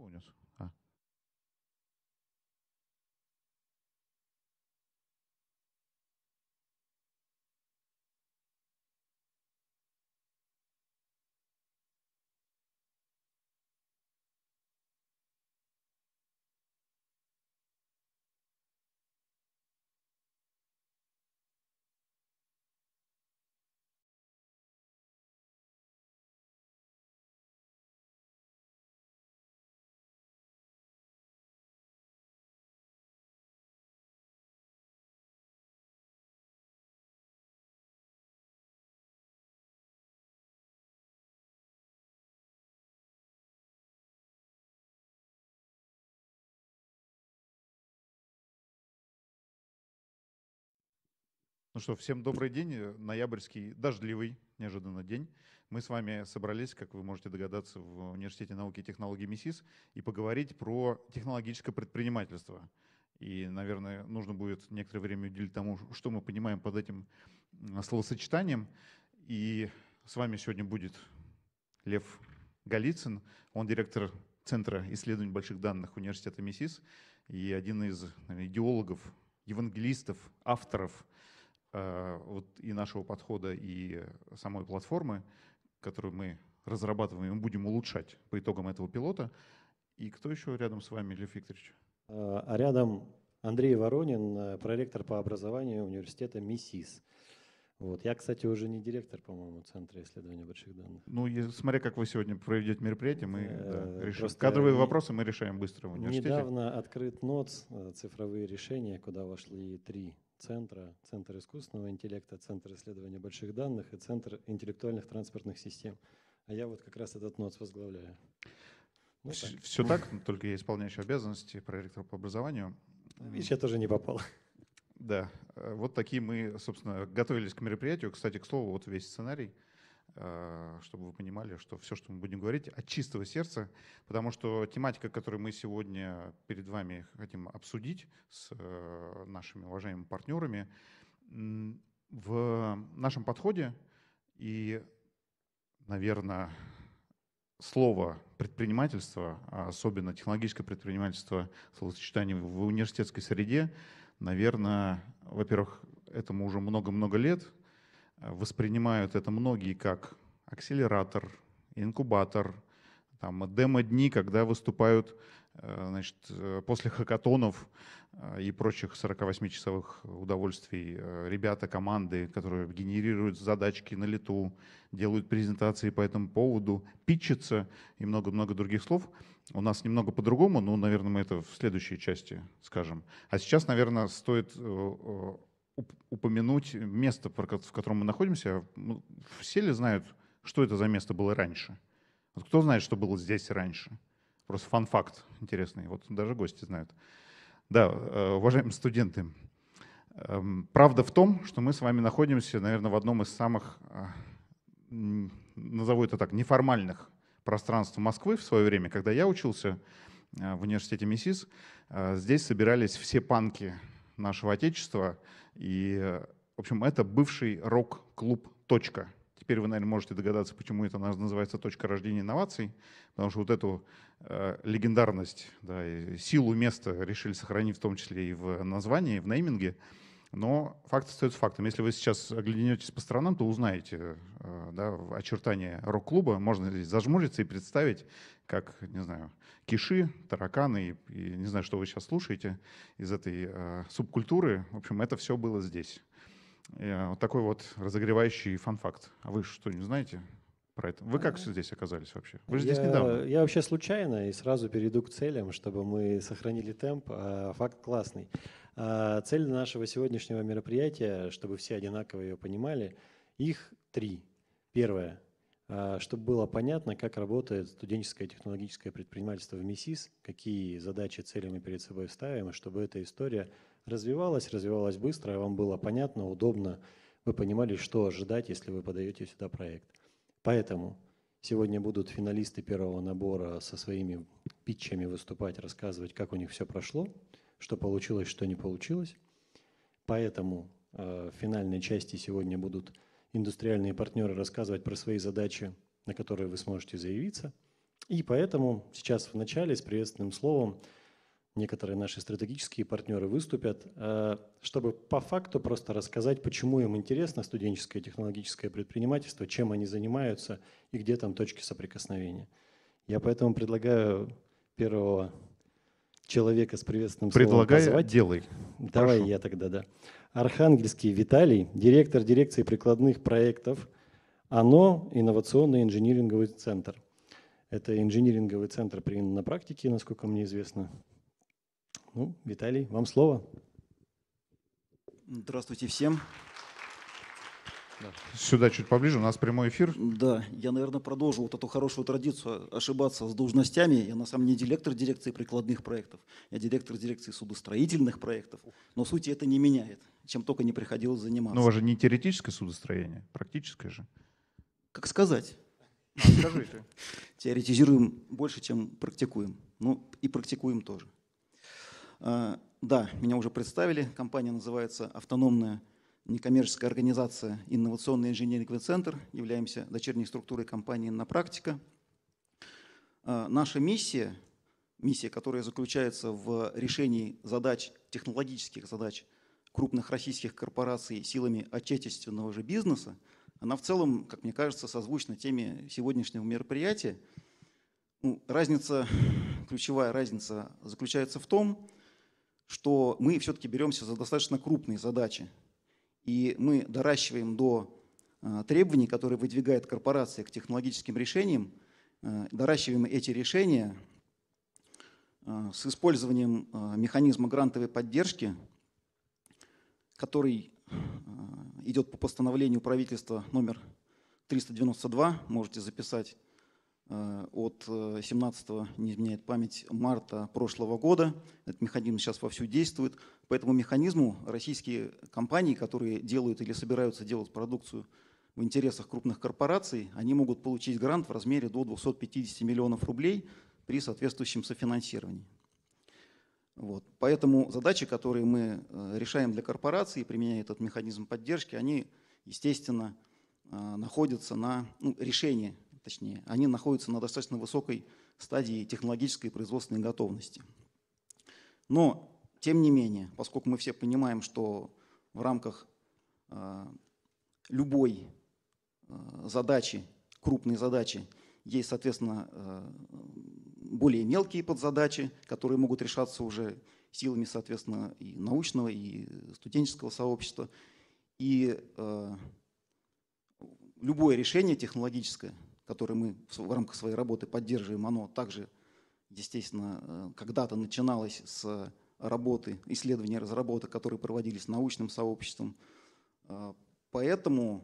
Muñoz. Ah. Ну что, всем добрый день. Ноябрьский дождливый, неожиданно день. Мы с вами собрались, как вы можете догадаться, в Университете науки и технологий МИСИС и поговорить про технологическое предпринимательство. И, наверное, нужно будет некоторое время уделить тому, что мы понимаем под этим э, словосочетанием. И с вами сегодня будет Лев Голицын. Он директор Центра исследований больших данных Университета МИСИС и один из наверное, идеологов евангелистов, авторов Э, вот и нашего подхода, и э, самой платформы, которую мы разрабатываем и будем улучшать по итогам этого пилота. И кто еще рядом с вами, Лев Викторович? А, а рядом Андрей Воронин, э, проректор по образованию университета МИСИС. Вот. Я, кстати, уже не директор, по-моему, Центра исследования больших данных. Ну, смотря как вы сегодня проведете мероприятие, мы да, решим. Кадровые вопросы мы решаем быстро в университете. Недавно открыт НОЦ, цифровые решения, куда вошли три центра, Центр искусственного интеллекта, Центр исследования больших данных и Центр интеллектуальных транспортных систем. А я вот как раз этот НОЦ возглавляю. Ну, все, так. все так, только я исполняющий обязанности проректор по образованию. Видишь, я тоже не попал. Да, э, вот такие мы, собственно, готовились к мероприятию. Кстати, к слову, вот весь сценарий – Э, чтобы вы понимали, что все, что мы будем говорить, от чистого сердца, потому что тематика, которую мы сегодня перед вами хотим обсудить с э, нашими уважаемыми партнерами, в нашем подходе и, наверное, слово предпринимательство, а особенно технологическое предпринимательство, словосочетание в университетской среде, наверное, во-первых, этому уже много-много лет, воспринимают это многие как акселератор, инкубатор, там демо-дни, когда выступают э, значит, э, после хакатонов э, и прочих 48-часовых удовольствий ребята, команды, которые генерируют задачки на лету, делают презентации по этому поводу, питчатся и много-много других слов. У нас немного по-другому, но, ну, наверное, мы это в следующей части скажем. А сейчас, наверное, стоит упомянуть место, в котором мы находимся. Ну, все ли знают, что это за место было раньше? Вот кто знает, что было здесь раньше? Просто фан-факт интересный. Вот даже гости знают. Да, э, уважаемые студенты, эм, правда в том, что мы с вами находимся, наверное, в одном из самых, а, назову это так, неформальных пространств Москвы в свое время, когда я учился э, в университете МИСИС. Э, здесь собирались все панки нашего Отечества, и, э, в общем, это бывший рок-клуб «Точка». Теперь вы, наверное, можете догадаться, почему это называется «Точка рождения инноваций», потому что вот эту э, легендарность, да, и силу места решили сохранить в том числе и в названии, в нейминге. Но факт остается фактом. Если вы сейчас оглянетесь по сторонам, то узнаете э, да, очертания рок-клуба. Можно здесь зажмуриться и представить, как, не знаю, киши, тараканы, и, и не знаю, что вы сейчас слушаете из этой э, субкультуры. В общем, это все было здесь. И, э, вот такой вот разогревающий фан-факт. А вы что, не знаете про это? Вы как а. здесь оказались вообще? Вы же я, здесь недавно. Я вообще случайно и сразу перейду к целям, чтобы мы сохранили темп. А факт классный. А цель нашего сегодняшнего мероприятия, чтобы все одинаково ее понимали, их три. Первое а, чтобы было понятно, как работает студенческое технологическое предпринимательство в МИСИС, какие задачи, цели мы перед собой ставим, и чтобы эта история развивалась, развивалась быстро, и а вам было понятно, удобно, вы понимали, что ожидать, если вы подаете сюда проект. Поэтому сегодня будут финалисты первого набора со своими питчами выступать, рассказывать, как у них все прошло, что получилось, что не получилось. Поэтому э, в финальной части сегодня будут индустриальные партнеры рассказывать про свои задачи, на которые вы сможете заявиться. И поэтому сейчас в начале с приветственным словом некоторые наши стратегические партнеры выступят, э, чтобы по факту просто рассказать, почему им интересно студенческое технологическое предпринимательство, чем они занимаются и где там точки соприкосновения. Я поэтому предлагаю первого человека с приветственным Предлагай, словом позвать. делай. Давай Прошу. я тогда, да. Архангельский Виталий, директор дирекции прикладных проектов ОНО «Инновационный инжиниринговый центр». Это инжиниринговый центр при на практике, насколько мне известно. Ну, Виталий, вам слово. Здравствуйте всем. Сюда чуть поближе, у нас прямой эфир. Да, я, наверное, продолжу вот эту хорошую традицию ошибаться с должностями. Я на самом деле директор дирекции прикладных проектов, я директор дирекции судостроительных проектов, но суть это не меняет чем только не приходилось заниматься. Но ну, у вас же не теоретическое судостроение, практическое же. Как сказать? А, скажи ты. Теоретизируем больше, чем практикуем. Ну и практикуем тоже. А, да, меня уже представили. Компания называется «Автономная некоммерческая организация «Инновационный инженерный центр». Являемся дочерней структурой компании «На практика». А, наша миссия, миссия, которая заключается в решении задач, технологических задач – крупных российских корпораций силами отечественного же бизнеса, она в целом, как мне кажется, созвучна теме сегодняшнего мероприятия. Ну, разница, ключевая разница заключается в том, что мы все-таки беремся за достаточно крупные задачи. И мы доращиваем до э, требований, которые выдвигает корпорация к технологическим решениям, э, доращиваем эти решения э, с использованием механизма грантовой поддержки – который э, идет по постановлению правительства номер 392, можете записать э, от 17, э, не изменяет память, марта прошлого года. Этот механизм сейчас вовсю действует. По этому механизму российские компании, которые делают или собираются делать продукцию в интересах крупных корпораций, они могут получить грант в размере до 250 миллионов рублей при соответствующем софинансировании. Вот. Поэтому задачи, которые мы э, решаем для корпорации, применяя этот механизм поддержки, они, естественно, э, находятся на ну, решении, точнее, они находятся на достаточно высокой стадии технологической и производственной готовности. Но, тем не менее, поскольку мы все понимаем, что в рамках э, любой задачи, крупной задачи, есть, соответственно, более мелкие подзадачи, которые могут решаться уже силами, соответственно, и научного, и студенческого сообщества. И э, любое решение технологическое, которое мы в рамках своей работы поддерживаем, оно также, естественно, э, когда-то начиналось с работы, исследований, разработок, которые проводились научным сообществом. Э, поэтому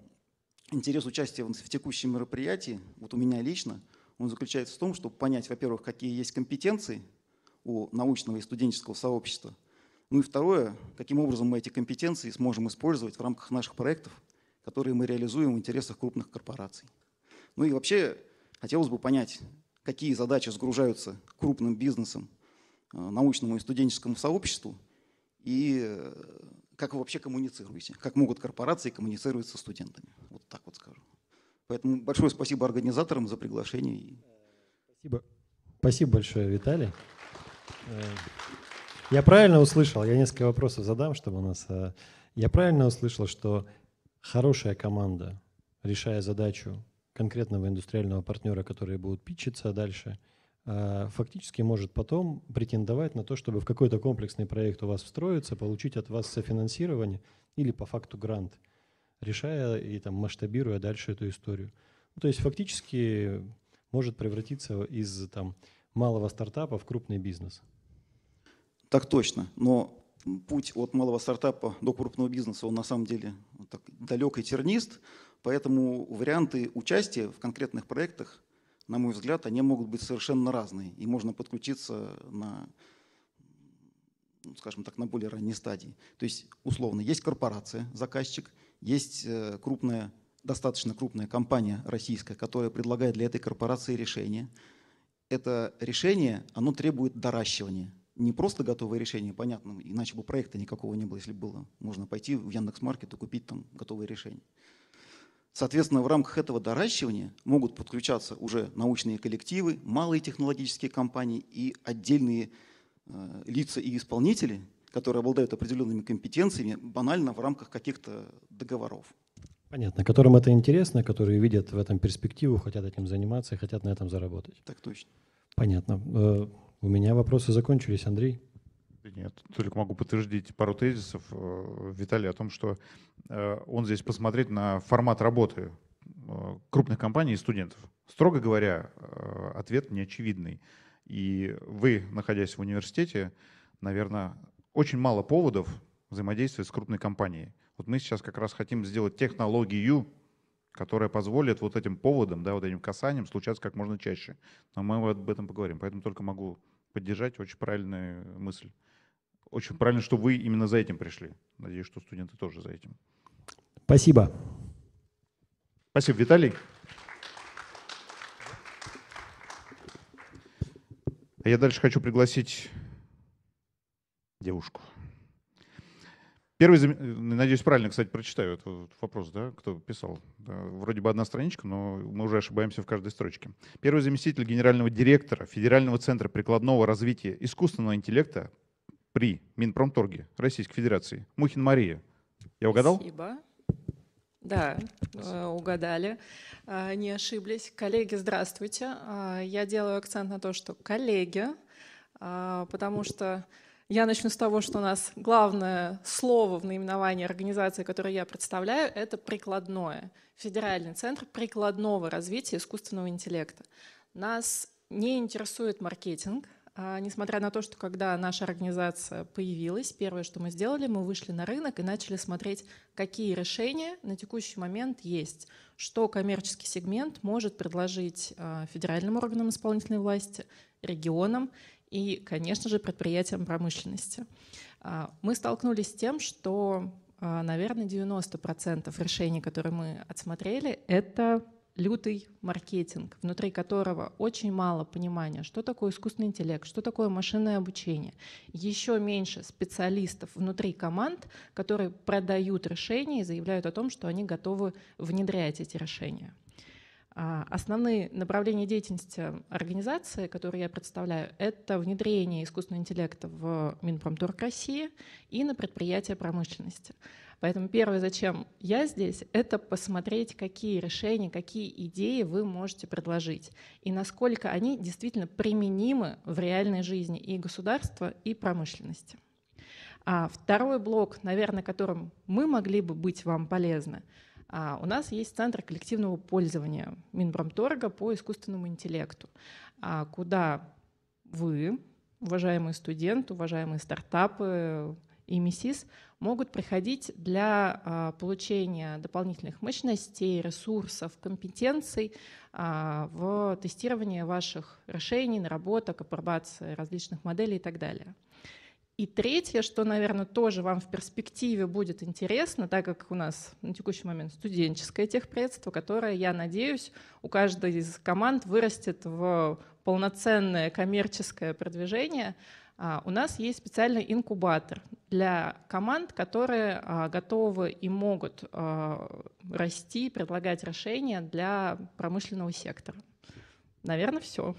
интерес участия в текущем мероприятии, вот у меня лично – он заключается в том, чтобы понять, во-первых, какие есть компетенции у научного и студенческого сообщества, ну и второе, каким образом мы эти компетенции сможем использовать в рамках наших проектов, которые мы реализуем в интересах крупных корпораций. Ну и вообще хотелось бы понять, какие задачи сгружаются крупным бизнесом, э, научному и студенческому сообществу, и э, как вы вообще коммуницируете, как могут корпорации коммуницировать со студентами. Вот так вот скажу. Поэтому большое спасибо организаторам за приглашение. Спасибо. Спасибо большое, Виталий. Э, я правильно услышал, я несколько вопросов задам, чтобы у нас... Э, я правильно услышал, что хорошая команда, решая задачу конкретного индустриального партнера, которые будут питчиться дальше, э, фактически может потом претендовать на то, чтобы в какой-то комплексный проект у вас встроиться, получить от вас софинансирование или по факту грант – решая и там масштабируя дальше эту историю. Ну, то есть фактически может превратиться из там, малого стартапа в крупный бизнес. Так точно. Но путь от малого стартапа до крупного бизнеса, он на самом деле так, далек и тернист, поэтому варианты участия в конкретных проектах, на мой взгляд, они могут быть совершенно разные, и можно подключиться на, ну, скажем так, на более ранней стадии. То есть, условно, есть корпорация, заказчик – есть э, крупная, достаточно крупная компания российская, которая предлагает для этой корпорации решение. Это решение, оно требует доращивания. Не просто готовое решение, понятно, иначе бы проекта никакого не было, если бы было. Можно пойти в Яндекс.Маркет и купить там готовое решение. Соответственно, в рамках этого доращивания могут подключаться уже научные коллективы, малые технологические компании и отдельные э, лица и исполнители – которые обладают определенными компетенциями, банально в рамках каких-то договоров. Понятно. Которым это интересно, которые видят в этом перспективу, хотят этим заниматься и хотят на этом заработать. Так точно. Понятно. Э, у меня вопросы закончились, Андрей. Нет, только могу подтвердить пару тезисов э, Виталия о том, что э, он здесь посмотреть на формат работы крупных компаний и студентов. Строго говоря, ответ неочевидный. И вы, находясь в университете, наверное, очень мало поводов взаимодействовать с крупной компанией. Вот мы сейчас как раз хотим сделать технологию, которая позволит вот этим поводам, да, вот этим касаниям случаться как можно чаще. Но мы об этом поговорим, поэтому только могу поддержать очень правильную мысль. Очень правильно, что вы именно за этим пришли. Надеюсь, что студенты тоже за этим. Спасибо. Спасибо, Виталий. А я дальше хочу пригласить девушку. Первый, э, надеюсь, правильно, кстати, прочитаю этот вопрос, да, кто писал. Да, вроде бы одна страничка, но мы уже ошибаемся в каждой строчке. Первый заместитель генерального директора Федерального центра прикладного развития искусственного интеллекта при Минпромторге Российской Федерации Мухин Мария. Я угадал? Спасибо. Да, э, угадали, а, не ошиблись. Коллеги, здравствуйте. А, я делаю акцент на то, что коллеги, а, потому что я начну с того, что у нас главное слово в наименовании организации, которую я представляю, это прикладное. Федеральный центр прикладного развития искусственного интеллекта. Нас не интересует маркетинг, а, несмотря на то, что когда наша организация появилась, первое, что мы сделали, мы вышли на рынок и начали смотреть, какие решения на текущий момент есть, что коммерческий сегмент может предложить а, федеральным органам исполнительной власти, регионам и, конечно же, предприятиям промышленности. А, мы столкнулись с тем, что, а, наверное, 90% решений, которые мы отсмотрели, это лютый маркетинг, внутри которого очень мало понимания, что такое искусственный интеллект, что такое машинное обучение. Еще меньше специалистов внутри команд, которые продают решения и заявляют о том, что они готовы внедрять эти решения. А, основные направления деятельности организации, которые я представляю, это внедрение искусственного интеллекта в Минпромторг России и на предприятия промышленности. Поэтому первое, зачем я здесь, это посмотреть, какие решения, какие идеи вы можете предложить и насколько они действительно применимы в реальной жизни и государства, и промышленности. А второй блок, наверное, которым мы могли бы быть вам полезны – а у нас есть Центр коллективного пользования Минпромторга по искусственному интеллекту, а, куда вы, уважаемые студенты, уважаемые стартапы и МИСИС, могут приходить для а, получения дополнительных мощностей, ресурсов, компетенций а, в тестировании ваших решений, наработок, апробации различных моделей и так далее. И третье, что, наверное, тоже вам в перспективе будет интересно, так как у нас на текущий момент студенческое техпредство, которое, я надеюсь, у каждой из команд вырастет в полноценное коммерческое продвижение, а, у нас есть специальный инкубатор для команд, которые а, готовы и могут а, расти, предлагать решения для промышленного сектора. Наверное, все.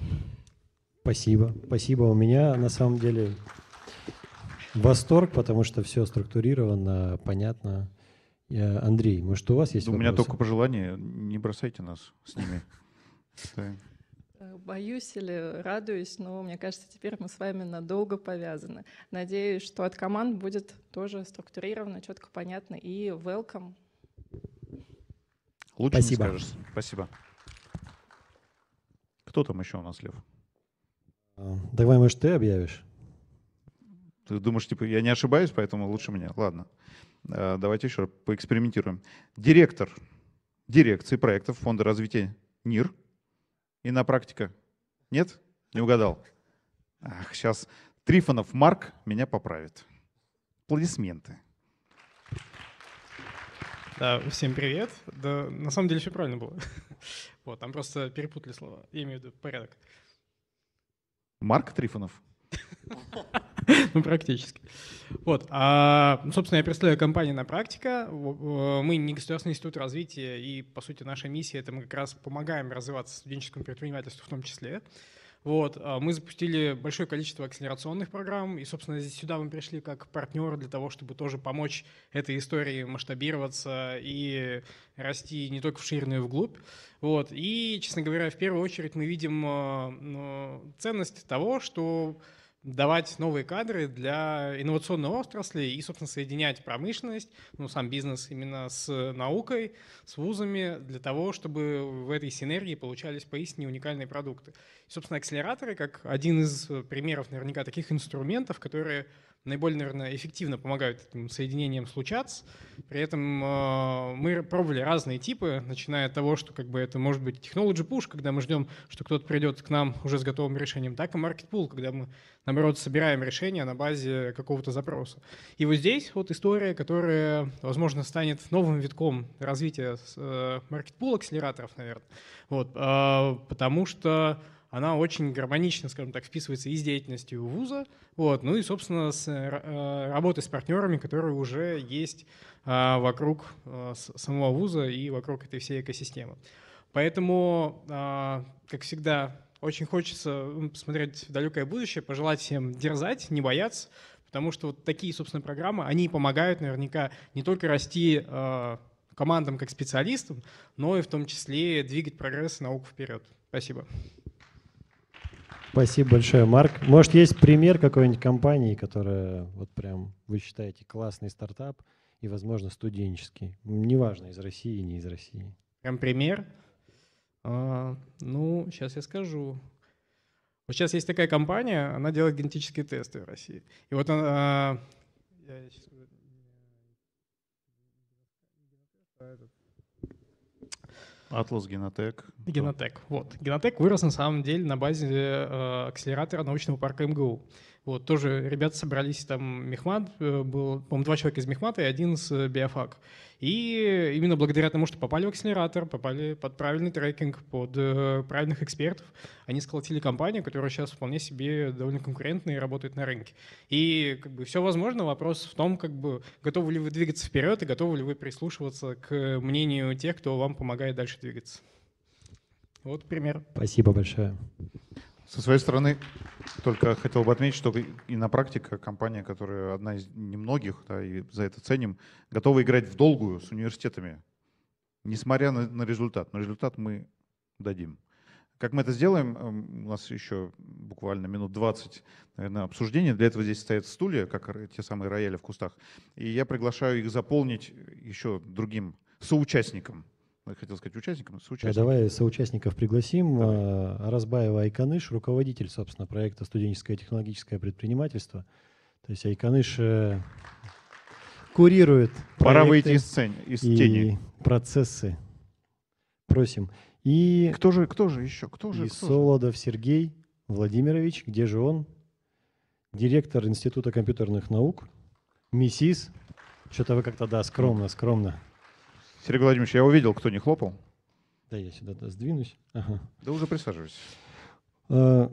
Спасибо. Спасибо. У меня на самом деле Восторг, потому что все структурировано, понятно. Я, э, Андрей, может, у вас есть да вопросы? У меня только пожелание, не бросайте нас с ними. Боюсь или радуюсь, но мне кажется, теперь мы с вами надолго повязаны. Надеюсь, что от команд будет тоже структурировано, четко понятно и welcome. Лучше Спасибо. не скажешь. Спасибо. Кто там еще у нас, Лев? Э, давай, может, ты объявишь? Ты думаешь, типа, я не ошибаюсь, поэтому лучше меня. Ладно, э, давайте еще поэкспериментируем. Директор дирекции проектов Фонда развития НИР. И на практика. Нет? Не угадал. Ах, сейчас Трифонов Марк меня поправит. Аплодисменты. Да, всем привет. Да, на самом деле все правильно было. Вот, там просто перепутали слова. Я имею в виду порядок. Марк Трифонов. ну, практически. Вот. А, ну, собственно, я представляю компанию на практика. Мы не государственный институт развития, и, по сути, наша миссия — это мы как раз помогаем развиваться студенческому предпринимательству в том числе. Вот. А, мы запустили большое количество акселерационных программ, и, собственно, здесь сюда мы пришли как партнер для того, чтобы тоже помочь этой истории масштабироваться и расти не только в ширину и вглубь. Вот. И, честно говоря, в первую очередь мы видим а, ну, ценность того, что давать новые кадры для инновационной отрасли и, собственно, соединять промышленность, ну, сам бизнес именно с наукой, с вузами, для того, чтобы в этой синергии получались поистине уникальные продукты. И, собственно, акселераторы, как один из примеров наверняка таких инструментов, которые наиболее, наверное, эффективно помогают этим соединениям случаться. При этом э, мы пробовали разные типы, начиная от того, что как бы это может быть technology push, когда мы ждем, что кто-то придет к нам уже с готовым решением, так и market pool, когда мы, наоборот, собираем решение на базе какого-то запроса. И вот здесь вот история, которая, возможно, станет новым витком развития э, market pool акселераторов, наверное. Вот, э, потому что она очень гармонично, скажем так, вписывается и с деятельностью вуза, вот, ну и, собственно, с э, э, работой с партнерами, которые уже есть а, вокруг э, самого вуза и вокруг этой всей экосистемы. Поэтому, а, как всегда, очень хочется посмотреть в далекое будущее, пожелать всем дерзать, не бояться, потому что вот такие, собственно, программы, они помогают наверняка не только расти а, командам как специалистам, но и в том числе двигать прогресс и науку вперед. Спасибо. Спасибо большое, Марк. Может, есть пример какой-нибудь компании, которая вот прям вы считаете классный стартап и, возможно, студенческий? Неважно, из России, не из России. Прям пример? А, ну, сейчас я скажу. Вот сейчас есть такая компания, она делает генетические тесты в России. И вот она... А, я сейчас... этот, Атлас Генотек. Генотек, вот. Генотек вырос на самом деле на базе э, акселератора научного парка МГУ. Вот, тоже ребята собрались, там Мехмат, э, был, по-моему, два человека из Мехмата и один с э, Биофак. И именно благодаря тому, что попали в акселератор, попали под правильный трекинг, под э, правильных экспертов, они сколотили компанию, которая сейчас вполне себе довольно конкурентная и работает на рынке. И как бы все возможно, вопрос в том, как бы готовы ли вы двигаться вперед и готовы ли вы прислушиваться к мнению тех, кто вам помогает дальше двигаться. Вот пример. Спасибо большое. Со своей стороны, только хотел бы отметить, что и на практике компания, которая одна из немногих, да, и за это ценим, готова играть в долгую с университетами, несмотря на, на результат. Но результат мы дадим. Как мы это сделаем, эм, у нас еще буквально минут 20, наверное, обсуждения. Для этого здесь стоят стулья, как те самые рояли в кустах. И я приглашаю их заполнить еще другим соучастникам. Ну, хотел сказать участникам, э, соучастникам. А давай соучастников пригласим. Давай. А, Разбаева Айканыш, руководитель, собственно, проекта «Студенческое технологическое предпринимательство». То есть Айканыш э, курирует Пора выйти из, сцен, из и тени. процессы. Просим. И кто же, кто же еще? Кто же? И кто Солодов же? Сергей Владимирович, где же он? Директор Института компьютерных наук, Миссис. Что-то вы как-то, да, скромно, скромно. Сергей Владимирович, я увидел, кто не хлопал. Да, я сюда сдвинусь. Ага. Да уже присаживайся. Э,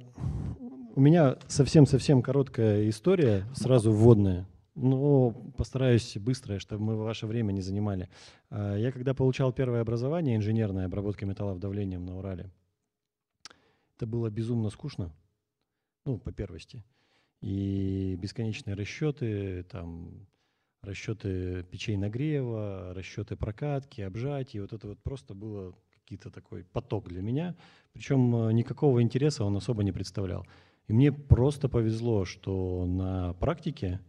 у меня совсем-совсем короткая история, сразу вводная. Но постараюсь быстро, чтобы мы ваше время не занимали. Э, я когда получал первое образование инженерное, обработка металлов давлением на Урале, это было безумно скучно, ну, по первости. И бесконечные расчеты, там, расчеты печей нагрева, расчеты прокатки, обжатий. Вот это вот просто было какие-то такой поток для меня. Причем э, никакого интереса он особо не представлял. И мне просто повезло, что на практике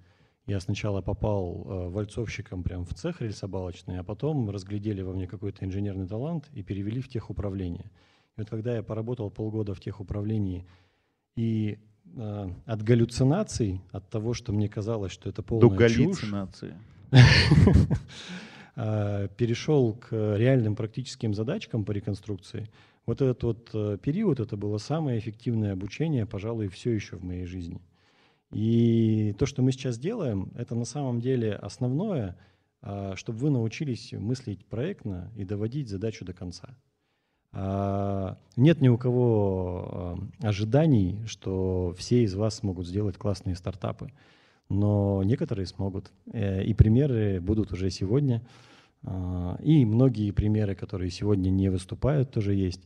я сначала попал э, вальцовщиком прям в цех рельсобалочный, а потом разглядели во мне какой-то инженерный талант и перевели в техуправление. И вот когда я поработал полгода в техуправлении и Э, от галлюцинаций, от того, что мне казалось, что это полная До галлюцинации. Э, перешел к реальным практическим задачкам по реконструкции. Вот этот вот э, период, это было самое эффективное обучение, пожалуй, все еще в моей жизни. И то, что мы сейчас делаем, это на самом деле основное, чтобы вы научились мыслить проектно и доводить задачу до конца. А, нет ни у кого а, ожиданий, что все из вас смогут сделать классные стартапы, но некоторые смогут. Э, и примеры будут уже сегодня. А, и многие примеры, которые сегодня не выступают, тоже есть.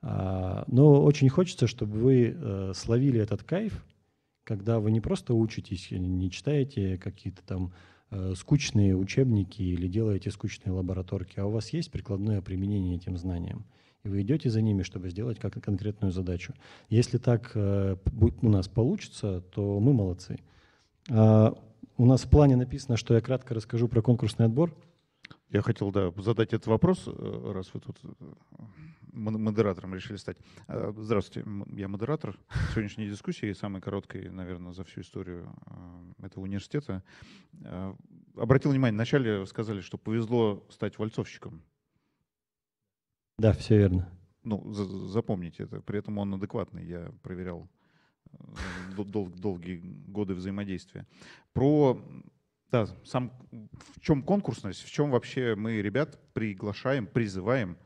Но очень хочется, чтобы вы э, словили этот кайф, когда вы не просто учитесь, э, не читаете какие-то там скучные учебники или делаете скучные лабораторки, а у вас есть прикладное применение этим знаниям вы идете за ними, чтобы сделать как конкретную задачу. Если так э, у нас получится, то мы молодцы. А, у нас в плане написано, что я кратко расскажу про конкурсный отбор. Я хотел да, задать этот вопрос, э, раз вы тут э, модератором решили стать. А, здравствуйте, я модератор сегодняшней дискуссии, самой короткой, наверное, за всю историю э, этого университета. Обратил внимание, вначале сказали, что повезло стать вальцовщиком. Да, все верно. Ну, за- запомните это. При этом он адекватный. Я проверял э, дол- долгие годы взаимодействия. Про да, сам в чем конкурсность, в чем вообще мы ребят приглашаем, призываем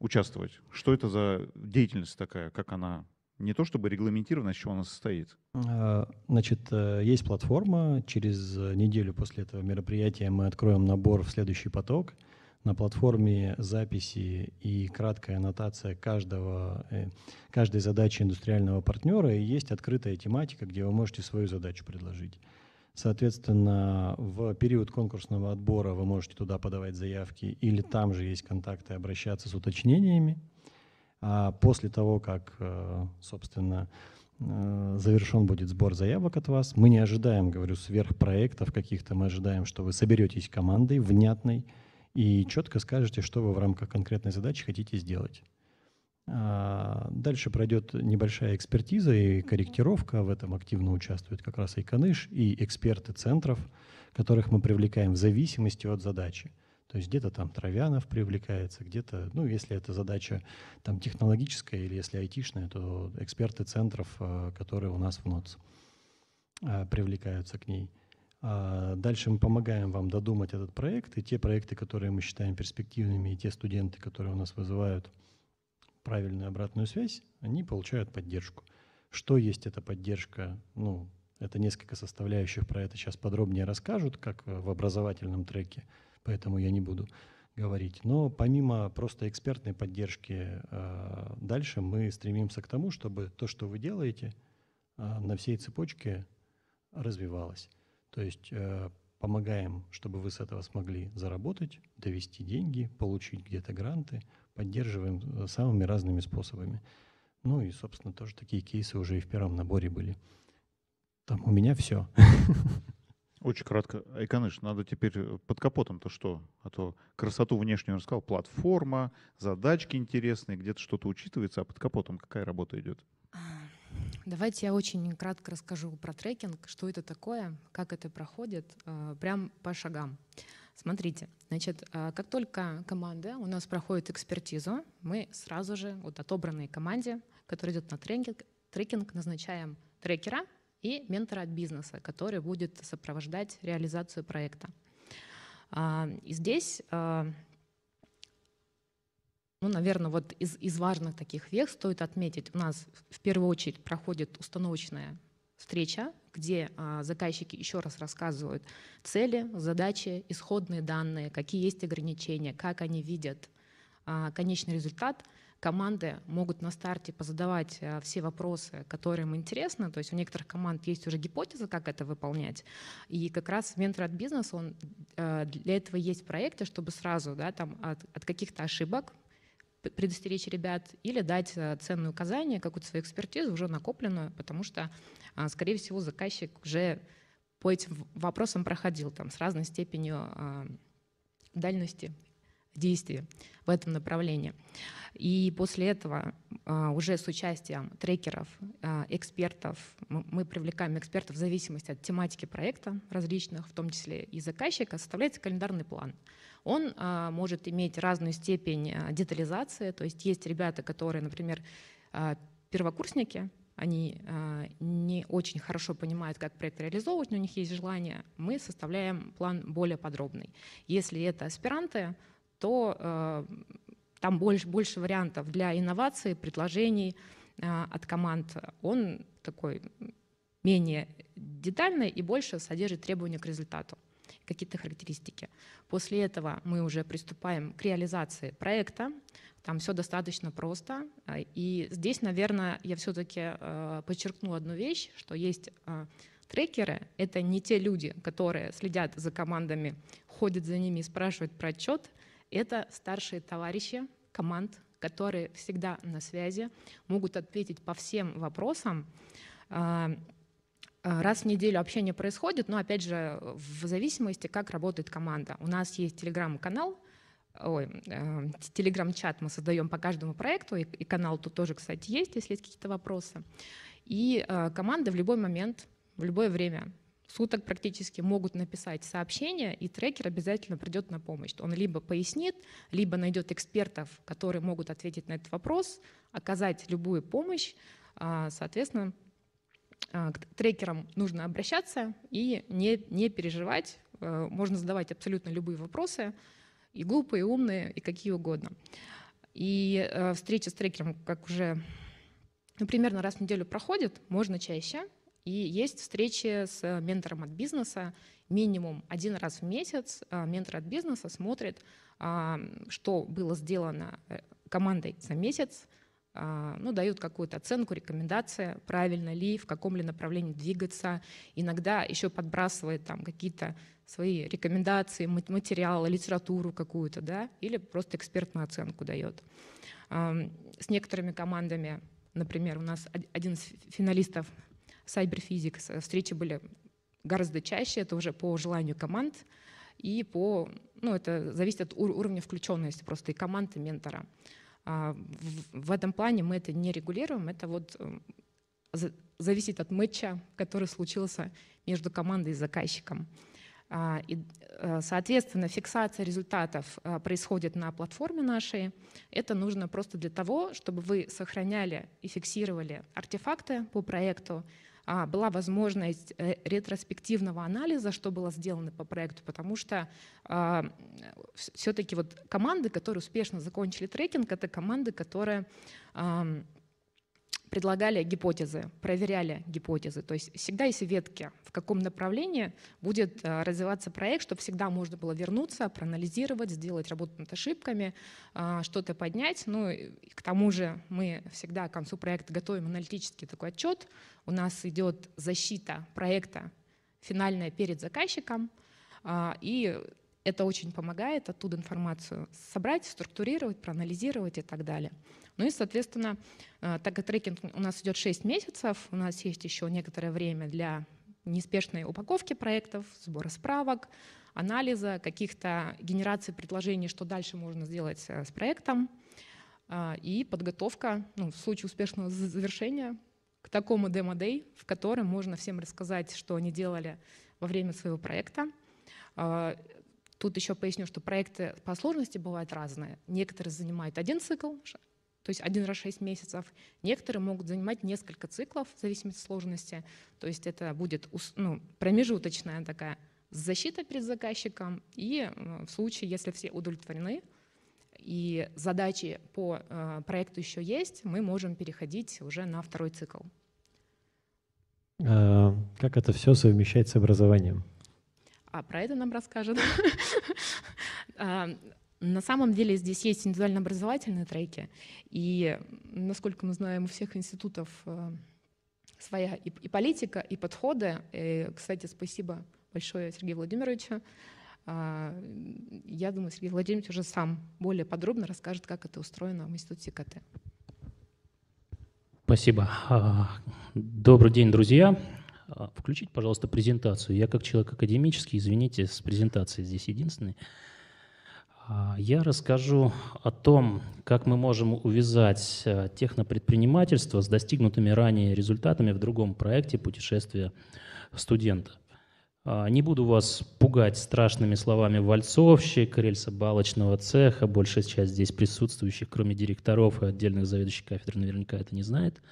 участвовать? Что это за деятельность такая, как она не то чтобы регламентирована, из чего она состоит? А, значит, э, есть платформа. Через э, неделю после этого мероприятия мы откроем набор в следующий поток – на платформе записи и краткая аннотация каждого, э, каждой задачи индустриального партнера, и есть открытая тематика, где вы можете свою задачу предложить. Соответственно, в период конкурсного отбора вы можете туда подавать заявки, или там же есть контакты, обращаться с уточнениями. А после того, как, э, собственно, э, завершен будет сбор заявок от вас. Мы не ожидаем, говорю, сверхпроектов каких-то, мы ожидаем, что вы соберетесь командой внятной, и четко скажете, что вы в рамках конкретной задачи хотите сделать. А, дальше пройдет небольшая экспертиза и корректировка. В этом активно участвуют как раз и Каныш, и эксперты центров, которых мы привлекаем в зависимости от задачи. То есть где-то там Травянов привлекается, где-то, ну, если это задача там технологическая или если айтишная, то эксперты центров, а, которые у нас в НОЦ, а, привлекаются к ней. А, дальше мы помогаем вам додумать этот проект, и те проекты, которые мы считаем перспективными, и те студенты, которые у нас вызывают правильную обратную связь, они получают поддержку. Что есть эта поддержка? Ну, это несколько составляющих про это сейчас подробнее расскажут, как э, в образовательном треке, поэтому я не буду говорить. Но помимо просто экспертной поддержки, э, дальше мы стремимся к тому, чтобы то, что вы делаете, э, на всей цепочке развивалось. То есть э, помогаем, чтобы вы с этого смогли заработать, довести деньги, получить где-то гранты, поддерживаем э, самыми разными способами. Ну и, собственно, тоже такие кейсы уже и в первом наборе были. Там у меня все. Очень кратко. Айканыш, надо теперь э, под капотом-то что? А то красоту внешнюю рассказал. Платформа, задачки интересные, где-то что-то учитывается, а под капотом какая работа идет? А, Давайте я очень кратко расскажу про трекинг, что это такое, как это проходит, э, прям по шагам. Смотрите, значит, э, как только команда у нас проходит экспертизу, мы сразу же вот отобранной команде, которая идет на трекинг, трекинг назначаем трекера и ментора от бизнеса, который будет сопровождать реализацию проекта. А, и здесь э, ну, наверное, вот из, из важных таких вех стоит отметить, у нас в первую очередь проходит установочная встреча, где а, заказчики еще раз рассказывают цели, задачи, исходные данные, какие есть ограничения, как они видят а, конечный результат. Команды могут на старте позадавать а, все вопросы, которые им интересны. То есть у некоторых команд есть уже гипотеза, как это выполнять. И как раз ментор от бизнеса, он а, для этого есть в проекте, чтобы сразу да, там, от, от каких-то ошибок предостеречь ребят или дать э, ценные указания, какую-то свою экспертизу уже накопленную, потому что, а, скорее всего, заказчик уже по этим вопросам проходил там, с разной степенью а, дальности действий в этом направлении. И после этого а, уже с участием трекеров, экспертов, мы привлекаем экспертов в зависимости от тематики проекта различных, в том числе и заказчика, составляется календарный план он а, может иметь разную степень а, детализации. То есть есть ребята, которые, например, а, первокурсники, они а, не очень хорошо понимают, как проект реализовывать, но у них есть желание, мы составляем план более подробный. Если это аспиранты, то там больше, больше вариантов для инноваций, предложений от команд. Он такой менее детальный и больше содержит требования к результату какие-то характеристики. После этого мы уже приступаем к реализации проекта. Там все достаточно просто. И здесь, наверное, я все-таки э, подчеркну одну вещь, что есть э, трекеры — это не те люди, которые следят за командами, ходят за ними и спрашивают про отчет. Это старшие товарищи команд, которые всегда на связи, могут ответить по всем вопросам. Э, Э, раз в неделю общение происходит, но опять же в зависимости, как работает команда. У нас есть телеграм-канал, ой, эм, телеграм-чат мы создаем по каждому проекту, и, канал тут тоже, кстати, есть, если есть какие-то вопросы. И э, команда в любой момент, в любое время суток практически могут написать сообщение, и трекер обязательно придет на помощь. Он либо пояснит, либо найдет экспертов, которые могут ответить на этот вопрос, оказать любую помощь, а, соответственно, а, к трекерам нужно обращаться и не, не переживать. Э, можно задавать абсолютно любые вопросы, и глупые, и умные, и какие угодно. И э, встреча с трекером, как уже ну, примерно раз в неделю проходит, можно чаще. И есть встречи с э, ментором от бизнеса минимум один раз в месяц. Ментор от бизнеса смотрит, а, что было сделано командой за месяц, а, ну, дают какую-то оценку, рекомендации, правильно ли, в каком ли направлении двигаться. Иногда еще подбрасывает там какие-то свои рекомендации, материалы, литературу какую-то, да, или просто экспертную оценку дает. С некоторыми командами, например, у нас один из финалистов Cyberphysics, э, встречи были гораздо чаще, это уже по желанию команд, и по, ну, это зависит от уровня включенности просто и команды, и ментора. А, в этом плане мы это не регулируем, это вот эм, зависит от матча, который случился между командой и заказчиком. А, и, э, соответственно, фиксация результатов э, происходит на платформе нашей. Это нужно просто для того, чтобы вы сохраняли и фиксировали артефакты по проекту, а, была возможность э, ретроспективного анализа, что было сделано по проекту, потому что а, все-таки вот команды, которые успешно закончили трекинг, это команды, которые предлагали гипотезы, проверяли гипотезы. То есть всегда есть ветки, в каком направлении будет э, развиваться проект, чтобы всегда можно было вернуться, проанализировать, сделать работу над ошибками, э, что-то поднять. Ну, и к тому же мы всегда к концу проекта готовим аналитический такой отчет. У нас идет защита проекта финальная перед заказчиком, э, и это очень помогает оттуда информацию собрать, структурировать, проанализировать и так далее. Ну и, соответственно, э, так как трекинг у нас идет 6 месяцев, у нас есть еще некоторое время для неспешной упаковки проектов, сбора справок, анализа, каких-то генераций предложений, что дальше можно сделать э, с проектом, э, и подготовка ну, в случае успешного завершения к такому демо-дей, в котором можно всем рассказать, что они делали во время своего проекта, Тут еще поясню, что проекты по сложности бывают разные. Некоторые занимают один цикл, то есть один раз 6 месяцев. Некоторые могут занимать несколько циклов в зависимости от сложности. То есть это будет ну, промежуточная такая защита перед заказчиком. И э, в случае, если все удовлетворены, и задачи по э, проекту еще есть, мы можем переходить уже на второй цикл. А как это все совмещать с образованием? А про это нам расскажут. А, на самом деле здесь есть индивидуально-образовательные треки, и, насколько мы знаем, у всех институтов э, своя и, политика, и подходы. И, э, кстати, спасибо большое Сергею Владимировичу. А, я думаю, Сергей Владимирович уже сам более подробно расскажет, как это устроено в Институте КТ. Спасибо. А, добрый день, друзья. А, Включить, пожалуйста, презентацию. Я как человек академический, извините, с презентацией здесь единственный. А, я расскажу о том, как мы можем увязать а, технопредпринимательство с достигнутыми ранее результатами в другом проекте путешествия студента». Не буду вас пугать страшными словами вальцовщик, рельсобалочного цеха. Большая часть здесь присутствующих, кроме директоров и отдельных заведующих кафедр, наверняка это не знает.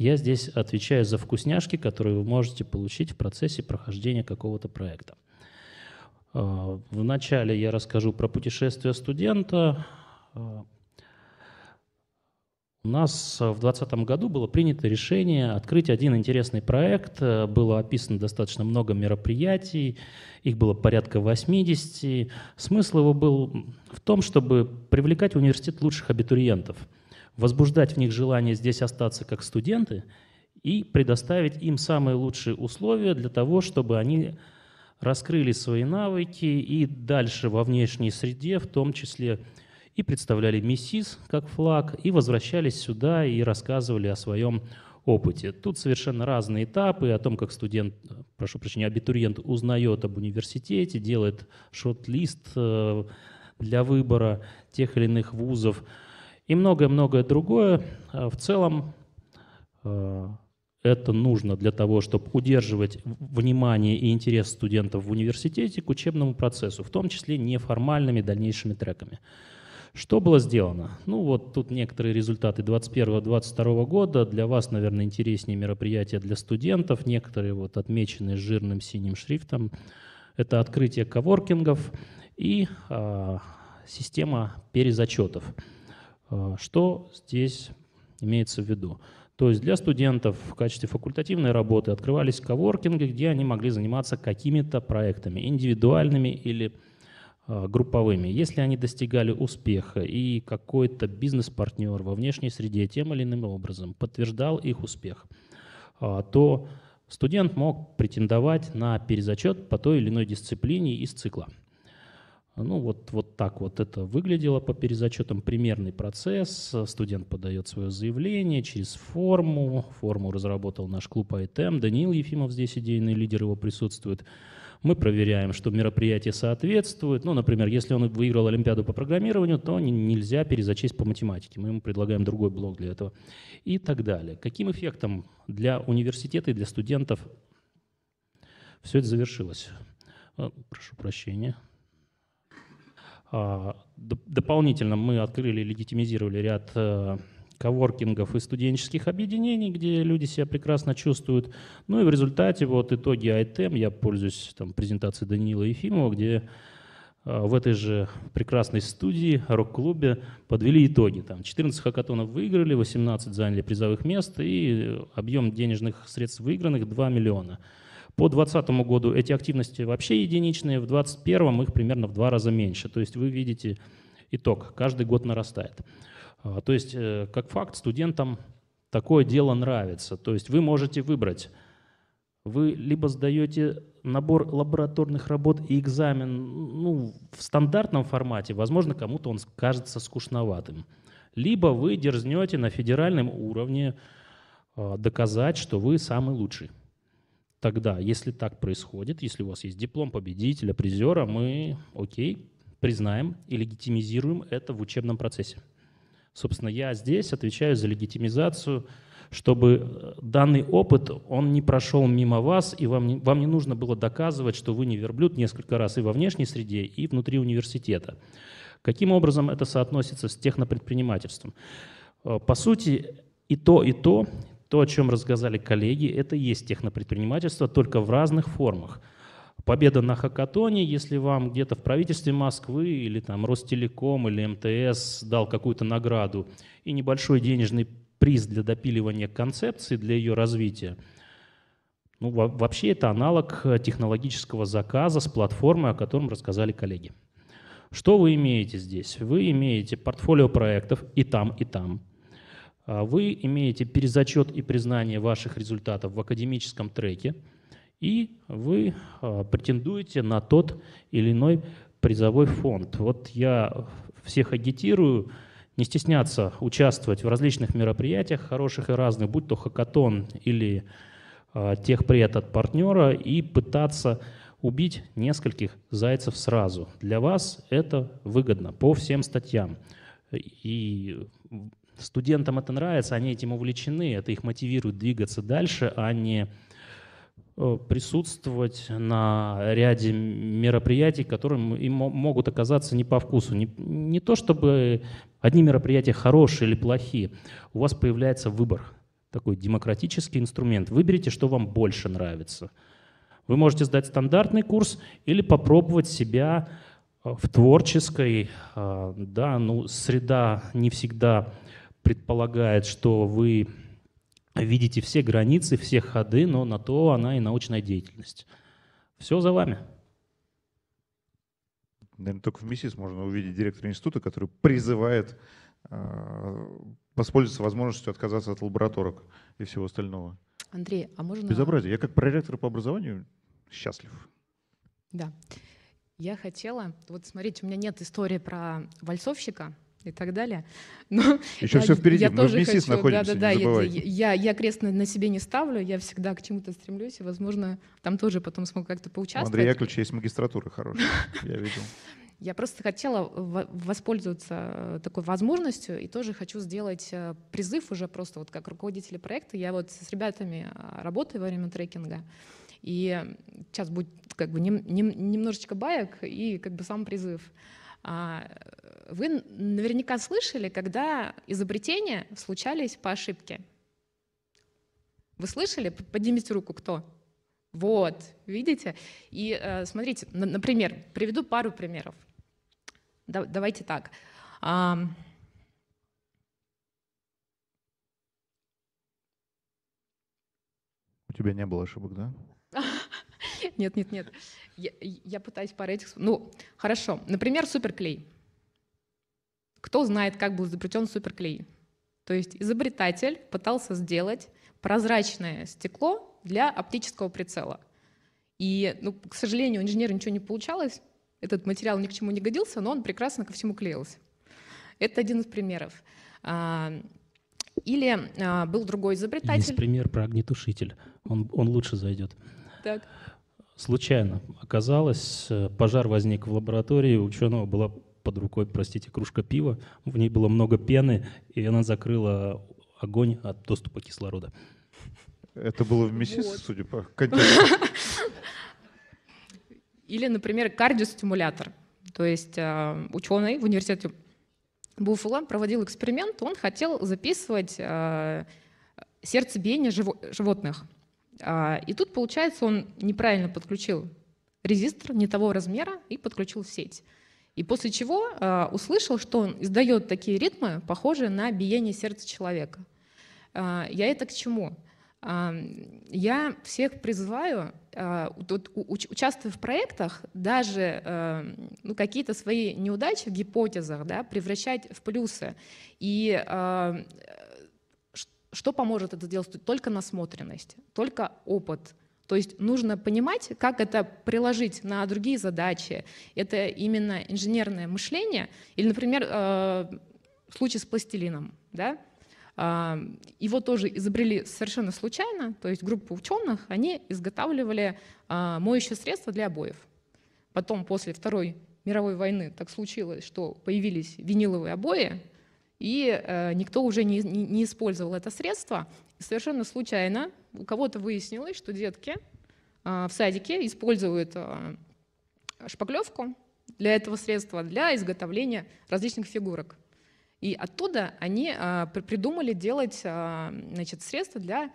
Я здесь отвечаю за вкусняшки, которые вы можете получить в процессе прохождения какого-то проекта. А, Вначале я расскажу про путешествие студента. А, у нас в 2020 году было принято решение открыть один интересный проект. Было описано достаточно много мероприятий, их было порядка 80. Смысл его был в том, чтобы привлекать в университет лучших абитуриентов – возбуждать в них желание здесь остаться как студенты и предоставить им самые лучшие условия для того, чтобы они раскрыли свои навыки и дальше во внешней среде, в том числе и представляли МИСИС как флаг, и возвращались сюда и рассказывали о своем опыте. Тут совершенно разные этапы о том, как студент, прошу прощения, абитуриент узнает об университете, делает шот-лист э, для выбора тех или иных вузов и многое-многое другое. А в целом э, это нужно для того, чтобы удерживать внимание и интерес студентов в университете к учебному процессу, в том числе неформальными дальнейшими треками. Что было сделано? Ну вот тут некоторые результаты 2021-2022 года. Для вас, наверное, интереснее мероприятия для студентов. Некоторые вот отмечены жирным синим шрифтом. Это открытие коворкингов и э, система перезачетов. Э, что здесь имеется в виду? То есть для студентов в качестве факультативной работы открывались коворкинги, где они могли заниматься какими-то проектами, индивидуальными или э, групповыми. Если они достигали успеха и какой-то бизнес-партнер во внешней среде тем или иным образом подтверждал их успех, э, то студент мог претендовать на перезачет по той или иной дисциплине из цикла – ну, вот, вот так вот это выглядело по перезачетам. Примерный процесс. Студент подает свое заявление через форму. Форму разработал наш клуб АИТМ. Даниил Ефимов здесь идейный лидер, его присутствует. Мы проверяем, что мероприятие соответствует. Ну, например, если он выиграл Олимпиаду по программированию, то нельзя перезачесть по математике. Мы ему предлагаем другой блок для этого. И так далее. Каким эффектом для университета и для студентов все это завершилось? Э, прошу прощения. А, дополнительно мы открыли и легитимизировали ряд э, коворкингов и студенческих объединений, где люди себя прекрасно чувствуют. Ну и в результате вот итоги ITEM, я пользуюсь там, презентацией Даниила Ефимова, где а, в этой же прекрасной студии, рок-клубе, подвели итоги. Там 14 хакатонов выиграли, 18 заняли призовых мест, и объем денежных средств выигранных 2 миллиона – по 2020 году эти активности вообще единичные, в 2021 их примерно в два раза меньше. То есть вы видите итог, каждый год нарастает. А, то есть, э, как факт, студентам такое дело нравится. То есть вы можете выбрать, вы либо сдаете набор лабораторных работ и экзамен ну, в стандартном формате, возможно, кому-то он кажется скучноватым. Либо вы дерзнете на федеральном уровне а, доказать, что вы самый лучший тогда, если так происходит, если у вас есть диплом победителя, призера, мы, окей, признаем и легитимизируем это в учебном процессе. Собственно, я здесь отвечаю за легитимизацию, чтобы э, данный опыт, он не прошел мимо вас, и вам не, вам не нужно было доказывать, что вы не верблюд несколько раз и во внешней среде, и внутри университета. Каким образом это соотносится с технопредпринимательством? Э, по сути, и то, и то то, о чем рассказали коллеги, это и есть технопредпринимательство, только в разных формах. Победа на хакатоне, если вам где-то в правительстве Москвы или там Ростелеком или МТС дал какую-то награду и небольшой денежный приз для допиливания концепции, для ее развития. Ну, вообще это аналог э, технологического заказа с платформы, о котором рассказали коллеги. Что вы имеете здесь? Вы имеете портфолио проектов и там, и там. А вы имеете перезачет и признание ваших результатов в академическом треке, и вы а, претендуете на тот или иной призовой фонд. Вот я всех агитирую не стесняться участвовать в различных мероприятиях, хороших и разных, будь то хакатон или а, техпред от партнера, и пытаться убить нескольких зайцев сразу. Для вас это выгодно по всем статьям. И Студентам это нравится, они этим увлечены, это их мотивирует двигаться дальше, а не э, присутствовать на ряде мероприятий, которые им могут оказаться не по вкусу. Не, не то чтобы одни мероприятия хорошие или плохие, у вас появляется выбор, такой демократический инструмент. Выберите, что вам больше нравится. Вы можете сдать стандартный курс или попробовать себя э, в творческой, э, да, ну, среда не всегда предполагает, что вы видите все границы, все ходы, но на то она и научная деятельность. Все за вами. Наверное, только в МИСИС можно увидеть директора института, который призывает э, воспользоваться возможностью отказаться от лабораторок и всего остального. Андрей, а можно... Безобразие. Я как проректор по образованию счастлив. Да. Я хотела... Вот смотрите, у меня нет истории про вальсовщика, и так далее. Но Еще я, все впереди, я мы тоже в МИСИС хочу, находимся, да, да, да, я, я, я крест на, на себе не ставлю, я всегда к чему-то стремлюсь, и, возможно, там тоже потом смогу как-то поучаствовать. У Андрея Яковлевича есть магистратура хорошая, я видел. Я просто хотела воспользоваться э, такой возможностью и тоже хочу сделать э, призыв уже просто вот как руководители проекта. Я вот с ребятами э, работаю во время трекинга, и сейчас будет как бы нем, нем, немножечко баек и как бы сам призыв. А, э, вы наверняка слышали, когда изобретения случались по ошибке. Вы слышали? Поднимите руку, кто? Вот, видите? И э, смотрите, например, приведу пару примеров. давайте так. У тебя не было ошибок, да? Нет, нет, нет. Я, я пытаюсь по рейтингу. Ну, хорошо. Например, суперклей. Кто знает, как был изобретен суперклей? То есть изобретатель пытался сделать прозрачное стекло для оптического прицела. И, ну, к сожалению, у инженера ничего не получалось, этот материал ни к чему не годился, но он прекрасно ко всему клеился. Это один из примеров. А, или а, был другой изобретатель. Есть пример про огнетушитель. Он, он лучше зайдет. Так. Случайно оказалось, э, пожар возник в лаборатории, у ученого была под рукой, простите, кружка пива, в ней было много пены, и она закрыла огонь от доступа кислорода. Это было в МИСИС, вот. судя по контексту. Или, например, кардиостимулятор. То есть э, ученый в университете Буффало проводил эксперимент, он хотел записывать э, сердцебиение животных. А, и тут, получается, он неправильно подключил резистор не того размера и подключил сеть. И после чего а, услышал, что он издает такие ритмы, похожие на биение сердца человека. А, я это к чему? я всех призываю, э, участвуя в проектах, даже ну, какие-то свои неудачи в гипотезах да, превращать в плюсы. И что поможет это сделать? Только насмотренность, только опыт. То есть нужно понимать, как это приложить на другие задачи. Это именно инженерное мышление. Или, например, э, случай с пластилином. Да? А, его тоже изобрели совершенно случайно. То есть группа ученых, они изготавливали а, моющее средство для обоев. Потом, после Второй мировой войны, так случилось, что появились виниловые обои, и э, никто уже не, не, не использовал это средство. И совершенно случайно у кого-то выяснилось, что детки э, в садике используют э, шпаклевку для этого средства, для изготовления различных фигурок. И оттуда они э, придумали делать э, значит, средства для,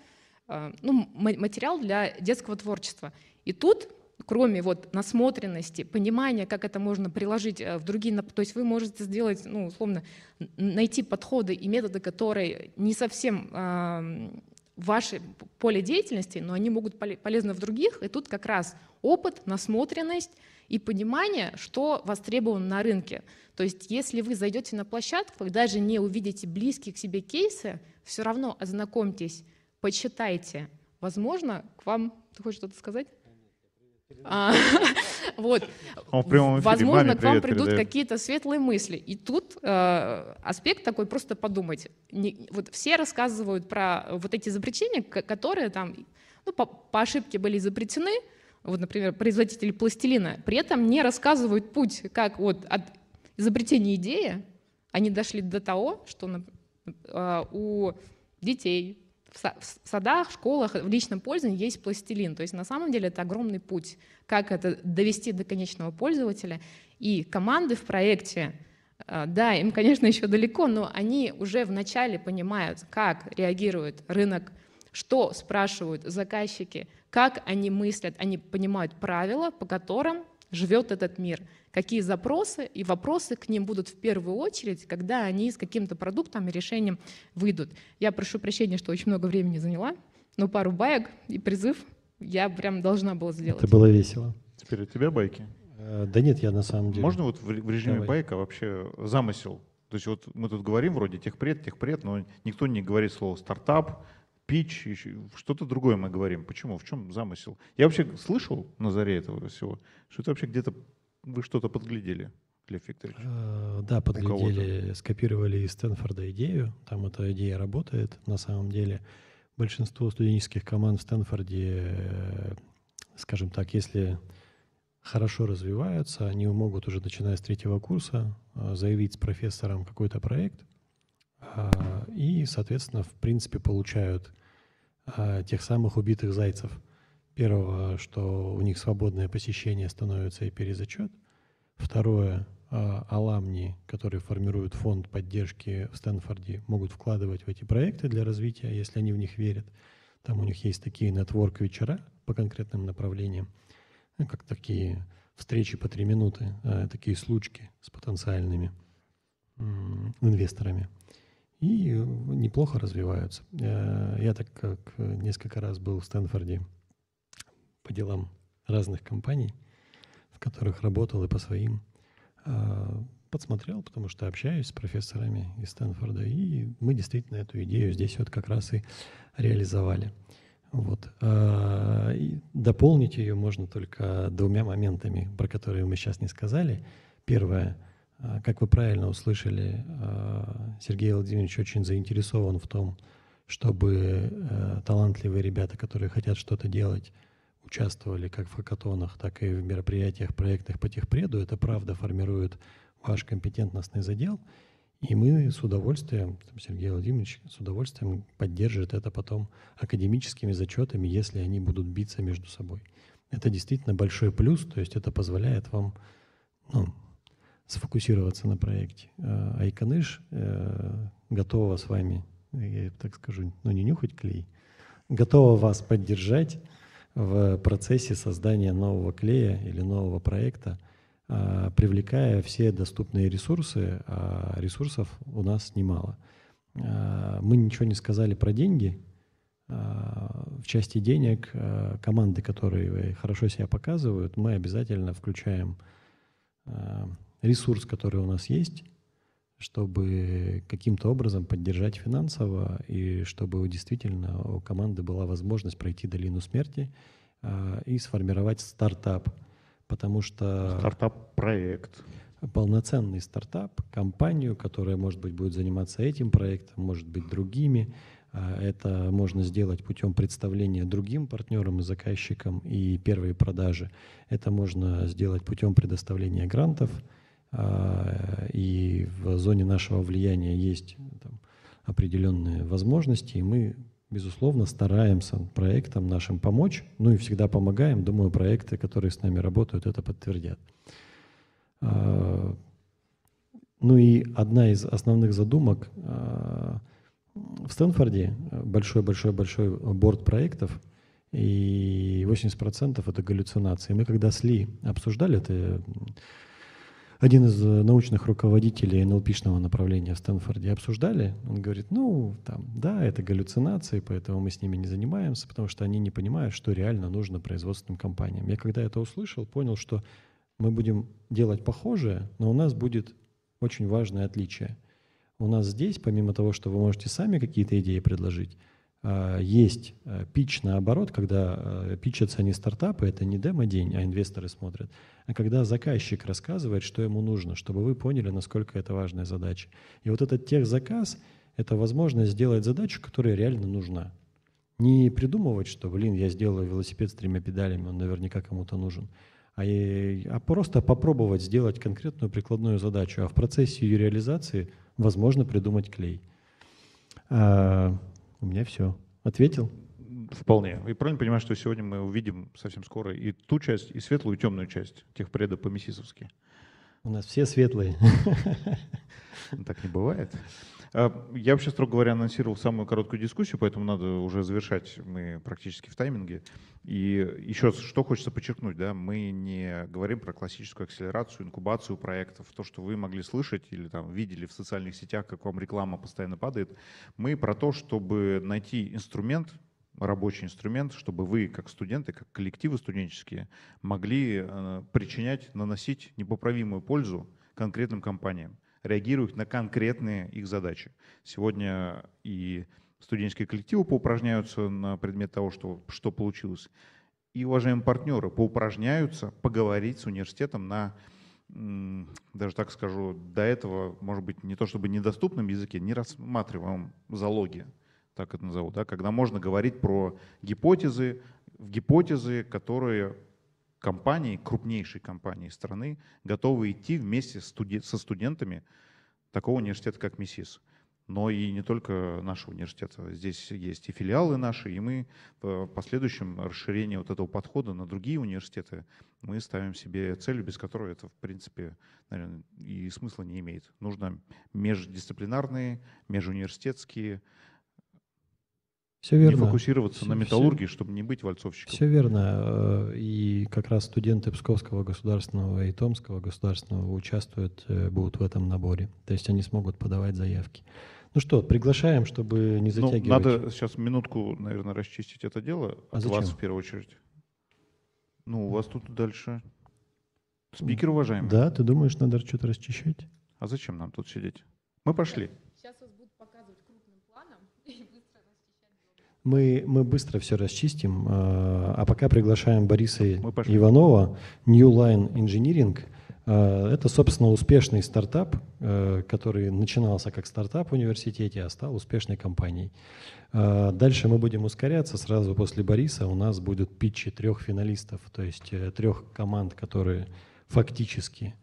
э, ну, материал для детского творчества. И тут кроме вот насмотренности, понимания, как это можно приложить э, в другие, то есть вы можете сделать, ну, условно, найти подходы и методы, которые не совсем э, ваше поле деятельности, но они могут полезны в других, и тут как раз опыт, насмотренность и понимание, что востребовано на рынке. То есть если вы зайдете на площадку и даже не увидите близкие к себе кейсы, все равно ознакомьтесь, почитайте. Возможно, к вам... Ты хочешь что-то сказать? А, вот. А Возможно, к вам придут какие-то светлые мысли. И тут э, аспект такой, просто подумать. Вот все рассказывают про вот эти изобретения, которые там ну, по, по ошибке были запретены, вот, например, производители пластилина, при этом не рассказывают путь, как вот от изобретения идеи они дошли до того, что э, у детей, в садах, школах, в личном пользовании есть пластилин. То есть на самом деле это огромный путь, как это довести до конечного пользователя. И команды в проекте, э, да, им, конечно, еще далеко, но они уже вначале понимают, как реагирует рынок, что спрашивают заказчики, как они мыслят, они понимают правила, по которым живет этот мир, какие запросы и вопросы к ним будут в первую очередь, когда они с каким-то продуктом и решением выйдут. Я прошу прощения, что очень много времени заняла, но пару баек и призыв я прям должна была сделать. Это было весело. Теперь у тебя байки? Э, да нет, я на самом деле. Можно вот в режиме Давай. байка вообще замысел? То есть вот мы тут говорим вроде техпред, техпред, но никто не говорит слово стартап, пич, что-то другое мы говорим. Почему? В чем замысел? Я вообще слышал на заре этого всего, что это вообще где-то вы что-то подглядели. Лев Викторович? Э, да, подглядели, скопировали из Стэнфорда идею. Там эта идея работает. На самом деле большинство студенческих команд в Стэнфорде, э, скажем так, если хорошо развиваются, они могут уже, начиная с третьего курса, э, заявить с профессором какой-то проект – а, и, соответственно, в принципе, получают а, тех самых убитых зайцев. Первое, что у них свободное посещение становится и перезачет. Второе, а, аламни, которые формируют фонд поддержки в Стэнфорде, могут вкладывать в эти проекты для развития, если они в них верят. Там у них есть такие нетворк-вечера по конкретным направлениям, ну, как такие встречи по три минуты, такие случки с потенциальными инвесторами – и э, неплохо развиваются. Э, я так как несколько раз был в Стэнфорде по делам разных компаний, в которых работал и по своим, э, подсмотрел, потому что общаюсь с профессорами из Стэнфорда, и мы действительно эту идею здесь вот как раз и реализовали. Вот. И дополнить ее можно только двумя моментами, про которые мы сейчас не сказали. Первое – а, как вы правильно услышали, а, Сергей Владимирович очень заинтересован в том, чтобы э, талантливые ребята, которые хотят что-то делать, участвовали как в хакатонах, так и в мероприятиях, проектах по техпреду. Это правда формирует ваш компетентностный задел. И мы с удовольствием, Сергей Владимирович, с удовольствием поддержит это потом академическими зачетами, если они будут биться между собой. Это действительно большой плюс, то есть это позволяет вам ну, сфокусироваться на проекте. А Айконыш э, готова с вами, я так скажу, ну не нюхать клей, готова вас поддержать в процессе создания нового клея или нового проекта, а, привлекая все доступные ресурсы, а ресурсов у нас немало. А, мы ничего не сказали про деньги. А, в части денег команды, которые хорошо себя показывают, мы обязательно включаем ресурс, который у нас есть, чтобы каким-то образом поддержать финансово и чтобы действительно у команды была возможность пройти долину смерти э, и сформировать стартап. Потому что... Стартап-проект. Полноценный стартап, компанию, которая, может быть, будет заниматься этим проектом, может быть, другими. А, это можно сделать путем представления другим партнерам и заказчикам и первые продажи. Это можно сделать путем предоставления грантов. А, и в зоне нашего влияния есть там, определенные возможности, и мы, безусловно, стараемся проектам нашим помочь, ну и всегда помогаем. Думаю, проекты, которые с нами работают, это подтвердят. А, ну и одна из основных задумок а, в Стэнфорде большой-большой-большой борт проектов, и 80% это галлюцинации. Мы когда сли обсуждали это один из э, научных руководителей НЛПшного направления в Стэнфорде обсуждали. Он говорит, ну, там, да, это галлюцинации, поэтому мы с ними не занимаемся, потому что они не понимают, что реально нужно производственным компаниям. Я когда это услышал, понял, что мы будем делать похожее, но у нас будет очень важное отличие. У нас здесь, помимо того, что вы можете сами какие-то идеи предложить, Э, есть э, пич наоборот, когда э, пичатся не стартапы, это не демо-день, а инвесторы смотрят, а когда заказчик рассказывает, что ему нужно, чтобы вы поняли, насколько это важная задача. И вот этот техзаказ – это возможность сделать задачу, которая реально нужна. Не придумывать, что, блин, я сделаю велосипед с тремя педалями, он наверняка кому-то нужен, а, и, а просто попробовать сделать конкретную прикладную задачу, а в процессе ее реализации, возможно, придумать клей. А, у меня все. Ответил? Вполне. И правильно понимаю, что сегодня мы увидим совсем скоро и ту часть, и светлую, и темную часть тех предок по-мессисовски. У нас все светлые. Так не бывает. А, я вообще, строго говоря, анонсировал самую короткую дискуссию, поэтому надо уже завершать. Мы практически в тайминге. И еще что хочется подчеркнуть, да, мы не говорим про классическую акселерацию, инкубацию проектов, то, что вы могли слышать или там видели в социальных сетях, как вам реклама постоянно падает. Мы про то, чтобы найти инструмент, рабочий инструмент, чтобы вы, как студенты, как коллективы студенческие, могли э, причинять, наносить непоправимую пользу конкретным компаниям реагируют на конкретные их задачи. Сегодня и студенческие коллективы поупражняются на предмет того, что, что получилось. И, уважаемые партнеры, поупражняются поговорить с университетом на, даже так скажу, до этого, может быть, не то чтобы недоступном языке, не рассматриваем залоги, так это назову, да, когда можно говорить про гипотезы, в гипотезы, которые компании, крупнейшей компании страны, готовы идти вместе со студентами такого университета, как МИСИС. Но и не только нашего университета. Здесь есть и филиалы наши, и мы в последующем расширении вот этого подхода на другие университеты мы ставим себе цель, без которой это, в принципе, наверное, и смысла не имеет. Нужно междисциплинарные, межуниверситетские все верно. Не фокусироваться все, на металлургии, все, чтобы не быть вальцовщиком. Все верно. Э, и как раз студенты Псковского государственного и Томского государственного участвуют, э, будут в этом наборе. То есть они смогут подавать заявки. Ну что, приглашаем, чтобы не ну, затягивать. Ну, надо сейчас минутку, наверное, расчистить это дело. А от зачем? вас в первую очередь. Ну, у вас тут дальше. Спикер уважаемый. Да, ты думаешь, надо что-то расчищать? А зачем нам тут сидеть? Мы пошли. Мы, мы быстро все расчистим, э, а пока приглашаем Бориса Иванова, New Line Engineering. Э, это, собственно, успешный стартап, э, который начинался как стартап в университете, а стал успешной компанией. Дальше мы будем ускоряться. Сразу после Бориса у нас будут питчи трех финалистов, то есть трех команд, которые фактически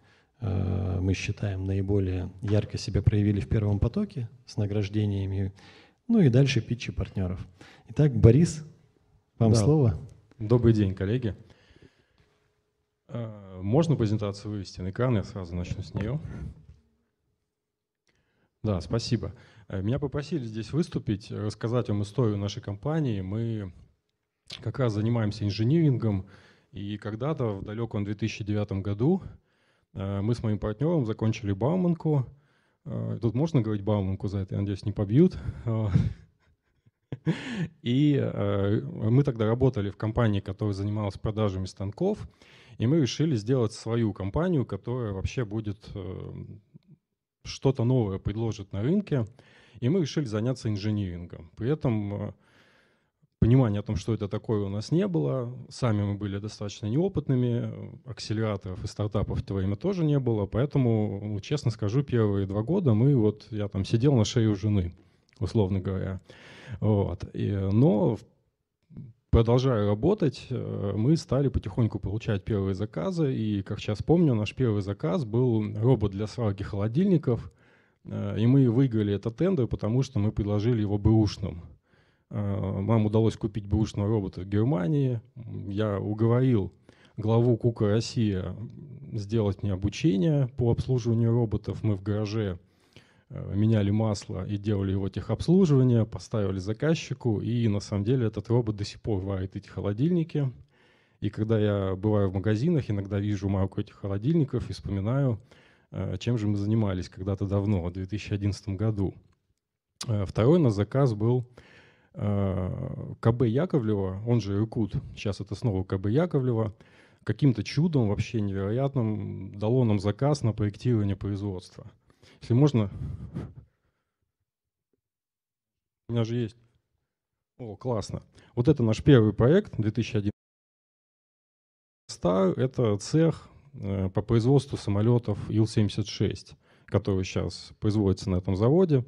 мы считаем наиболее ярко себя проявили в первом потоке с награждениями ну и дальше питчи партнеров. Итак, Борис, вам да. слово. Добрый день, коллеги. Э, можно презентацию вывести на экран, я сразу начну с нее. Да, спасибо. Э, меня попросили здесь выступить, рассказать вам историю нашей компании. Мы как раз занимаемся инжинирингом, и когда-то в далеком 2009 году э, мы с моим партнером закончили Бауманку – Э, тут можно говорить Бауманку за это, я надеюсь, не побьют. Э, и э, мы тогда работали в компании, которая занималась продажами станков, и мы решили сделать свою компанию, которая вообще будет что-то новое предложит на рынке. И мы решили заняться инжинирингом. При этом Понимания о том, что это такое, у нас не было. Сами мы были достаточно неопытными. Э, акселераторов и стартапов в то время тоже не было. Поэтому, ну, честно скажу, первые два года мы вот, я там сидел на шее у жены, условно говоря. Вот. И, но продолжая работать, э, мы стали потихоньку получать первые заказы. И, как сейчас помню, наш первый заказ был робот для сварки холодильников. Э, и мы выиграли этот тендер, потому что мы предложили его бэушным. Маме э, удалось купить бэушного робота в Германии. Я уговорил главу Кука России сделать мне обучение по обслуживанию роботов. Мы в гараже э, меняли масло и делали его техобслуживание, поставили заказчику, и на самом деле этот робот до сих пор варит эти холодильники. И когда я бываю в магазинах, иногда вижу марку этих холодильников и вспоминаю, э, чем же мы занимались когда-то давно, в 2011 году. Второй на заказ был Э, КБ Яковлева, он же Иркут, сейчас это снова КБ Яковлева, каким-то чудом вообще невероятным дало нам заказ на проектирование производства. Если можно... У меня же есть. О, классно. Вот это наш первый проект 2001. Star — это цех э, по производству самолетов Ил-76, который сейчас производится на этом заводе.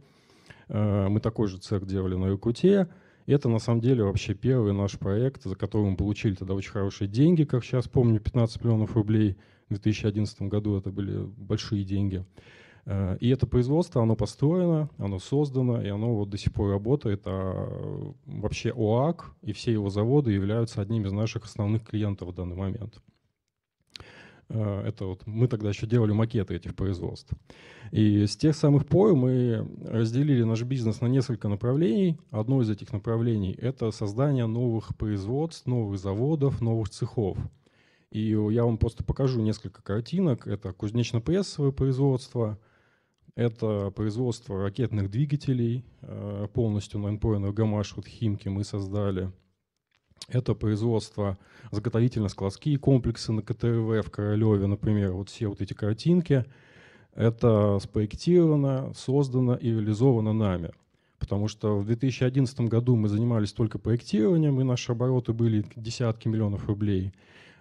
Э, мы такой же цех делали на Якуте. Это на самом деле вообще первый наш проект, за который мы получили тогда очень хорошие деньги, как сейчас помню, 15 миллионов рублей в 2011 году. Это были большие деньги. Э, и это производство, оно построено, оно создано, и оно вот до сих пор работает. А вообще ОАК и все его заводы являются одним из наших основных клиентов в данный момент. Э, это вот мы тогда еще делали макеты этих производств. И с тех самых пор мы разделили наш бизнес на несколько направлений. Одно из этих направлений – это создание новых производств, новых заводов, новых цехов. И я вам просто покажу несколько картинок. Это кузнечно-прессовое производство, это производство ракетных двигателей, э, полностью на НПО «Энергомаш» вот Химки мы создали – это производство заготовительно-складские комплексы на КТВ в Королеве, например, вот все вот эти картинки. Это спроектировано, создано и реализовано нами. Потому что в 2011 году мы занимались только проектированием, и наши обороты были десятки миллионов рублей.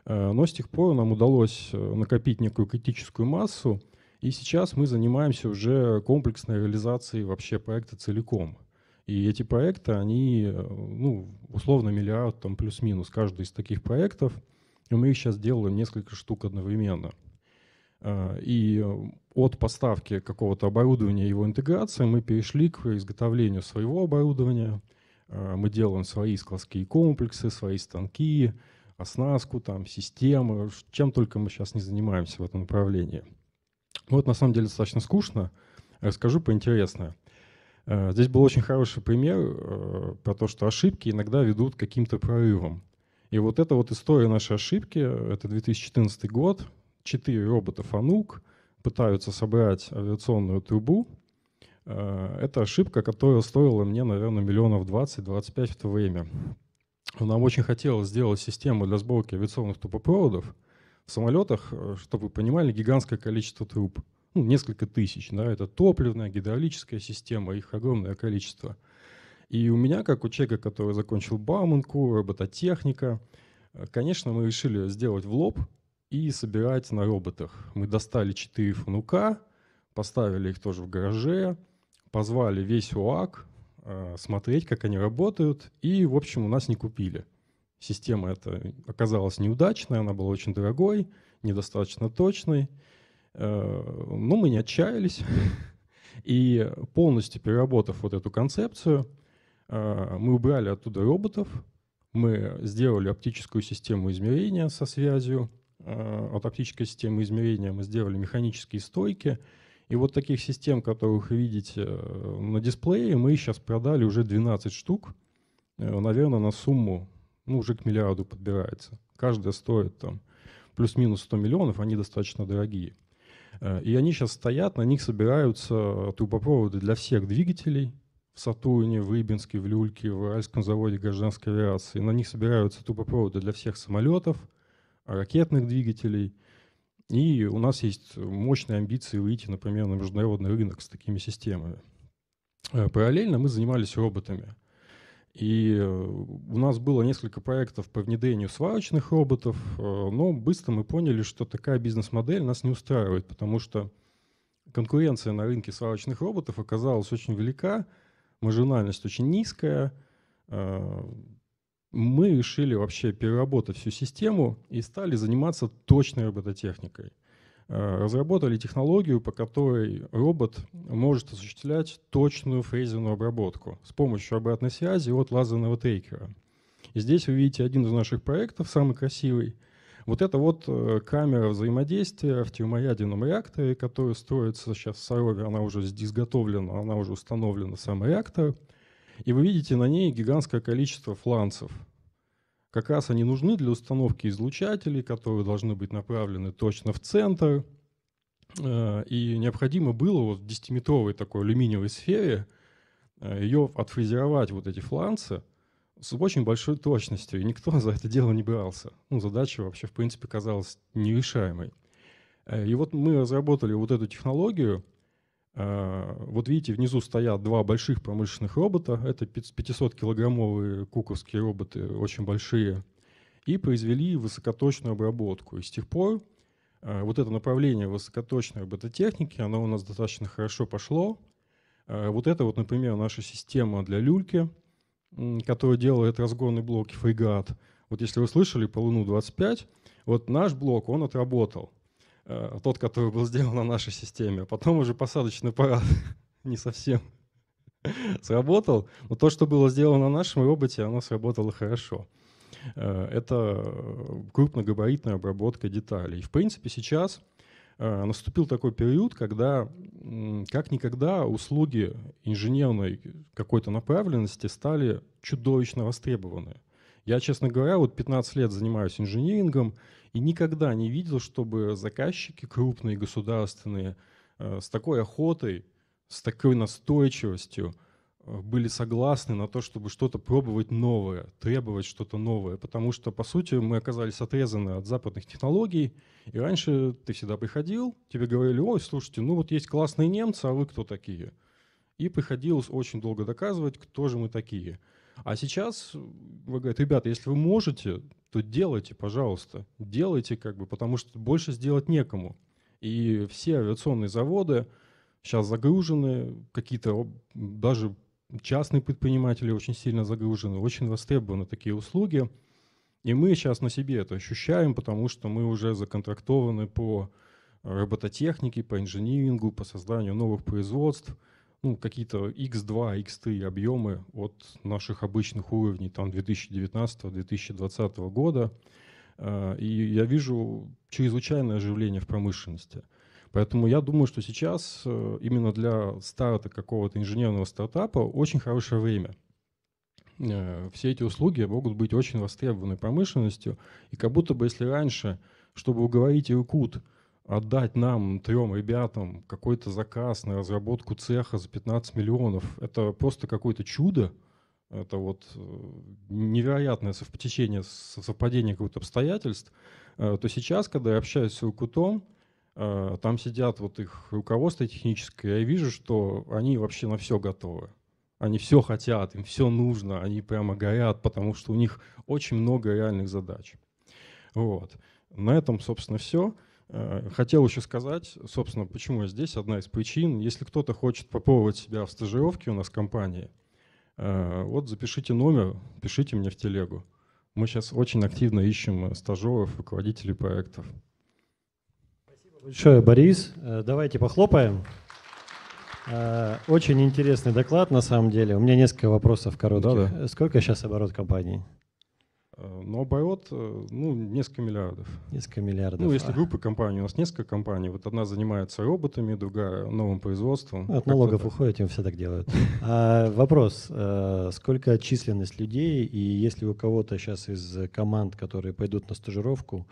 Э, но с тех пор нам удалось э, накопить некую критическую массу, и сейчас мы занимаемся уже комплексной реализацией вообще проекта целиком. И эти проекты, они, э, ну, условно, миллиард, там, плюс-минус, каждый из таких проектов. И мы их сейчас делаем несколько штук одновременно. А, и э, от поставки какого-то оборудования его интеграции мы перешли к изготовлению своего оборудования. А, мы делаем свои складские комплексы, свои станки, оснастку, там, системы, чем только мы сейчас не занимаемся в этом направлении. Вот на самом деле достаточно скучно. Расскажу поинтереснее. Э, здесь был очень хороший пример э, про то, что ошибки иногда ведут к каким-то прорывам. И вот эта вот история нашей ошибки, это 2014 год, четыре робота Фанук пытаются собрать авиационную трубу. Э, это ошибка, которая стоила мне, наверное, миллионов 20-25 в то время. Нам очень хотелось сделать систему для сборки авиационных трубопроводов. В самолетах, чтобы вы понимали, гигантское количество труб – ну, несколько тысяч. Да? Это топливная, гидравлическая система, их огромное количество. И у меня, как у человека, который закончил Бауманку, робототехника, э, конечно, мы решили сделать в лоб и собирать на роботах. Мы достали 4 фанука, поставили их тоже в гараже, позвали весь УАК, э, смотреть, как они работают, и, в общем, у нас не купили. Система эта оказалась неудачной, она была очень дорогой, недостаточно точной. Э, Но ну, мы не отчаялись. И полностью переработав вот эту концепцию, э, мы убрали оттуда роботов, мы сделали оптическую систему измерения со связью, э, от оптической системы измерения мы сделали механические стойки. И вот таких систем, которых вы видите на дисплее, мы сейчас продали уже 12 штук. Наверное, на сумму, ну, уже к миллиарду подбирается. Каждая стоит там плюс-минус 100 миллионов, они достаточно дорогие. Э, и они сейчас стоят, на них собираются э, трубопроводы для всех двигателей в Сатурне, в Рыбинске, в Люльке, в Уральском заводе гражданской авиации. На них собираются трубопроводы для всех самолетов, ракетных двигателей. И у нас есть мощные амбиции выйти, например, на международный рынок с такими системами. Э, параллельно мы занимались роботами – и э, у нас было несколько проектов по внедрению сварочных роботов, э, но быстро мы поняли, что такая бизнес-модель нас не устраивает, потому что конкуренция на рынке сварочных роботов оказалась очень велика, маржинальность очень низкая. Э, мы решили вообще переработать всю систему и стали заниматься точной робототехникой – Э, разработали технологию, по которой робот может осуществлять точную фрезерную обработку с помощью обратной связи от лазерного трекера. И здесь вы видите один из наших проектов, самый красивый. Вот это вот э, камера взаимодействия в термоядерном реакторе, которая строится сейчас в Сарове, она уже изготовлена, она уже установлена, сам реактор. И вы видите на ней гигантское количество фланцев – как раз они нужны для установки излучателей, которые должны быть направлены точно в центр. Э, и необходимо было вот в 10-метровой такой алюминиевой сфере э, ее отфрезеровать, вот эти фланцы, с очень большой точностью. И никто за это дело не брался. Ну, задача вообще, в принципе, казалась нерешаемой. Э, и вот мы разработали вот эту технологию – а, вот видите, внизу стоят два больших промышленных робота. Это 500-килограммовые куковские роботы, очень большие. И произвели высокоточную обработку. И с тех пор а, вот это направление высокоточной робототехники, оно у нас достаточно хорошо пошло. А, вот это вот, например, наша система для люльки, которая делает разгонный блок и фрегат. Вот если вы слышали по Луну-25, вот наш блок, он отработал – Э, тот, который был сделан на нашей системе. А потом уже посадочный аппарат не совсем сработал, но то, что было сделано на нашем роботе, оно сработало хорошо. Э, это э, крупногабаритная обработка деталей. В принципе, сейчас наступил такой период, когда как никогда услуги инженерной какой-то направленности стали чудовищно востребованы. Я, честно говоря, вот 15 лет занимаюсь инжинирингом и никогда не видел, чтобы заказчики крупные, государственные, э, с такой охотой, с такой настойчивостью э, были согласны на то, чтобы что-то пробовать новое, требовать что-то новое, потому что, по сути, мы оказались отрезаны от западных технологий, и раньше ты всегда приходил, тебе говорили, ой, слушайте, ну вот есть классные немцы, а вы кто такие? И приходилось очень долго доказывать, кто же мы такие – а сейчас вы говорите, ребята, если вы можете, то делайте, пожалуйста. Делайте, как бы, потому что больше сделать некому. И все авиационные заводы сейчас загружены, какие-то даже частные предприниматели очень сильно загружены, очень востребованы такие услуги. И мы сейчас на себе это ощущаем, потому что мы уже законтрактованы по робототехнике, по инжинирингу, по созданию новых производств – ну, какие-то x2, x3 объемы от наших обычных уровней там 2019-2020 года. А, и я вижу чрезвычайное оживление в промышленности. Поэтому я думаю, что сейчас э, именно для старта какого-то инженерного стартапа очень хорошее время. Э, все эти услуги могут быть очень востребованы промышленностью. И как будто бы если раньше, чтобы уговорить Иркут – отдать нам, трем ребятам, какой-то заказ на разработку цеха за 15 миллионов. Это просто какое-то чудо. Это вот э, невероятное совпечение, совпадение каких-то обстоятельств. Э, то сейчас, когда я общаюсь с Рукутом, э, там сидят вот их руководство техническое, я вижу, что они вообще на все готовы. Они все хотят, им все нужно, они прямо горят, потому что у них очень много реальных задач. Вот. На этом, собственно, все. Э, хотел еще сказать, собственно, почему я здесь, одна из причин. Если кто-то хочет попробовать себя в стажировке у нас в компании, э, вот запишите номер, пишите мне в телегу. Мы сейчас очень активно ищем э, стажеров, руководителей проектов. Спасибо большое, Борис. Давайте похлопаем. Очень интересный доклад, на самом деле. У меня несколько вопросов коротких. Да, да. Сколько сейчас оборот компании? Э, но оборот, э, ну, несколько миллиардов. Несколько миллиардов. Ну, если а. группы компаний, у нас несколько компаний, вот одна занимается роботами, другая новым производством. Ну, от налогов уходят, им все так делают. А, вопрос, э, сколько численность людей, и если у кого-то сейчас из команд, которые пойдут на стажировку,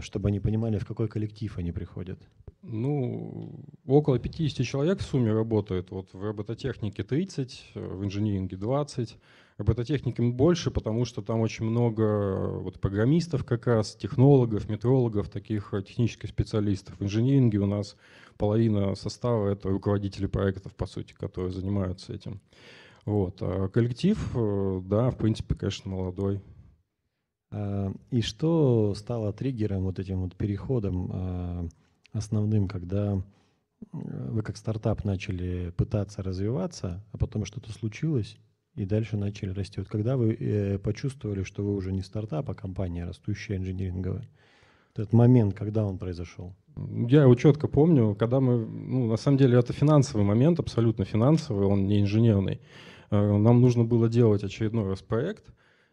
чтобы они понимали, в какой коллектив они приходят? Ну, около 50 человек в сумме работает. Вот в робототехнике 30, в инжиниринге 20, робототехниками больше, потому что там очень много э, вот, программистов как раз, технологов, метрологов, таких э, технических специалистов. В инжиниринге у нас половина состава — это руководители проектов, по сути, которые занимаются этим. Вот. А коллектив, э, да, в принципе, конечно, молодой. А, и что стало триггером, вот этим вот переходом а, основным, когда вы как стартап начали пытаться развиваться, а потом что-то случилось, и дальше начали расти. Вот когда вы э, почувствовали, что вы уже не стартап, а компания растущая инжиниринговая, этот момент, когда он произошел? Я его четко помню, когда мы, ну, на самом деле это финансовый момент, абсолютно финансовый, он не инженерный. Э, нам нужно было делать очередной раз проект,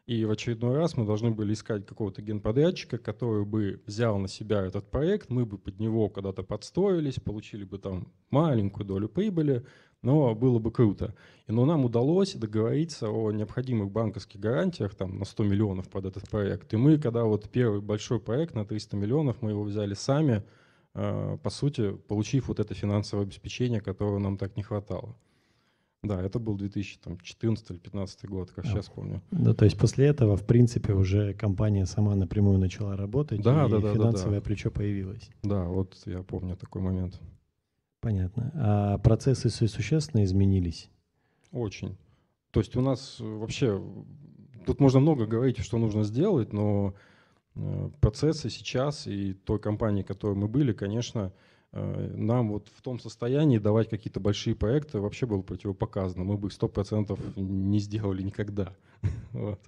и в очередной раз мы должны были искать какого-то генподрядчика, который бы взял на себя этот проект, мы бы под него когда-то подстроились, получили бы там маленькую долю прибыли, но было бы круто. Но нам удалось договориться о необходимых банковских гарантиях там, на 100 миллионов под этот проект. И мы, когда вот первый большой проект на 300 миллионов, мы его взяли сами, а, по сути, получив вот это финансовое обеспечение, которого нам так не хватало. Да, это был 2014 или 2015 год, как да. Ну, сейчас помню. Да, то есть после этого, в принципе, уже компания сама напрямую начала работать, да, и да, финансовое да, да. плечо появилось. Да, вот я помню такой момент. Понятно. А процессы существенно изменились? Очень. То есть у нас э, вообще, тут можно много говорить, что нужно сделать, но э, процессы сейчас и той компании, которой мы были, конечно, э, нам вот в том состоянии давать какие-то большие проекты вообще было противопоказано. Мы бы их 100% не сделали никогда.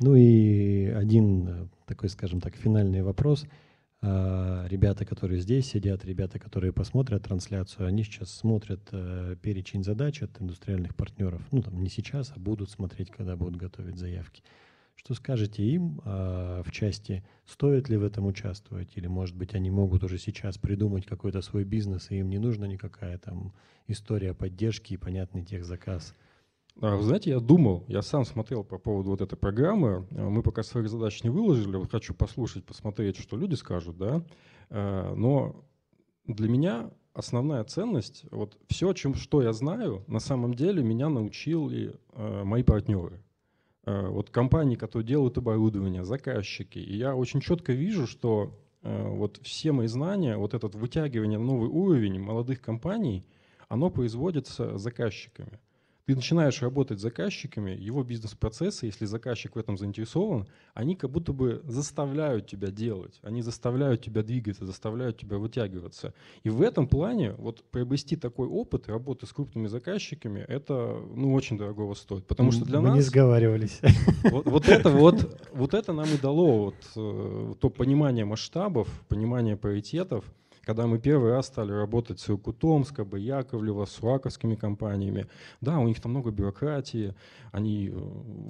Ну и один такой, скажем так, финальный вопрос – Э, ребята, которые здесь сидят, ребята, которые посмотрят трансляцию, они сейчас смотрят э, перечень задач от индустриальных партнеров. Ну, там не сейчас, а будут смотреть, когда будут готовить заявки. Что скажете им э, в части, стоит ли в этом участвовать, или, может быть, они могут уже сейчас придумать какой-то свой бизнес, и им не нужна никакая там история поддержки и понятный техзаказ? заказ? А, знаете, я думал, я сам смотрел по поводу вот этой программы. А, мы пока своих задач не выложили. Вот хочу послушать, посмотреть, что люди скажут, да. А, но для меня основная ценность, вот все, чем, что я знаю, на самом деле меня научили мои партнеры. Вот компании, которые делают оборудование, заказчики. И я очень четко вижу, что вот все мои знания, вот это вытягивание на новый уровень молодых компаний, оно производится заказчиками ты начинаешь работать с заказчиками, его бизнес-процессы, если заказчик в этом заинтересован, они как будто бы заставляют тебя делать, они заставляют тебя двигаться, заставляют тебя вытягиваться. И в этом плане вот приобрести такой опыт работы с крупными заказчиками, это ну, очень дорого стоит. Потому что для Мы нас... не сговаривались. Вот, вот, это, вот, вот это нам и дало вот, э, то понимание масштабов, понимание приоритетов, когда мы первый раз стали работать с Иркутомска, Яковлева, с Суаковскими компаниями. Да, у них там много бюрократии, они э,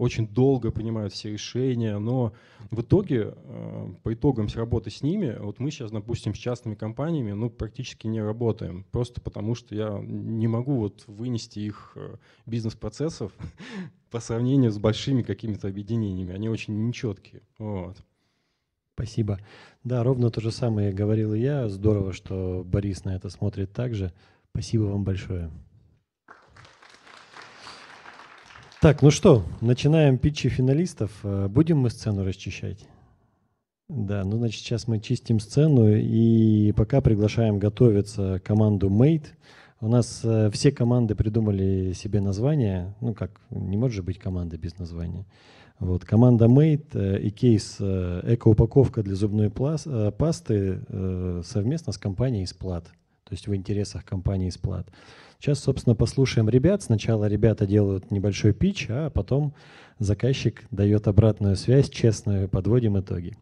очень долго принимают все решения, но в итоге, э, по итогам работы с ними, вот мы сейчас, допустим, с частными компаниями, ну, практически не работаем, просто потому что я не могу вот вынести их э, бизнес-процессов по сравнению с большими какими-то объединениями, они очень нечеткие. Вот. Спасибо. Да, ровно то же самое говорил и я. Здорово, что Борис на это смотрит также. Спасибо вам большое. Так, ну что, начинаем питчи финалистов. Э, будем мы сцену расчищать? Да, ну значит сейчас мы чистим сцену и пока приглашаем готовиться команду Mate. У нас э, все команды придумали себе название. Ну как, не может же быть команды без названия. Вот, команда Made э, и кейс э, «Экоупаковка для зубной э, пасты» совместно с компанией «Сплат», то есть в интересах компании «Сплат». Сейчас, собственно, послушаем ребят. Сначала ребята делают небольшой пич, а потом заказчик дает обратную связь, честную, подводим итоги.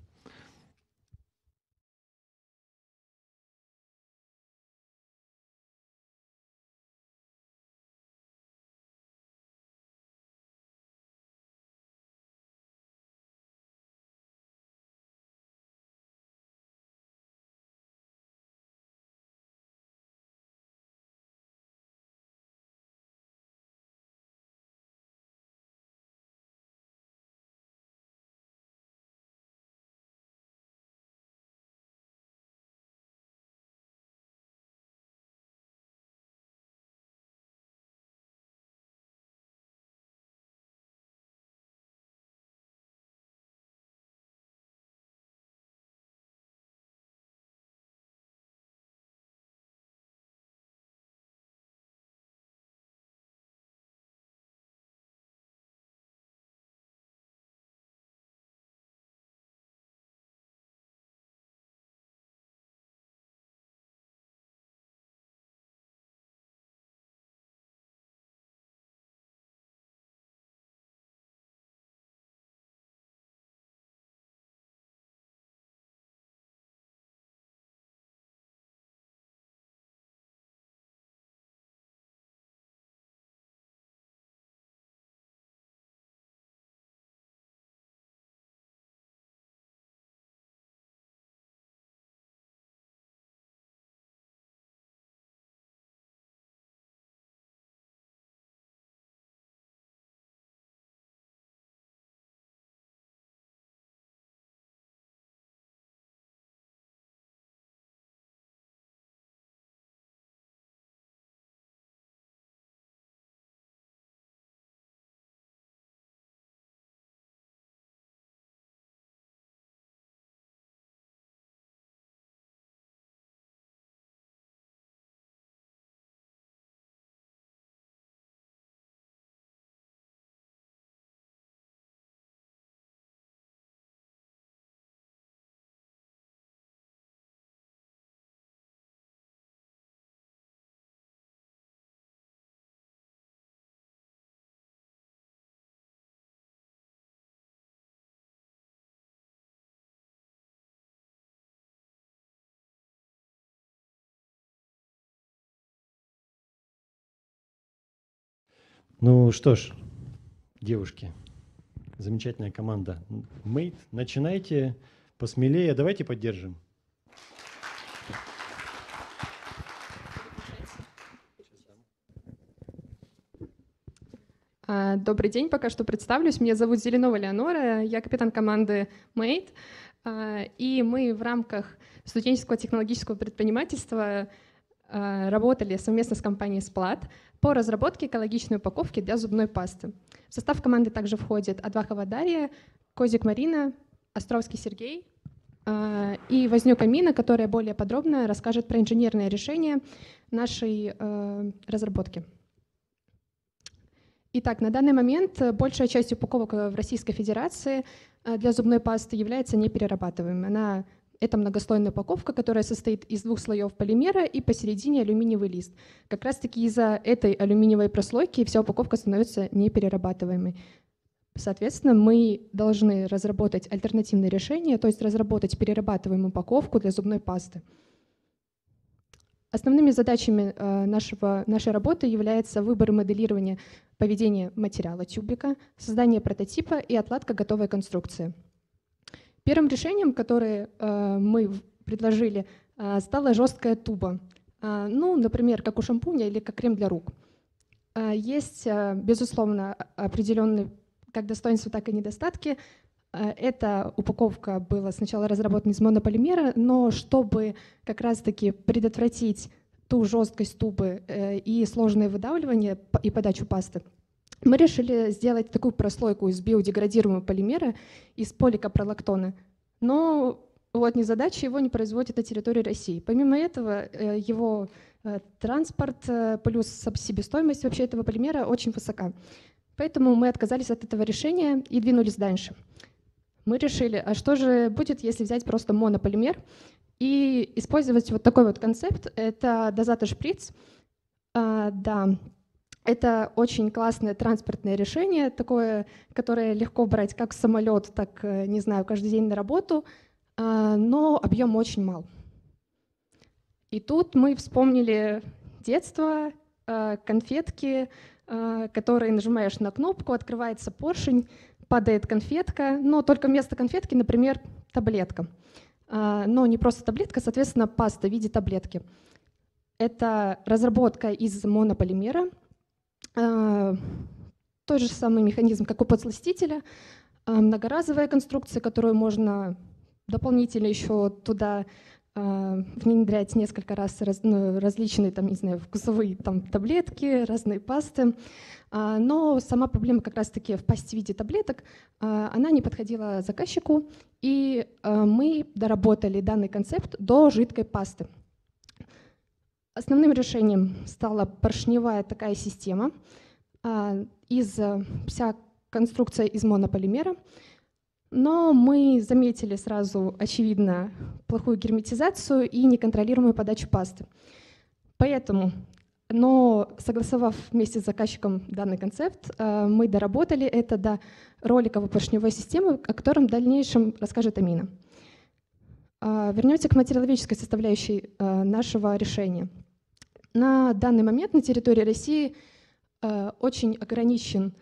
Ну что ж, девушки, замечательная команда Мейт. Начинайте посмелее, давайте поддержим. А, добрый день, пока что представлюсь. Меня зовут Зеленова Леонора, я капитан команды Мейт. А, и мы в рамках студенческого технологического предпринимательства а, работали совместно с компанией «Сплат» по разработке экологичной упаковки для зубной пасты. В состав команды также входят Адвахова Дарья, Козик Марина, Островский Сергей а, и Вознюк Амина, которая более подробно расскажет про инженерное решение нашей э, разработки. Итак, на данный момент э, большая часть упаковок э, в Российской Федерации для зубной пасты является неперерабатываемой. Она это многослойная упаковка, которая состоит из двух слоев полимера и посередине алюминиевый лист. Как раз-таки из-за этой алюминиевой прослойки вся упаковка становится неперерабатываемой. Соответственно, мы должны разработать альтернативное решение, то есть разработать перерабатываемую упаковку для зубной пасты. Основными задачами э, нашего, нашей работы является выбор и моделирование поведения материала тюбика, создание прототипа и отладка готовой конструкции – Первым решением, которое э, мы предложили, э, стала жесткая туба. Э, ну, например, как у шампуня или как крем для рук. Есть, безусловно, определенные как достоинства, так и недостатки. Эта упаковка была сначала разработана из монополимера, но чтобы как раз-таки предотвратить ту жесткость тубы и сложное выдавливание и подачу пасты, мы решили сделать такую прослойку из биодеградируемого полимера из поликопролактона, но вот незадача его не производит на территории России. Помимо этого, э, его э, транспорт э, плюс себестоимость вообще этого полимера очень высока. Поэтому мы отказались от этого решения и двинулись дальше. Мы решили, а что же будет, если взять просто монополимер и использовать вот такой вот концепт. Это дозатор шприц. А, да, это очень классное транспортное решение, такое, которое легко брать как в самолет, так, э, не знаю, каждый день на работу, а, но объем очень мал. И тут мы вспомнили детство, а, конфетки, а, которые нажимаешь на кнопку, открывается поршень, падает конфетка, но только вместо конфетки, например, таблетка. Но не просто таблетка, соответственно, паста в виде таблетки. Это разработка из монополимера — а, тот же самый механизм, как у подсластителя, а, многоразовая конструкция, которую можно дополнительно еще туда а, внедрять несколько раз раз, ну, различные там, не знаю, вкусовые там, таблетки, разные пасты. Но сама проблема как раз-таки в пасте в виде таблеток, она не подходила заказчику, и мы доработали данный концепт до жидкой пасты. Основным решением стала поршневая такая система а, из э, вся конструкция из монополимера. Но мы заметили сразу, очевидно, плохую герметизацию и неконтролируемую подачу пасты. Поэтому, но согласовав вместе с заказчиком данный концепт, э, мы доработали это до роликовой поршневой системы, о котором в дальнейшем расскажет Амина. А, вернемся к материаловедческой составляющей э, нашего решения — на данный момент на территории России э, очень ограничен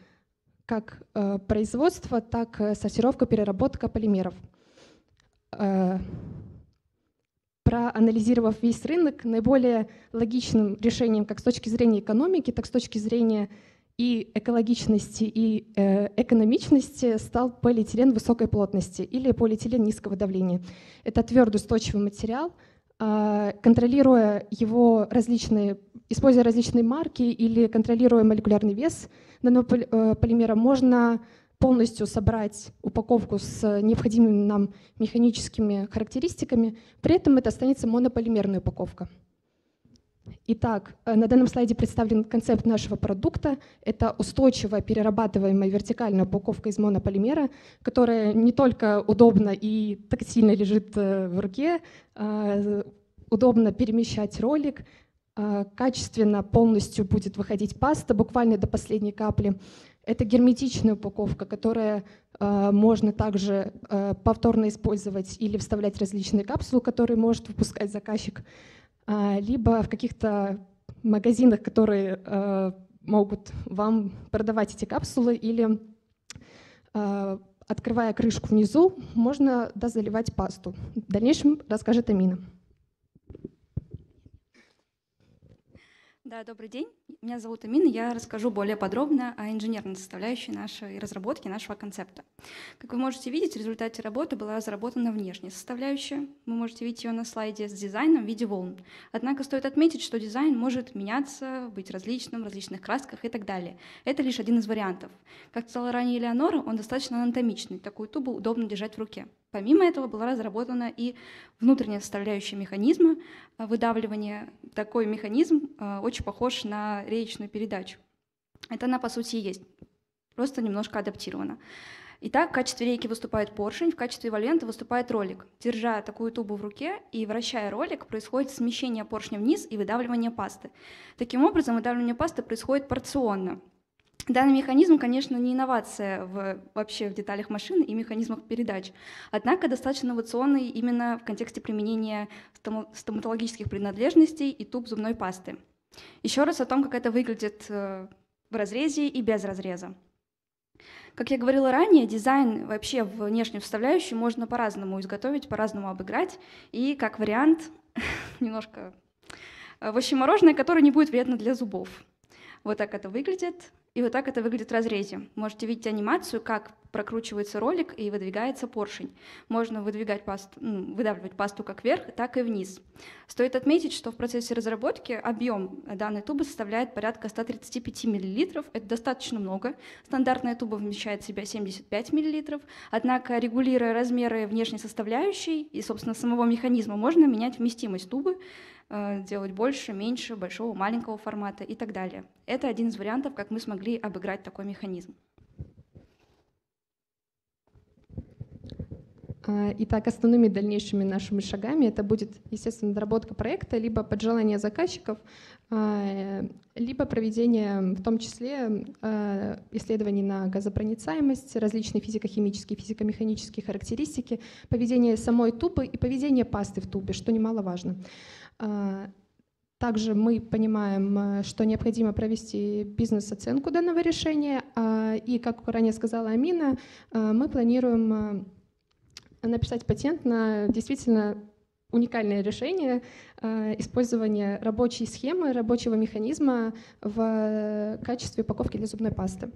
как э, производство, так и э, сортировка, переработка полимеров. Проанализировав весь рынок, наиболее логичным решением как с точки зрения экономики, так и с точки зрения и экологичности, и экономичности стал полиэтилен высокой плотности или полиэтилен низкого давления. Это твердый устойчивый материал – а, контролируя его различные, используя различные марки или контролируя молекулярный вес данного э, полимера, можно полностью собрать упаковку с необходимыми нам механическими характеристиками. При этом это останется монополимерная упаковка. Итак, э, на данном слайде представлен концепт нашего продукта. Это устойчивая перерабатываемая вертикальная упаковка из монополимера, которая не только удобно и тактильно лежит э, в руке, а, удобно перемещать ролик, а, качественно полностью будет выходить паста буквально до последней капли. Это герметичная упаковка, которая а, можно также э, повторно использовать или вставлять различные капсулы, которые может выпускать заказчик. А, либо в каких-то магазинах, которые э, могут вам продавать эти капсулы, или э, открывая крышку внизу, можно да, заливать пасту. В дальнейшем расскажет Амина. Да, добрый день. Меня зовут Амина, я расскажу более подробно о инженерной составляющей нашей разработки, нашего концепта. Как вы можете видеть, в результате работы была разработана внешняя составляющая. Вы можете видеть ее на слайде с дизайном в виде волн. Однако стоит отметить, что дизайн может меняться, быть различным, в различных красках и так далее. Это лишь один из вариантов. Как сказала ранее Элеонора, он достаточно анатомичный, такую тубу удобно держать в руке. Помимо этого была разработана и внутренняя составляющая механизма выдавливания. Такой механизм э, очень похож на на речную передачу. Это она, по сути, и есть, просто немножко адаптирована. Итак, в качестве рейки выступает поршень, в качестве валента выступает ролик. Держа такую тубу в руке и вращая ролик, происходит смещение поршня вниз и выдавливание пасты. Таким образом, выдавливание пасты происходит порционно. Данный механизм, конечно, не инновация в, вообще в деталях машин и механизмах передач, однако достаточно инновационный именно в контексте применения стоматологических принадлежностей и туб зубной пасты. Еще раз о том, как это выглядит э, в разрезе и без разреза. Как я говорила ранее, дизайн вообще внешнюю составляющую можно по-разному изготовить, по-разному обыграть. И как вариант, немножко в э, общем, мороженое, которое не будет вредно для зубов. Вот так это выглядит. И вот так это выглядит в разрезе. Можете видеть анимацию, как прокручивается ролик и выдвигается поршень. Можно выдвигать пасту, ну, выдавливать пасту как вверх, так и вниз. Стоит отметить, что в процессе разработки объем данной тубы составляет порядка 135 мл. Это достаточно много. Стандартная туба вмещает в себя 75 мл. Однако, регулируя размеры внешней составляющей и, собственно, самого механизма, можно менять вместимость тубы Э, делать больше, меньше, большого, маленького формата и так далее. Это один из вариантов, как мы смогли обыграть такой механизм. Э, итак, основными дальнейшими нашими шагами это будет, естественно, доработка проекта, либо поджелание заказчиков, э, либо проведение, в том числе, исследований на газопроницаемость, различные физико-химические, физико-механические характеристики, поведение самой тубы и поведение пасты в тубе, что немаловажно. важно. А, также мы понимаем, э, что необходимо провести бизнес-оценку данного решения. А, и, как ранее сказала Амина, а, мы планируем э, написать патент на действительно уникальное решение использования рабочей схемы, рабочего механизма в качестве упаковки для зубной пасты.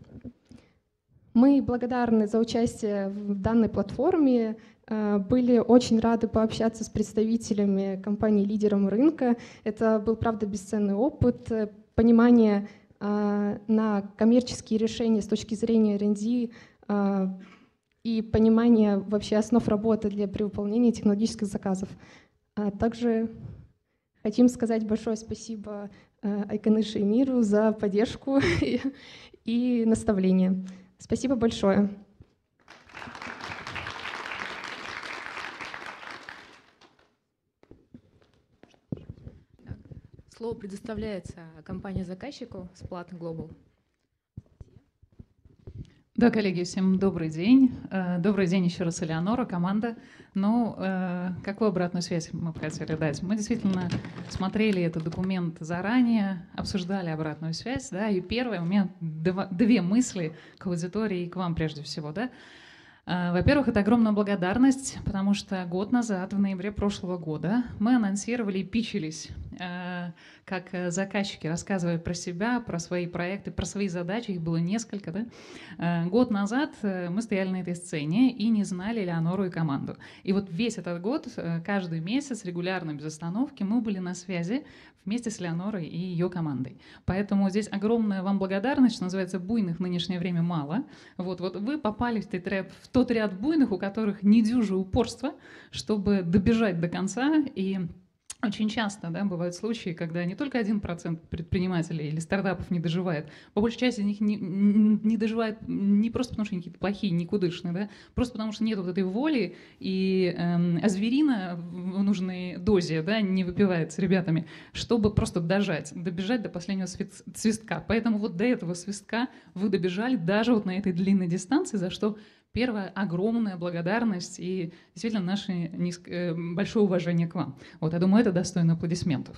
Мы благодарны за участие в данной платформе Э, были очень рады пообщаться с представителями компании лидером рынка. Это был, правда, бесценный опыт, э, понимание э, на коммерческие решения с точки зрения R&D и понимание вообще основ работы для при выполнении технологических заказов. А также хотим сказать большое спасибо Айканыше и Миру за поддержку и, и наставление. Спасибо большое. Слово предоставляется компании заказчику Splat Global. Да, коллеги, всем добрый день. Э, добрый день еще раз, Элеонора, команда. Ну, э, какую обратную связь мы хотели дать? Мы действительно смотрели этот документ заранее, обсуждали обратную связь, да, и первое, у меня две мысли к аудитории и к вам прежде всего, да. Э, во-первых, это огромная благодарность, потому что год назад, в ноябре прошлого года, мы анонсировали и пичились Э, как э, заказчики рассказывали про себя, про свои проекты, про свои задачи, их было несколько, да? Э, год назад мы стояли на этой сцене и не знали Леонору и команду. И вот весь этот год, каждый месяц, регулярно, без остановки, мы были на связи вместе с Леонорой и ее командой. Поэтому здесь огромная вам благодарность, что называется, буйных в нынешнее время мало. Вот, вот вы попали в, трэп, в тот ряд буйных, у которых недюже упорство, чтобы добежать до конца и очень часто да, бывают случаи, когда не только 1% предпринимателей или стартапов не доживает, по большей части них не, не доживает не просто потому, что они какие-то плохие, никудышные, да, просто потому, что нет вот этой воли, и эм, азверина в нужной дозе да, не выпивает с ребятами, чтобы просто дожать, добежать до последнего свистка. Поэтому вот до этого свистка вы добежали даже вот на этой длинной дистанции, за что Первое — огромная благодарность и действительно наше низк... Э, большое уважение к вам. Вот, я думаю, это достойно аплодисментов.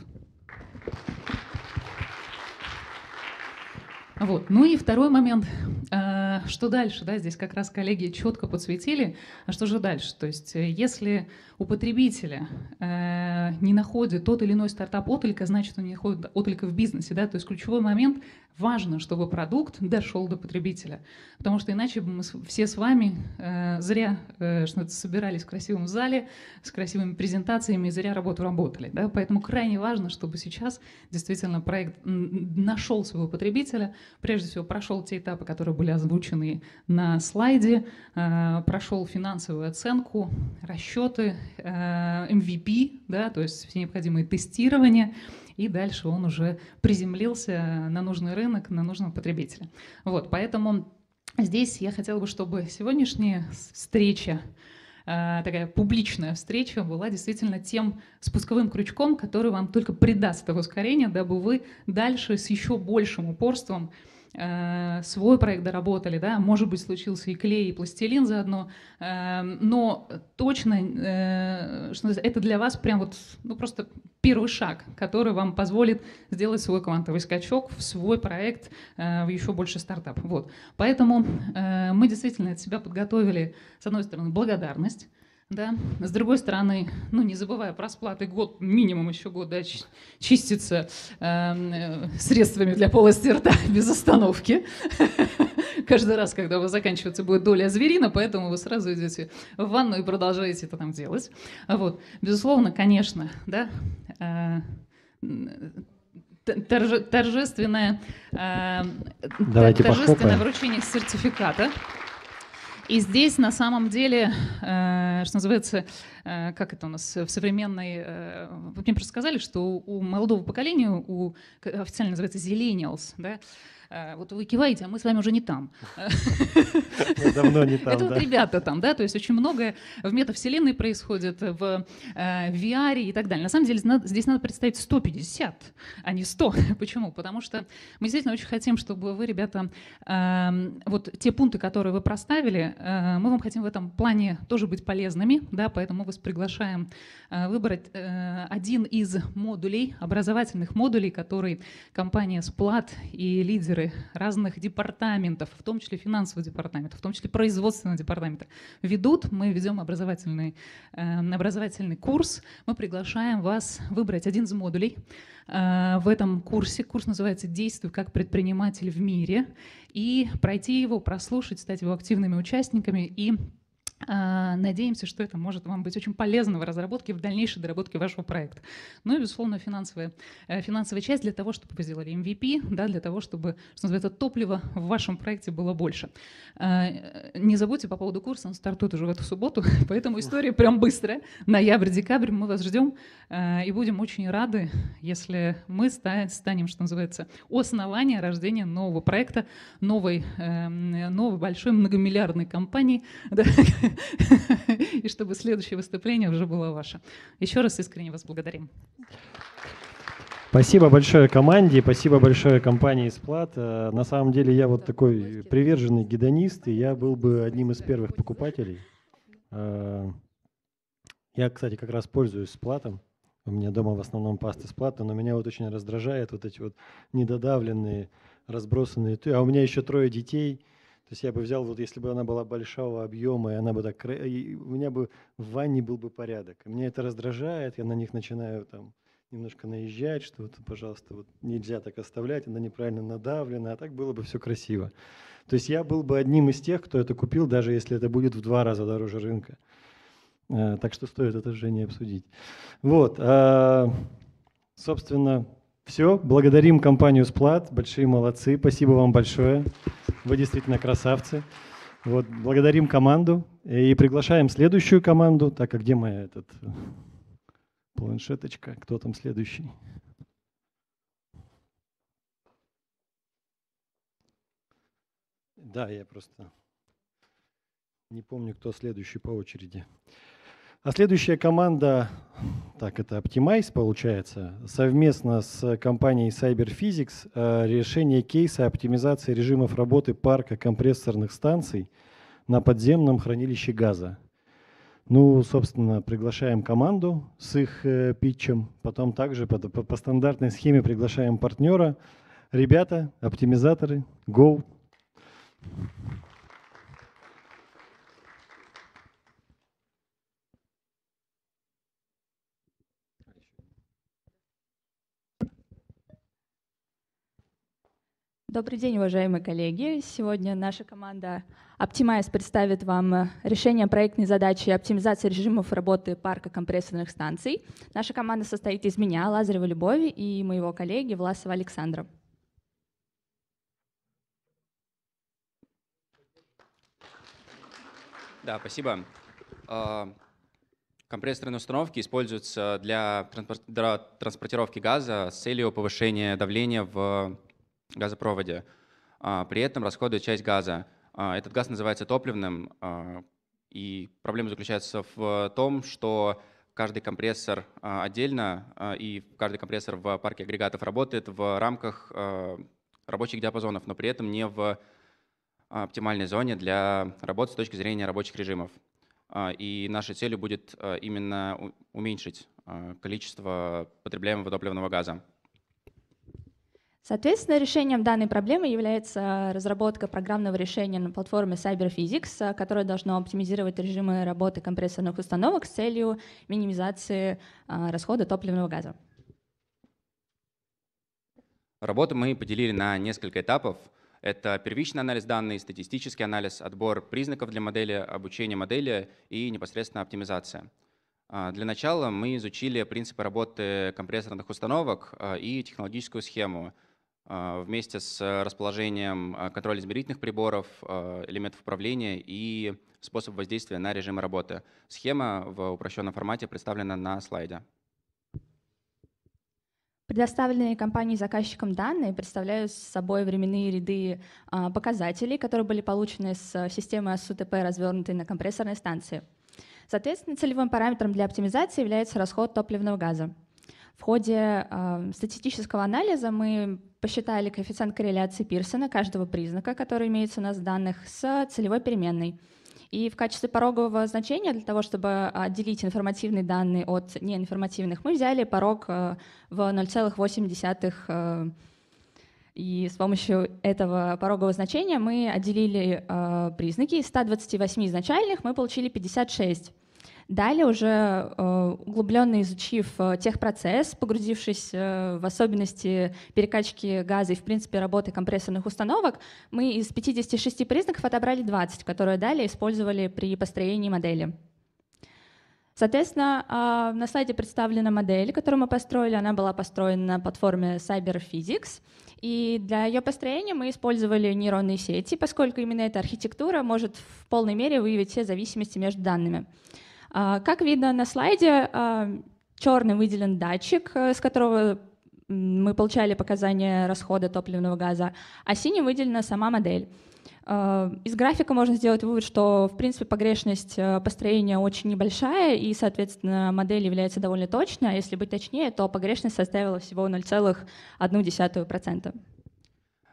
Вот. Ну и второй момент, э, что дальше, да, здесь как раз коллеги четко подсветили, а что же дальше? То есть э, если у потребителя э, не находит тот или иной стартап отклика, значит он не находит отклика в бизнесе, да, то есть ключевой момент, важно, чтобы продукт дошел до потребителя, потому что иначе бы мы все с вами зря что собирались в красивом зале с красивыми презентациями и зря работу работали, да, поэтому крайне важно, чтобы сейчас действительно проект нашел своего потребителя, прежде всего прошел те этапы, которые были озвучены на слайде, э, прошел финансовую оценку, расчеты, э, MVP, да, то есть все необходимые тестирования, и дальше он уже приземлился на нужный рынок, на нужного потребителя. Вот, поэтому Здесь я хотела бы, чтобы сегодняшняя встреча Э, такая публичная встреча была действительно тем спусковым крючком, который вам только придаст это ускорение, дабы вы дальше с еще большим упорством Э, свой проект доработали, да, может быть, случился и клей, и пластилин заодно, эм, но точно, э, что это для вас прям вот, ну, просто первый шаг, который вам позволит сделать свой квантовый скачок в свой проект, э, в еще больше стартап. Вот. Поэтому э, мы действительно от себя подготовили, с одной стороны, благодарность, да. С другой стороны, ну не забывая про сплаты, год, минимум еще года чистится эм, э, средствами для полости рта без остановки. Каждый раз, когда вы заканчиваете, будет доля зверина, поэтому вы сразу идете в ванну и продолжаете это там делать. Вот. Безусловно, конечно, да, э, торже, торжественное, э, Давайте торжественное вручение сертификата. И здесь на самом деле, э, что называется, э, как это у нас в современной... Э, мне просто сказали, что у молодого поколения, у официально называется зелениалс, да, Э, вот вы киваете, а мы с вами уже не там. Давно не там, Это вот ребята там, да, то есть очень многое в метавселенной происходит, в э, VR и так далее. На самом деле здесь надо представить 150, а не 100. Почему? Потому что мы действительно очень хотим, чтобы вы, ребята, эм, вот те пункты, которые вы проставили, э, мы вам хотим в этом плане тоже быть полезными, да, поэтому мы вас приглашаем выбрать один из модулей, образовательных модулей, который компания Splat и лидеры лидеры разных департаментов, в том числе финансового департамента, в том числе производственного департамента, ведут. Мы ведем образовательный, э, образовательный курс. Мы приглашаем вас выбрать один из модулей э, в этом курсе. Курс называется «Действуй как предприниматель в мире» и пройти его, прослушать, стать его активными участниками и а, надеемся, что это может вам быть очень полезно в разработке, в дальнейшей доработке вашего проекта. Ну и, безусловно, финансовая, э, финансовая часть для того, чтобы вы сделали MVP, да, для того, чтобы, что называется, топливо в вашем проекте было больше. А, э, не забудьте по поводу курса, он стартует уже в эту субботу, поэтому история прям быстро. Ноябрь-декабрь мы вас ждем а, и будем очень рады, если мы станем, что называется, основание рождения нового проекта, новой, эм, новой большой многомиллиардной компании, да, и чтобы следующее выступление уже было ваше. Еще раз искренне вас благодарим. Спасибо большое команде, спасибо большое компании «Сплат». Э, на самом деле я вот такой приверженный гедонист, и я был бы одним из первых покупателей. Э, я, кстати, как раз пользуюсь «Сплатом». У меня дома в основном пасты Сплат, но меня вот очень раздражает вот эти вот недодавленные, разбросанные. А у меня еще трое детей – то есть я бы взял, вот если бы она была большого объема, и она бы так, и у меня бы в ванне был бы порядок. Меня это раздражает, я на них начинаю там немножко наезжать, что вот, пожалуйста, вот нельзя так оставлять, она неправильно надавлена, а так было бы все красиво. То есть я был бы одним из тех, кто это купил, даже если это будет в два раза дороже рынка. Э, так что стоит это же не обсудить. Вот, а, собственно, все. Благодарим компанию Сплат. Большие молодцы. Спасибо вам большое. Вы действительно красавцы. Вот, благодарим команду и приглашаем следующую команду, так а где моя этот планшеточка, кто там следующий? Да, я просто не помню, кто следующий по очереди. А следующая команда, так это Optimize получается, совместно с компанией CyberPhysics э, решение кейса оптимизации режимов работы парка компрессорных станций на подземном хранилище газа. Ну, собственно, приглашаем команду с их э, питчем, потом также по, по, по стандартной схеме приглашаем партнера. Ребята, оптимизаторы, go! Добрый день, уважаемые коллеги. Сегодня наша команда Optimize представит вам э, решение проектной задачи оптимизации режимов работы парка компрессорных станций. Наша команда состоит из меня, Лазарева Любови, и моего коллеги Власова Александра. Да, спасибо. А, компрессорные установки используются для транспортировки газа с целью повышения давления в газопроводе, а, при этом расходуя часть газа. А, этот газ называется топливным, а, и проблема заключается в том, что каждый компрессор отдельно и каждый компрессор в парке агрегатов работает в рамках рабочих диапазонов, но при этом не в оптимальной зоне для работы с точки зрения рабочих режимов. И нашей целью будет именно уменьшить количество потребляемого топливного газа. Соответственно, решением данной проблемы является разработка программного решения на платформе CyberPhysics, которое должно оптимизировать режимы работы компрессорных установок с целью минимизации а, расхода топливного газа. Работу мы поделили на несколько этапов. Это первичный анализ данных, статистический анализ, отбор признаков для модели, обучение модели и непосредственно оптимизация. А, для начала мы изучили принципы работы компрессорных установок а, и технологическую схему, а, вместе с э, расположением а, контрольно-измерительных приборов, а, элементов управления и способ воздействия на режимы работы. Схема в упрощенном формате представлена на слайде. Предоставленные компанией заказчиком данные представляют собой временные ряды показателей, которые были получены с системы СУТП, развернутой на компрессорной станции. Соответственно, целевым параметром для оптимизации является расход топливного газа. В ходе э, статистического анализа мы посчитали коэффициент корреляции Пирсона каждого признака, который имеется у нас в данных, с целевой переменной. И в качестве порогового значения для того, чтобы отделить информативные данные от неинформативных, мы взяли порог э, в 0,8. Э, и с помощью этого порогового значения мы отделили э, признаки. Из 128 изначальных мы получили 56. Далее уже э, углубленно изучив э, техпроцесс, погрузившись э, в особенности перекачки газа и, в принципе, работы компрессорных установок, мы из 56 признаков отобрали 20, которые далее использовали при построении модели. Соответственно, а, на слайде представлена модель, которую мы построили. Она была построена на платформе CyberPhysics. И для ее построения мы использовали нейронные сети, поскольку именно эта архитектура может в полной мере выявить все зависимости между данными. А, как видно на слайде, а, черный выделен датчик, э, с которого мы получали показания расхода топливного газа, а синий выделена сама модель. А, из графика можно сделать вывод, что, в принципе, погрешность э, построения очень небольшая, и, соответственно, модель является довольно точной. А если быть точнее, то погрешность составила всего 0,1%.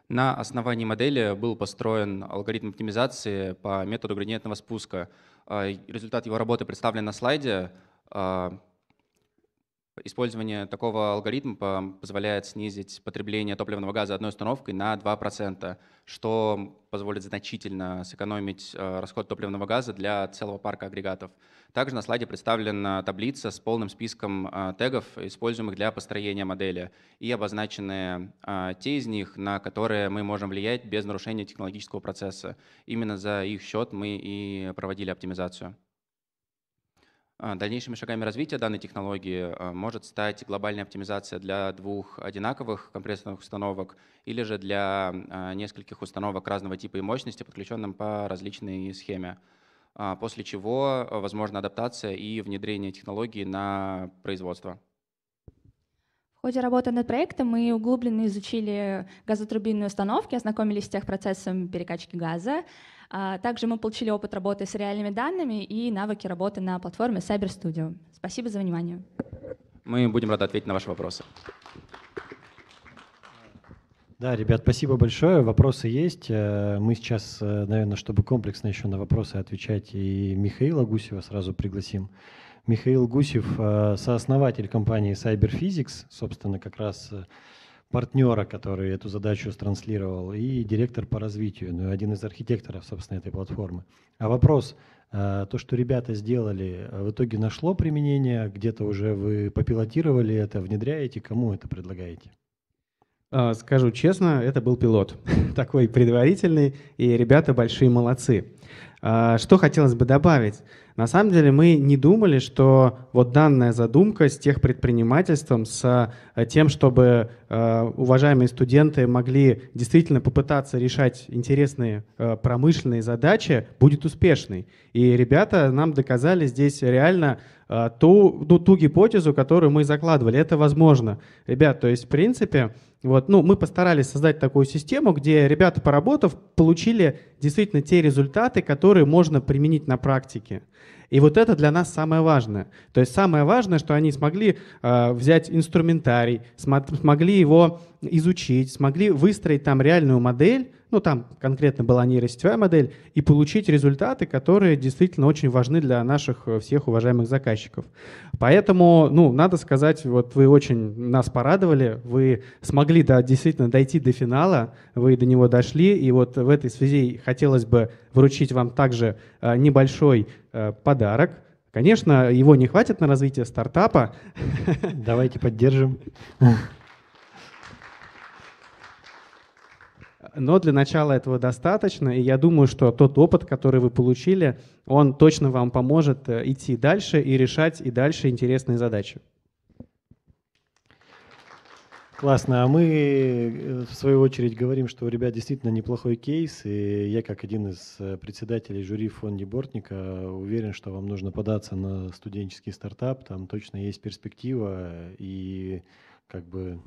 На основании модели был построен алгоритм оптимизации по методу градиентного спуска. Э, результат его работы представлен на слайде. Э, Использование такого алгоритма позволяет снизить потребление топливного газа одной установкой на 2%, что позволит значительно сэкономить э, расход топливного газа для целого парка агрегатов. Также на слайде представлена таблица с полным списком э, тегов, используемых для построения модели, и обозначены э, те из них, на которые мы можем влиять без нарушения технологического процесса. Именно за их счет мы и проводили оптимизацию. А, дальнейшими шагами развития данной технологии а, может стать глобальная оптимизация для двух одинаковых компрессорных установок или же для а, нескольких установок разного типа и мощности, подключенных по различной схеме. После чего возможна адаптация и внедрение технологии на производство. В ходе работы над проектом мы углубленно изучили газотурбинные установки, ознакомились с техпроцессом перекачки газа, а, также мы получили опыт работы с реальными данными и навыки работы на платформе Cyber Studio. Спасибо за внимание. Мы будем рады ответить на ваши вопросы. Да, ребят, спасибо большое. Вопросы есть. Э, мы сейчас, э, наверное, чтобы комплексно еще на вопросы отвечать, и Михаила Гусева сразу пригласим. Михаил Гусев, э, сооснователь компании CyberPhysics, собственно, как раз партнера, который эту задачу транслировал, и директор по развитию, ну, и один из архитекторов, собственно, этой платформы. А вопрос, э, то, что ребята сделали, в итоге нашло применение, где-то уже вы попилотировали это, внедряете, кому это предлагаете? А, скажу честно, это был пилот, такой предварительный, и ребята большие молодцы. А, что хотелось бы добавить? На самом деле мы не думали, что вот данная задумка с тех предпринимательством, с э, тем, чтобы э, уважаемые студенты могли действительно попытаться решать интересные э, промышленные задачи, будет успешной. И ребята нам доказали здесь реально ту, ну, ту гипотезу, которую мы закладывали. Это возможно. Ребят, то есть в принципе вот, ну, мы постарались создать такую систему, где ребята, поработав, получили действительно те результаты, которые можно применить на практике. И вот это для нас самое важное. То есть самое важное, что они смогли э, взять инструментарий, смогли его изучить, смогли выстроить там реальную модель, ну там конкретно была нейросетевая модель, и получить результаты, которые действительно очень важны для наших э, всех уважаемых заказчиков. Поэтому, ну, надо сказать, вот вы очень нас порадовали, вы смогли да, действительно дойти до финала, вы до него дошли, и вот в этой связи хотелось бы вручить вам также э, небольшой э, подарок – Конечно, его не хватит на развитие стартапа. Давайте поддержим. Но для начала этого достаточно, и я думаю, что тот опыт, который вы получили, он точно вам поможет э, идти дальше и решать и дальше интересные задачи. Классно. А мы, э, в свою очередь, говорим, что у ребят действительно неплохой кейс, и я, как один из э, председателей жюри фонде Бортника, уверен, что вам нужно податься на студенческий стартап, там точно есть перспектива, и как бы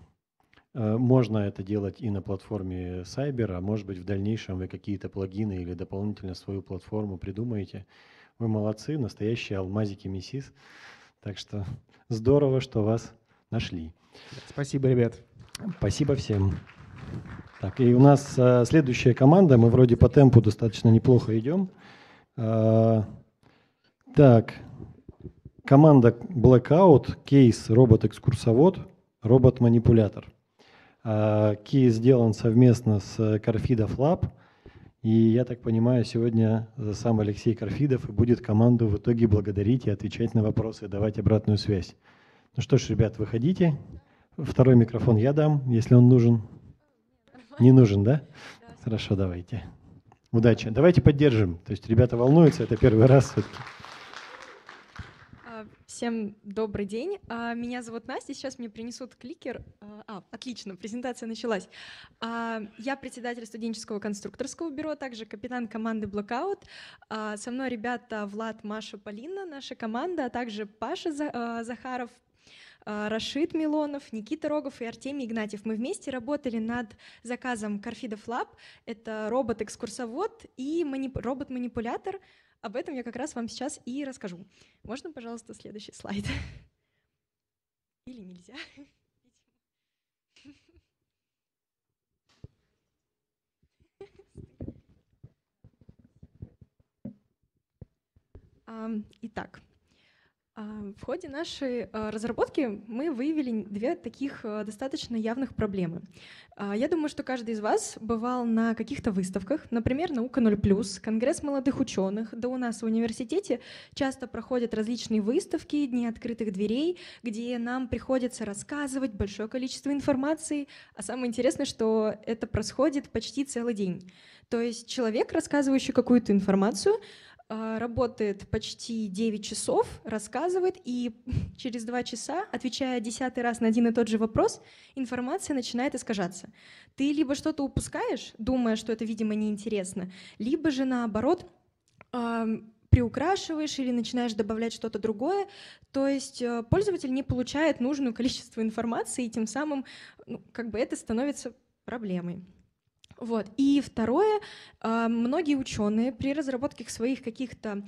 Э, можно это делать и на платформе Cyber, а может быть в дальнейшем вы какие-то плагины или дополнительно свою платформу придумаете. Вы молодцы, настоящие алмазики миссис. Так что здорово, что вас нашли. Спасибо, ребят. Спасибо всем. Так, и у нас э, следующая команда. Мы вроде по темпу достаточно неплохо идем. Э, так, команда Blackout, кейс робот-экскурсовод, робот-манипулятор. А, ки сделан совместно с э, Карфидов Лаб. И я так понимаю, сегодня сам Алексей Карфидов и будет команду в итоге благодарить и отвечать на вопросы, давать обратную связь. Ну что ж, ребят, выходите. Второй микрофон я дам, если он нужен. Не нужен, да? Хорошо, давайте. Удачи. Давайте поддержим. То есть ребята волнуются, это первый раз все-таки. Всем добрый день. А, меня зовут Настя. Сейчас мне принесут кликер. А, а отлично, презентация началась. А, я председатель студенческого конструкторского бюро, также капитан команды Blackout. Со мной ребята Влад, Маша, Полина, наша команда, а также Паша Захаров, Рашид Милонов, Никита Рогов и Артемий Игнатьев. Мы вместе работали над заказом Carfida Lab. Это робот-экскурсовод и робот-манипулятор, об этом я как раз вам сейчас и расскажу. Можно, пожалуйста, следующий слайд? Или нельзя? Итак, а, в ходе нашей а, разработки мы выявили две таких а, достаточно явных проблемы. Я думаю, что каждый из вас бывал на каких-то выставках, например, «Наука 0+,» Конгресс молодых ученых, да у нас в университете часто проходят различные выставки, дни открытых дверей, где нам приходится рассказывать большое количество информации, а самое интересное, что это происходит почти целый день. То есть человек, рассказывающий какую-то информацию, а, работает почти 9 часов, рассказывает, и через 2 часа, отвечая десятый раз на один и тот же вопрос, информация начинает искажаться. Ты либо что-то упускаешь, думая, что это, видимо, неинтересно, либо же наоборот приукрашиваешь или начинаешь добавлять что-то другое. То есть э, пользователь не получает нужное количество информации, и тем самым ну, как бы это становится проблемой. Вот. И второе, а, многие ученые при разработке своих каких-то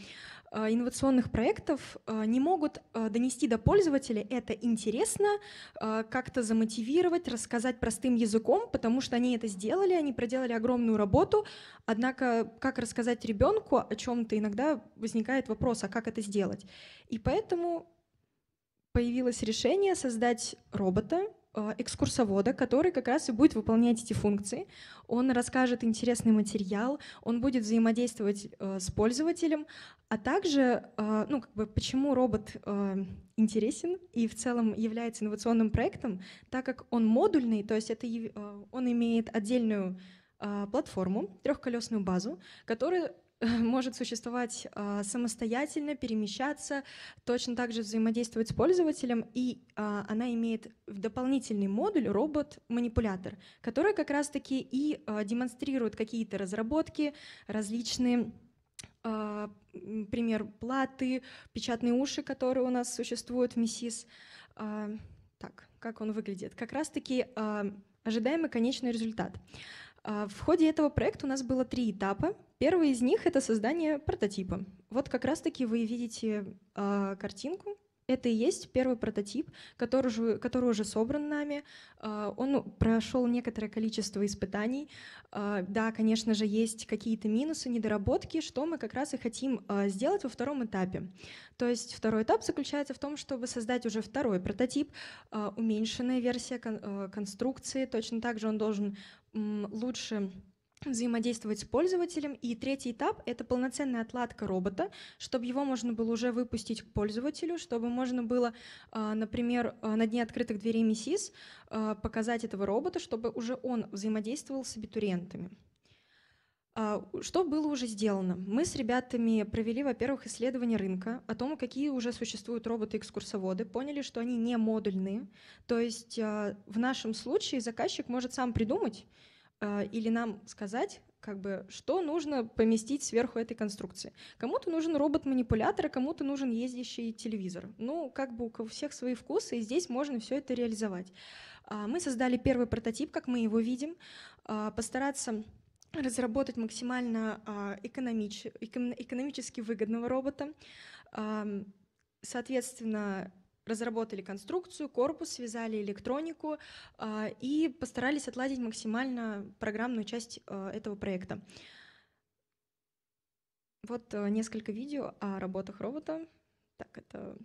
а, инновационных проектов а, не могут донести до пользователя это интересно, как-то замотивировать, рассказать простым языком, потому что они это сделали, они проделали огромную работу, однако как рассказать ребенку о чем-то иногда возникает вопрос, а как это сделать? И поэтому появилось решение создать робота, а, экскурсовода, который как раз и будет выполнять эти функции. Он расскажет интересный материал, он будет взаимодействовать э, с пользователем, а также, а, ну, как бы, почему робот э, интересен и в целом является инновационным проектом, так как он модульный, то есть это, э, он имеет отдельную а, платформу, трехколесную базу, которая может существовать а, самостоятельно, перемещаться, точно так же взаимодействовать с пользователем, и а, она имеет дополнительный модуль робот-манипулятор, который как раз-таки и а, демонстрирует какие-то разработки, различные пример платы, печатные уши, которые у нас существуют в МИСИС. Так, как он выглядит? Как раз-таки ожидаемый конечный результат. А, в ходе этого проекта у нас было три этапа. Первый из них — это создание прототипа. Вот как раз-таки вы видите э, картинку. Это и есть первый прототип, который, же, который уже собран нами. Э, он ну, прошел некоторое количество испытаний. Э, да, конечно же, есть какие-то минусы, недоработки, что мы как раз и хотим э, сделать во втором этапе. То есть второй этап заключается в том, чтобы создать уже второй прототип, э, уменьшенная версия кон- э, конструкции. Точно так же он должен лучше взаимодействовать с пользователем. И третий этап — это полноценная отладка робота, чтобы его можно было уже выпустить к пользователю, чтобы можно было, а, например, а, на дне открытых дверей МИСИС а, показать этого робота, чтобы уже он взаимодействовал с абитуриентами. А, что было уже сделано? Мы с ребятами провели, во-первых, исследование рынка о том, какие уже существуют роботы-экскурсоводы, поняли, что они не модульные. То есть а, в нашем случае заказчик может сам придумать а, или нам сказать, как бы, что нужно поместить сверху этой конструкции. Кому-то нужен робот-манипулятор, а кому-то нужен ездящий телевизор. Ну, как бы у всех свои вкусы, и здесь можно все это реализовать. Мы создали первый прототип, как мы его видим. Постараться разработать максимально а, экономич, экономически выгодного робота. Соответственно, разработали конструкцию, корпус, связали электронику а, и постарались отладить максимально программную часть а, этого проекта. Вот э, несколько видео о работах робота. Так, это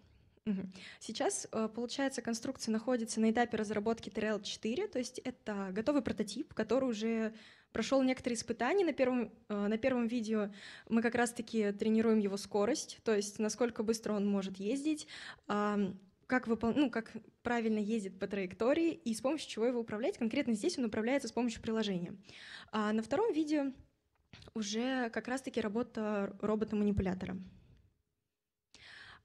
Сейчас, э, получается, конструкция находится на этапе разработки TRL 4, то есть это готовый прототип, который уже прошел некоторые испытания. На первом, э, на первом видео мы как раз-таки тренируем его скорость, то есть насколько быстро он может ездить, как, выпол... ну, как правильно ездит по траектории и с помощью чего его управлять. Конкретно здесь он управляется с помощью приложения. А на втором видео уже как раз-таки работа робота-манипулятора.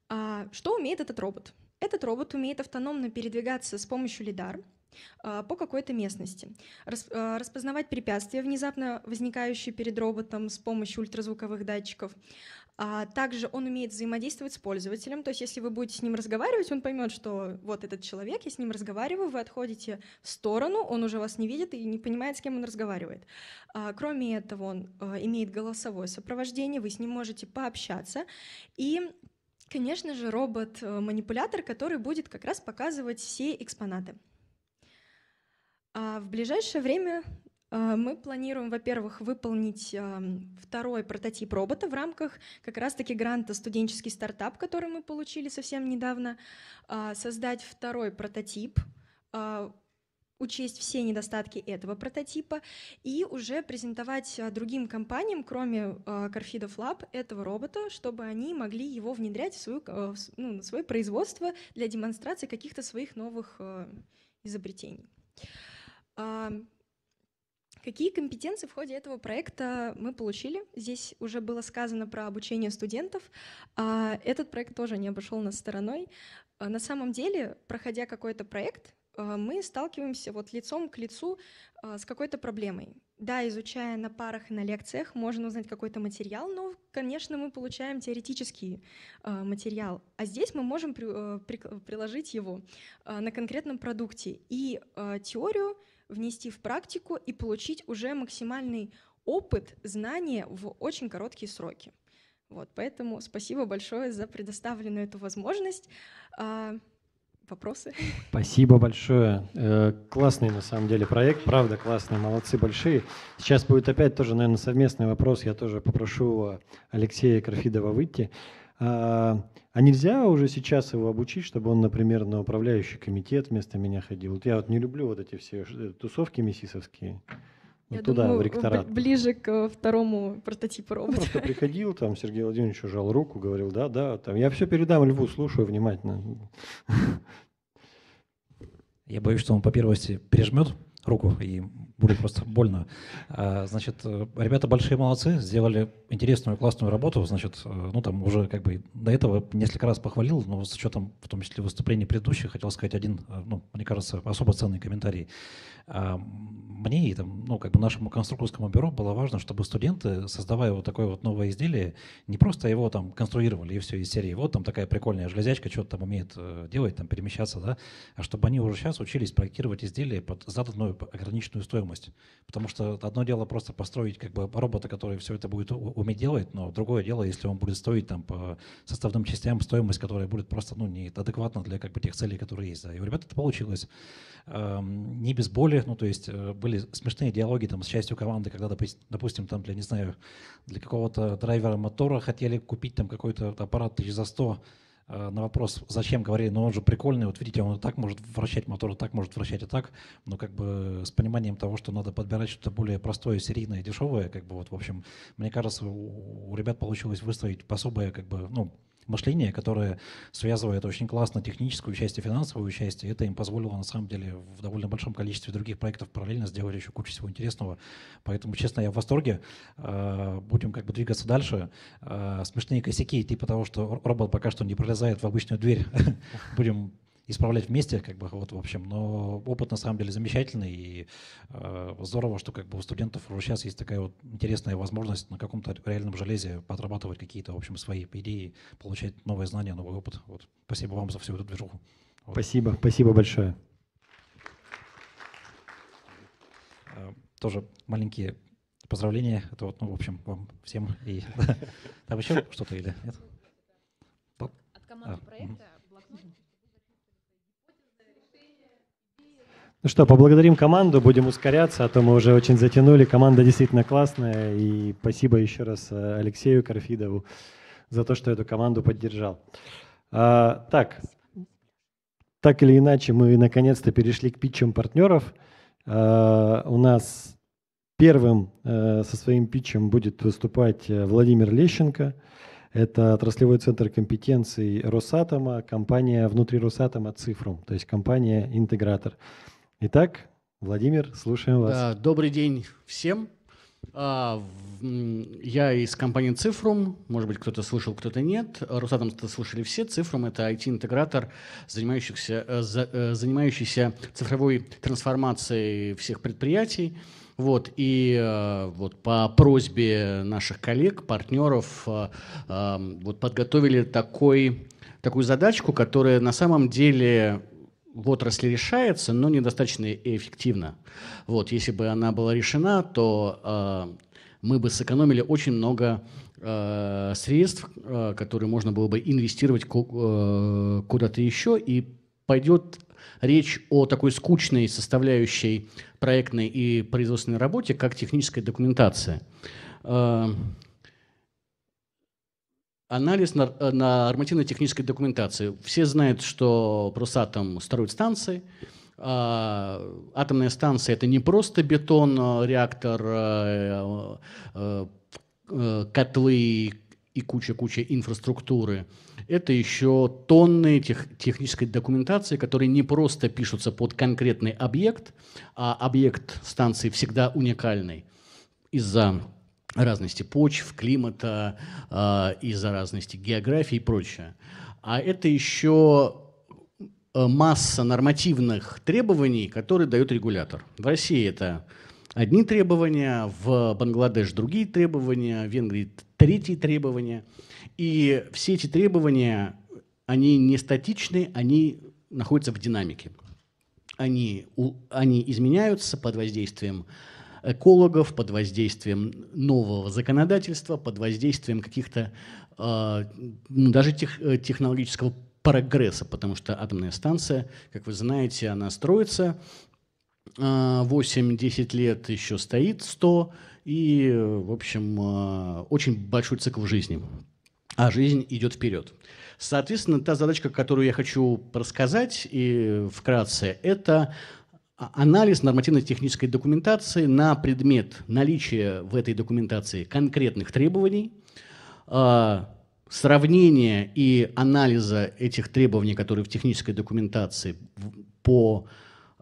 А что умеет этот робот? Этот робот умеет автономно передвигаться с помощью лидар — а, по какой-то местности. А, распознавать препятствия, внезапно возникающие перед роботом с помощью ультразвуковых датчиков. А, также он умеет взаимодействовать с пользователем, то есть если вы будете с ним разговаривать, он поймет, что вот этот человек, я с ним разговариваю, вы отходите в сторону, он уже вас не видит и не понимает, с кем он разговаривает. кроме этого, он имеет голосовое сопровождение, вы с ним можете пообщаться и Конечно же, робот-манипулятор, э, который будет как раз показывать все экспонаты. А в ближайшее время а, мы планируем, во-первых, выполнить второй прототип робота в рамках как раз-таки гранта «Студенческий стартап», который мы получили совсем недавно, а, создать второй прототип, учесть все недостатки этого прототипа и уже презентовать другим компаниям, кроме Carfidof Lab, этого робота, чтобы они могли его внедрять в, свою, ну, свое производство для демонстрации каких-то своих новых изобретений. А, какие компетенции в ходе этого проекта мы получили? Здесь уже было сказано про обучение студентов. А, этот проект тоже не обошел нас стороной. А, на самом деле, проходя какой-то проект, мы сталкиваемся вот лицом к лицу с какой-то проблемой. Да, изучая на парах и на лекциях, можно узнать какой-то материал, но, конечно, мы получаем теоретический материал. А здесь мы можем приложить его на конкретном продукте. И теорию внести в практику и получить уже максимальный опыт, знания в очень короткие сроки. Вот, поэтому спасибо большое за предоставленную эту возможность. А, вопросы? Спасибо большое. Э, классный на самом деле проект, правда классный, молодцы большие. Сейчас будет опять тоже, наверное, совместный вопрос. Я тоже попрошу Алексея Крафидова выйти. А, а нельзя уже сейчас его обучить, чтобы он, например, на управляющий комитет вместо меня ходил? Вот я вот не люблю вот эти все э, тусовки мессисовские. Ну, я туда, думаю, в ректорат. ближе к э, второму прототипу ну, робота. Он просто приходил, там Сергей Владимирович ужал руку, говорил, да, да, там, я все передам Льву, слушаю внимательно. Я боюсь, что он по первости прижмет руку, и будет просто больно. А, значит, ребята большие молодцы, сделали интересную, классную работу. Значит, э, ну там уже как бы до этого несколько раз похвалил, но с учетом в том числе выступлений предыдущих, хотел сказать один, э, ну, мне кажется, особо ценный комментарий. А, мне и там, ну, как бы нашему конструкторскому бюро было важно, чтобы студенты, создавая вот такое вот новое изделие, не просто его там конструировали и все из серии, вот там такая прикольная железячка, что-то там умеет э, делать, там перемещаться, да, а чтобы они уже сейчас учились проектировать изделия под заданную ограниченную стоимость стоимость. Потому что одно дело просто построить как бы робота, который все это будет уметь делать, но другое дело, если он будет стоить там по составным частям стоимость, которая будет просто ну, неадекватна для как бы тех целей, которые есть. Да. И у ребят это получилось э, не без боли, ну то есть э, были смешные диалоги там с частью команды, когда, допустим, там для, не знаю, для какого-то драйвера мотора хотели купить там какой-то аппарат тысяч за 100, Э, на вопрос, зачем говорили, ну он же прикольный, вот видите, он так может вращать мотор, и так может вращать, и так, но как бы с пониманием того, что надо подбирать что-то более простое, серийное, дешевое, как бы вот, в общем, мне кажется, у ребят получилось выставить пособое, как бы, ну, мышление, которое связывает очень классно техническую часть и финансовую часть. И это им позволило, на самом деле, в довольно большом количестве других проектов параллельно сделать еще кучу всего интересного. Поэтому, честно, я в восторге. Э, будем как бы двигаться дальше. Э, смешные косяки типа того, что робот пока что не пролезает в обычную дверь. Будем исправлять вместе, как бы вот в общем. Но опыт на самом деле замечательный и э, здорово, что как бы у студентов уже сейчас есть такая вот интересная возможность на каком-то реальном железе подрабатывать какие-то, в общем, свои идеи, получать новые знания, новый опыт. Вот. Спасибо вам за всю эту движуху. Вот. Спасибо, спасибо большое. Э, тоже маленькие поздравления. Это вот, ну, в общем, вам всем. И там еще что-то или нет? От команды а, проекта Ну что, поблагодарим команду, будем ускоряться, а то мы уже очень затянули. Команда действительно классная, и спасибо еще раз э, Алексею Карфидову за то, что эту команду поддержал. А, так, так или иначе, мы наконец-то перешли к питчам партнеров. А, у нас первым а, со своим питчем будет выступать э, Владимир Лещенко. Это отраслевой центр компетенций Росатома, компания внутри Росатома Цифрум, то есть компания-интегратор. интегратор Итак, Владимир, слушаем вас. добрый день всем. А, я из компании «Цифрум». Может быть, кто-то слышал, кто-то нет. «Росатом» слышали все. «Цифрум» — это IT-интегратор, занимающийся, э, э, занимающийся цифровой трансформацией всех предприятий. Вот, и э, вот по просьбе наших коллег, партнеров, вот подготовили такой, такую задачку, которая на самом деле в отрасли решается, но недостаточно и эффективно. Вот, если бы она была решена, то э, мы бы сэкономили очень много э, средств, э, которые можно было бы инвестировать ку- э, куда-то еще, и пойдет речь о такой скучной составляющей проектной и производственной работе, как техническая документация. Э, анализ на, э, на нормативно-технической документации. Все знают, что Росатом строит станции. А, атомная станция – это не просто бетон, э, реактор, э, котлы и куча-куча инфраструктуры. Это еще тонны тех, технической документации, которые не просто пишутся под конкретный объект, а объект станции всегда уникальный из-за разности почв, климата, э, из-за разности географии и прочее. А это еще а, масса нормативных требований, которые дает регулятор. В России это одни требования, в Бангладеш другие требования, в Венгрии третьи требования. И все эти требования, они не статичны, они находятся в динамике. Они, они изменяются под воздействием экологов, под воздействием нового законодательства, под воздействием каких-то а, ну, даже тех, э, технологического прогресса, потому что атомная станция, как вы знаете, она строится 8-10 а, лет еще стоит 100, и, в общем, а, очень большой цикл жизни. А жизнь идет вперед. Соответственно, та задачка, которую я хочу рассказать и вкратце, это анализ нормативно-технической документации на предмет наличия в этой документации конкретных требований, а, сравнение и анализа этих требований, которые в технической документации по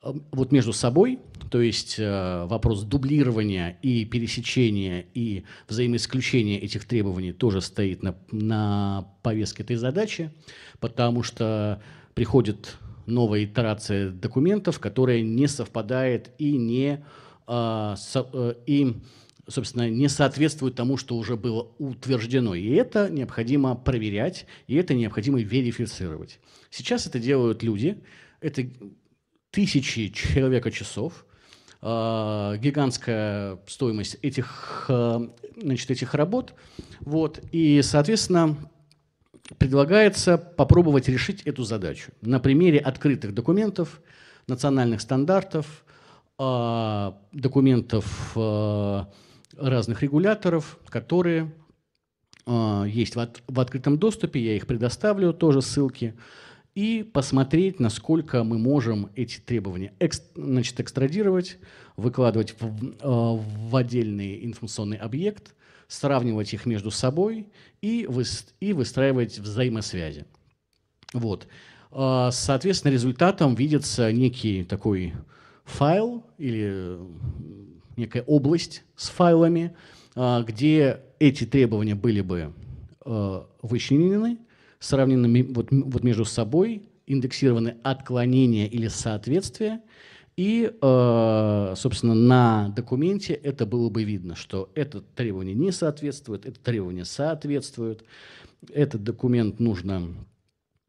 э, вот между собой, то есть э, вопрос дублирования и пересечения и взаимоисключения этих требований тоже стоит на, на повестке этой задачи, потому что приходит новая итерация документов, которая не совпадает и не, э, со, э, и, собственно, не соответствует тому, что уже было утверждено. И это необходимо проверять, и это необходимо верифицировать. Сейчас это делают люди, это тысячи человека часов, э, а, гигантская стоимость этих, э, значит, этих работ. Вот. И, соответственно, предлагается попробовать решить эту задачу на примере открытых документов, национальных стандартов, а, документов а, разных регуляторов, которые а, есть в открытом доступе, я их предоставлю, тоже ссылки, и посмотреть, насколько мы можем эти требования значит, экстрадировать, выкладывать в отдельный информационный объект – сравнивать их между собой и, и выстраивать взаимосвязи. Вот. А, соответственно, результатом видится некий такой файл или некая область с файлами, а, где эти требования были бы а, вычленены, сравнены вот, вот между собой, индексированы отклонения или соответствия – и, э, собственно, на документе это было бы видно, что это требование не соответствует, это требование соответствует, этот документ нужно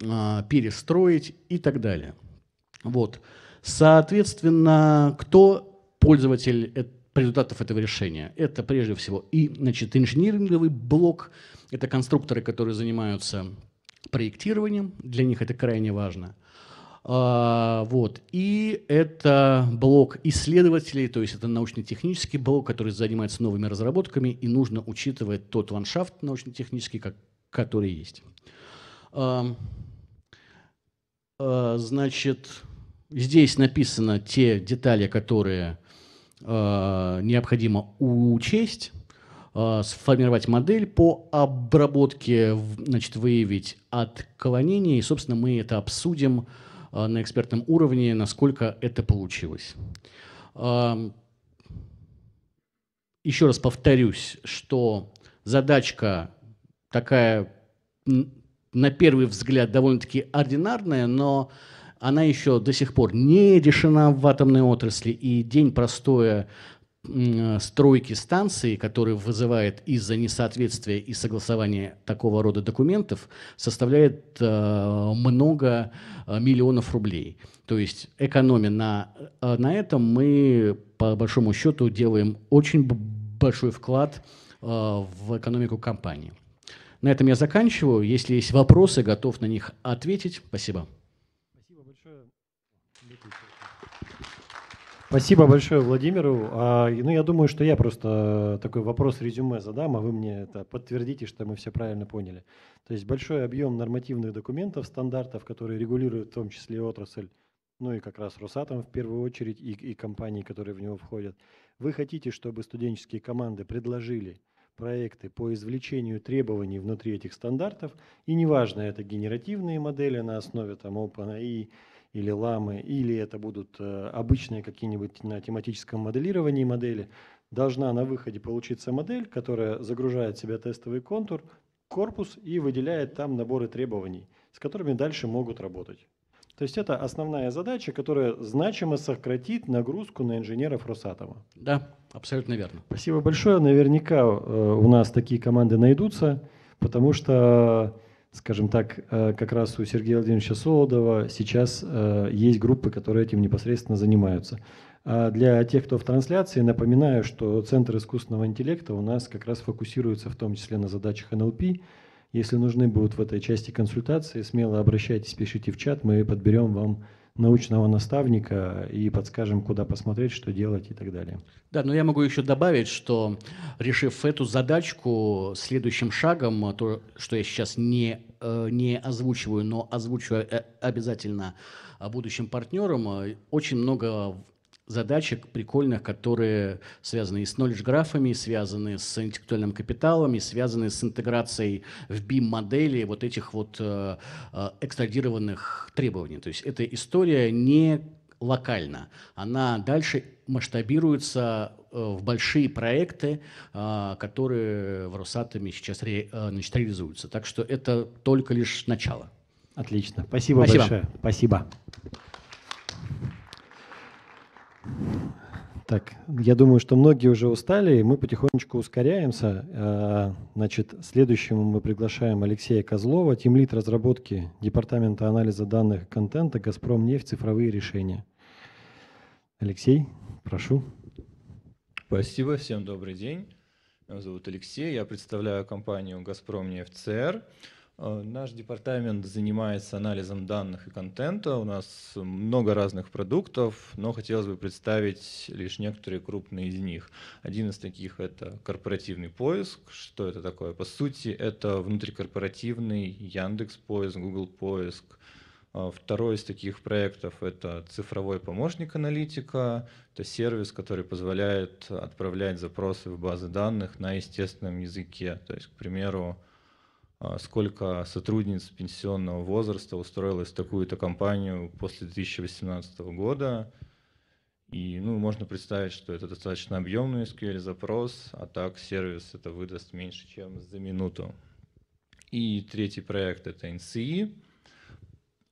а, перестроить и так далее. Вот. Соответственно, кто пользователь результатов этого решения? Это прежде всего и значит, инжиниринговый блок, это конструкторы, которые занимаются проектированием, для них это крайне важно. А, вот. И это блок исследователей, то есть это научно-технический блок, который занимается новыми разработками, и нужно учитывать тот ландшафт научно-технический, как, который есть. А, значит, здесь написаны те детали, которые а, необходимо учесть сформировать модель по обработке, значит, выявить отклонения. И, собственно, мы это обсудим Э, на экспертном уровне, насколько это получилось. Еще раз повторюсь, что задачка такая, на первый взгляд, довольно-таки ординарная, но она еще до сих пор не решена в атомной отрасли, и день простое Э, стройки станции, которые вызывает из-за несоответствия и согласования такого рода документов, составляет э, много э, миллионов рублей. То есть экономия на, на этом мы, по большому счету, делаем очень большой вклад в экономику компании. На этом я заканчиваю. Если есть вопросы, готов на них ответить. Спасибо. Спасибо большое. Спасибо большое Владимиру. А, ну, я думаю, что я просто такой вопрос резюме задам, а вы мне это подтвердите, что мы все правильно поняли. То есть большой объем нормативных документов, стандартов, которые регулируют в том числе отрасль, ну и как раз Росатом в первую очередь и, и компании, которые в него входят. Вы хотите, чтобы студенческие команды предложили проекты по извлечению требований внутри этих стандартов, и неважно, это генеративные модели на основе там OpenAI, или ламы, или это будут э, обычные какие-нибудь на тематическом моделировании модели, должна на выходе получиться модель, которая загружает в себя тестовый контур, корпус и выделяет там наборы требований, с которыми дальше могут работать. То есть это основная задача, которая значимо сократит нагрузку на инженеров Росатома. Да, абсолютно верно. Спасибо большое. Наверняка э, у нас такие команды найдутся, потому что скажем так, э, как раз у Сергея Владимировича Солодова сейчас э, есть группы, которые этим непосредственно занимаются. А для тех, кто в трансляции, напоминаю, что Центр искусственного интеллекта у нас как раз фокусируется в том числе на задачах НЛП. Если нужны будут в этой части консультации, смело обращайтесь, пишите в чат, мы подберем вам научного наставника и подскажем, куда посмотреть, что делать и так далее. Да, но я могу еще добавить, что решив эту задачку, следующим шагом, а то, что я сейчас не, э, не озвучиваю, но озвучу э, э, обязательно а будущим партнерам, очень много задачек прикольных, которые связаны и с knowledge-графами, связаны с интеллектуальным капиталом, и связаны с интеграцией в BIM-модели вот этих вот э, э, экстрадированных требований. То есть эта история не локально. Она дальше масштабируется э, в большие проекты, э, которые в Росатоме сейчас значит, реализуются. Так что это только лишь начало. Отлично. Спасибо, Спасибо. большое. Спасибо. Так, я думаю, что многие уже устали, и мы потихонечку ускоряемся. Э, значит, следующему мы приглашаем Алексея Козлова, тимлит разработки Департамента анализа данных контента «Газпром нефть. Цифровые решения». Алексей, прошу. Спасибо, всем добрый день. Меня зовут Алексей, я представляю компанию «Газпром нефть ЦР». Э, наш департамент занимается анализом данных и контента. У нас много разных продуктов, но хотелось бы представить лишь некоторые крупные из них. Один из таких – это корпоративный поиск. Что это такое? По сути, это внутрикорпоративный Яндекс поиск, Google поиск. Э, второй из таких проектов – это цифровой помощник аналитика. Это сервис, который позволяет отправлять запросы в базы данных на естественном языке. То есть, к примеру, а, сколько сотрудниц пенсионного возраста устроилось в такую-то компанию после 2018 года. И ну, можно представить, что это достаточно объемный SQL-запрос, а так сервис это выдаст меньше, чем за минуту. И третий проект — это NCE.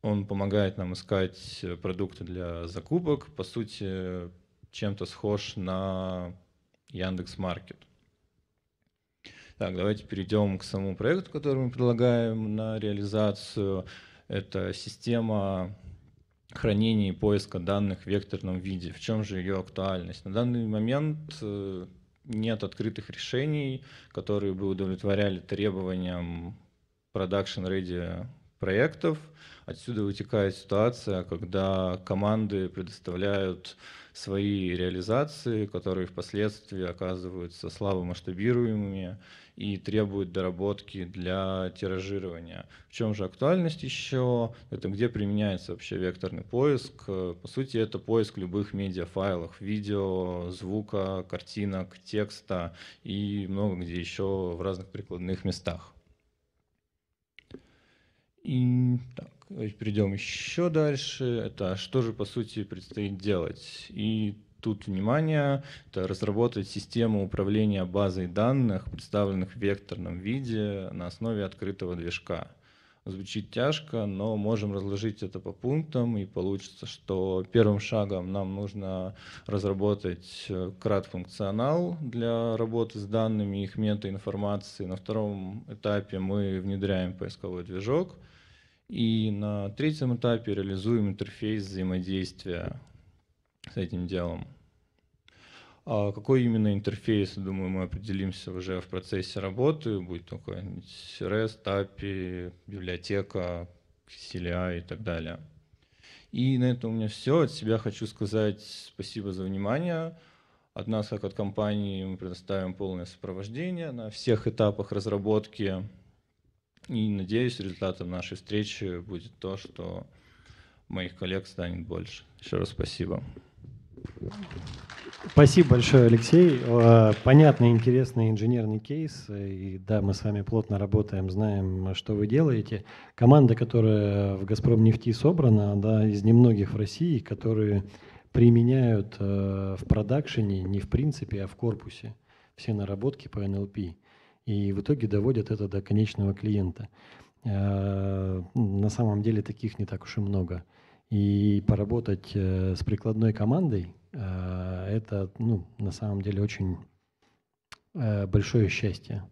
Он помогает нам искать продукты для закупок. По сути, чем-то схож на Яндекс Маркет. Так, давайте перейдем к самому проекту, который мы предлагаем на реализацию. Это система хранения и поиска данных в векторном виде. В чем же ее актуальность? На данный момент э, нет открытых решений, которые бы удовлетворяли требованиям production ready проектов. Отсюда вытекает ситуация, когда команды предоставляют свои реализации, которые впоследствии оказываются слабо масштабируемыми и требует доработки для тиражирования. В чем же актуальность еще? Это где применяется вообще векторный поиск. Э, по сути, это поиск любых медиафайлов, видео, звука, картинок, текста и много где еще в разных прикладных местах. И так, перейдем еще дальше. Это что же, по сути, предстоит делать? И тут внимание, это разработать систему управления базой данных, представленных в векторном виде на основе открытого движка. Звучит тяжко, но можем разложить это по пунктам, и получится, что первым шагом нам нужно разработать э, крат-функционал для работы с данными, их информации. На втором этапе мы внедряем поисковой движок, и на третьем этапе реализуем интерфейс взаимодействия с этим делом. А какой именно интерфейс, думаю, мы определимся уже в процессе работы, будет только REST, API, библиотека, CLI и так далее. И на этом у меня все. От себя хочу сказать спасибо за внимание. От нас, как от компании, мы предоставим полное сопровождение на всех этапах разработки. И надеюсь, результатом нашей встречи будет то, что моих коллег станет больше. Еще раз спасибо. Спасибо большое, Алексей. Э, понятный, интересный инженерный кейс. И да, мы с вами плотно работаем, знаем, что вы делаете. Команда, которая в «Газпром нефти» собрана, да, из немногих в России, которые применяют э, в продакшене не в принципе, а в корпусе все наработки по НЛП. И в итоге доводят это до конечного клиента. Э, на самом деле таких не так уж и много. И поработать э, с прикладной командой э, – это ну, на самом деле очень э, большое счастье.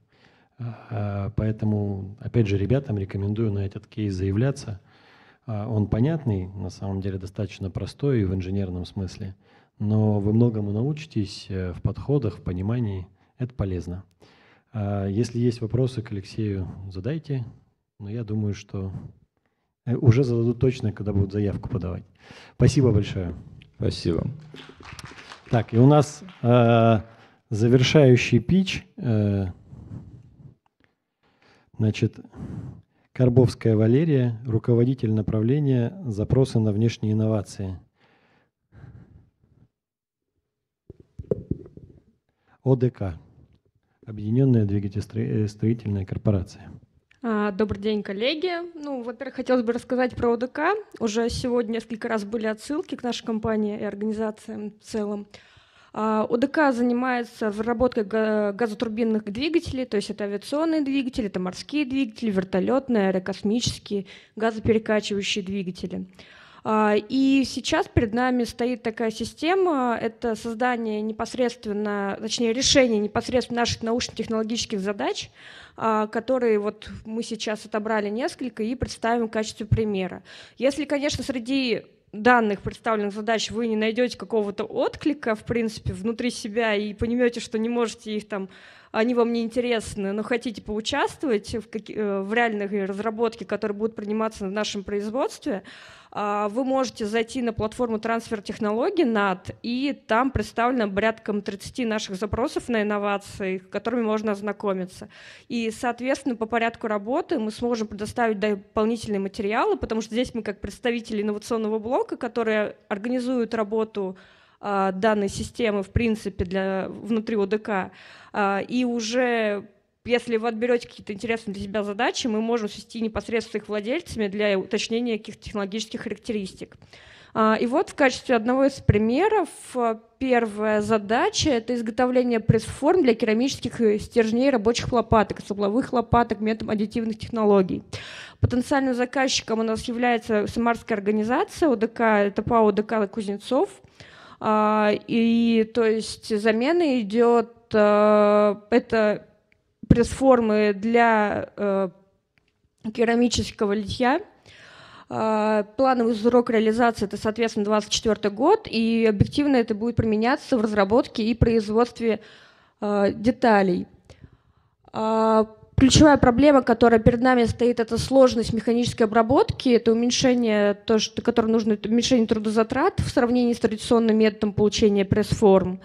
Поэтому, опять же, ребятам рекомендую на этот кейс заявляться. Он понятный, на самом деле достаточно простой в инженерном смысле, но вы многому научитесь в подходах, в понимании. Это полезно. Если есть вопросы к Алексею, задайте. Но я думаю, что Э, уже зададут точно, когда будут заявку подавать. Спасибо большое. Спасибо. Так, и у нас э, завершающий пич. Э, значит, Карбовская Валерия, руководитель направления «Запросы на внешние инновации». ОДК. Объединенная двигателестроительная э, корпорация. А, Добрый день, коллеги. Ну, во-первых, хотелось бы рассказать про ОДК. Уже сегодня несколько раз были отсылки к нашей компании и организациям в целом. А, ОДК занимается разработкой газотурбинных двигателей, то есть это авиационные двигатели, это морские двигатели, вертолетные, аэрокосмические, газоперекачивающие двигатели. А, и сейчас перед нами стоит такая система, это создание непосредственно, точнее решение непосредственно наших научно-технологических задач, а, которые вот мы сейчас отобрали несколько и представим в качестве примера. Если, конечно, среди данных представленных задач вы не найдете какого-то отклика, в принципе, внутри себя и поймете, что не можете их там, они вам не интересны, но хотите поучаствовать в, э, в реальных разработке, которые будут приниматься в нашем производстве, а, вы можете зайти на платформу трансфер технологий NAT, и там представлено порядком 30 наших запросов на инновации, с которыми можно ознакомиться. И, соответственно, по порядку работы мы сможем предоставить дополнительные материалы, потому что здесь мы как представители инновационного блока, которые организуют работу а, данной системы, в принципе, для, внутри ОДК, а, и уже если вы отберете какие-то интересные для себя задачи, мы можем свести непосредственно с их владельцами для уточнения каких-то технологических характеристик. А, и вот в качестве одного из примеров э, первая задача – это изготовление пресс-форм для керамических э, стержней рабочих лопаток, сугловых лопаток методом аддитивных технологий. Потенциальным заказчиком у нас является самарская организация ОДК, это ПАО ОДК «Кузнецов». А, и то есть замена идет э, это пресс-формы для э, керамического литья. Э, плановый срок реализации – это, соответственно, 2024 год, и объективно это будет применяться в разработке и производстве э, деталей. Э, ключевая проблема, которая перед нами стоит, это сложность механической обработки, это уменьшение, то, что, которое нужно, это уменьшение трудозатрат в сравнении с традиционным методом получения пресс-форм.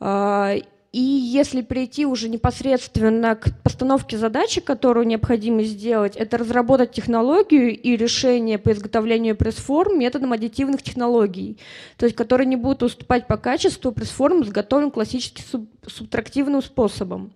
Э, и если прийти уже непосредственно к постановке задачи, которую необходимо сделать, это разработать технологию и решение по изготовлению пресс-форм методом аддитивных технологий, то есть которые не будут уступать по качеству пресс-форм, изготовленным классическим суб субтрактивным способом.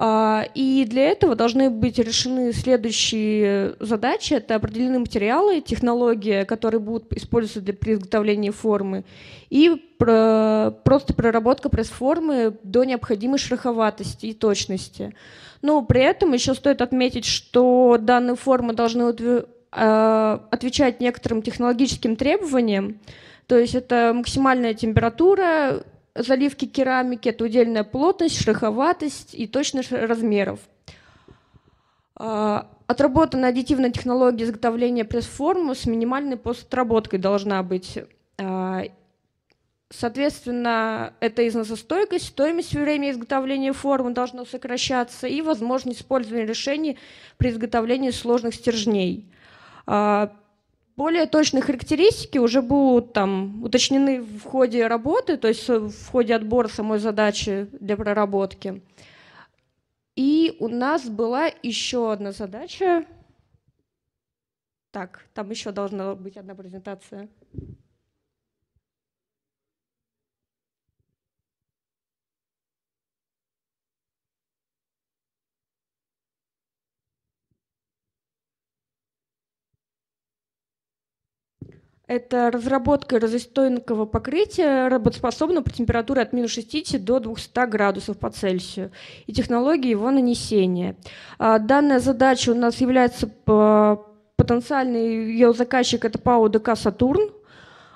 А, и для этого должны быть решены следующие задачи. Это определенные материалы, технологии, которые будут использоваться для приготовления формы, и просто проработка пресс-формы до необходимой шероховатости и точности. Но при этом еще стоит отметить, что данные формы должны а, отвечать некоторым технологическим требованиям, то есть это максимальная температура, заливки керамики – это удельная плотность, шероховатость и точность размеров. А, Отработана аддитивная технология изготовления пресс-формы с минимальной постотработкой должна быть. А, соответственно, это износостойкость, стоимость времени изготовления формы должна сокращаться и возможность использования решений при изготовлении сложных стержней. А, более точные характеристики уже будут там уточнены в ходе работы, то есть э, в ходе отбора самой задачи для проработки. И у нас была еще одна задача. Так, там еще должна быть одна презентация. Это разработка разостойного покрытия, работоспособного при температуре от минус 60 до 200 градусов по Цельсию и технологии его нанесения. А, данная задача у нас является а, потенциальный ее заказчик – это ПАО ДК «Сатурн».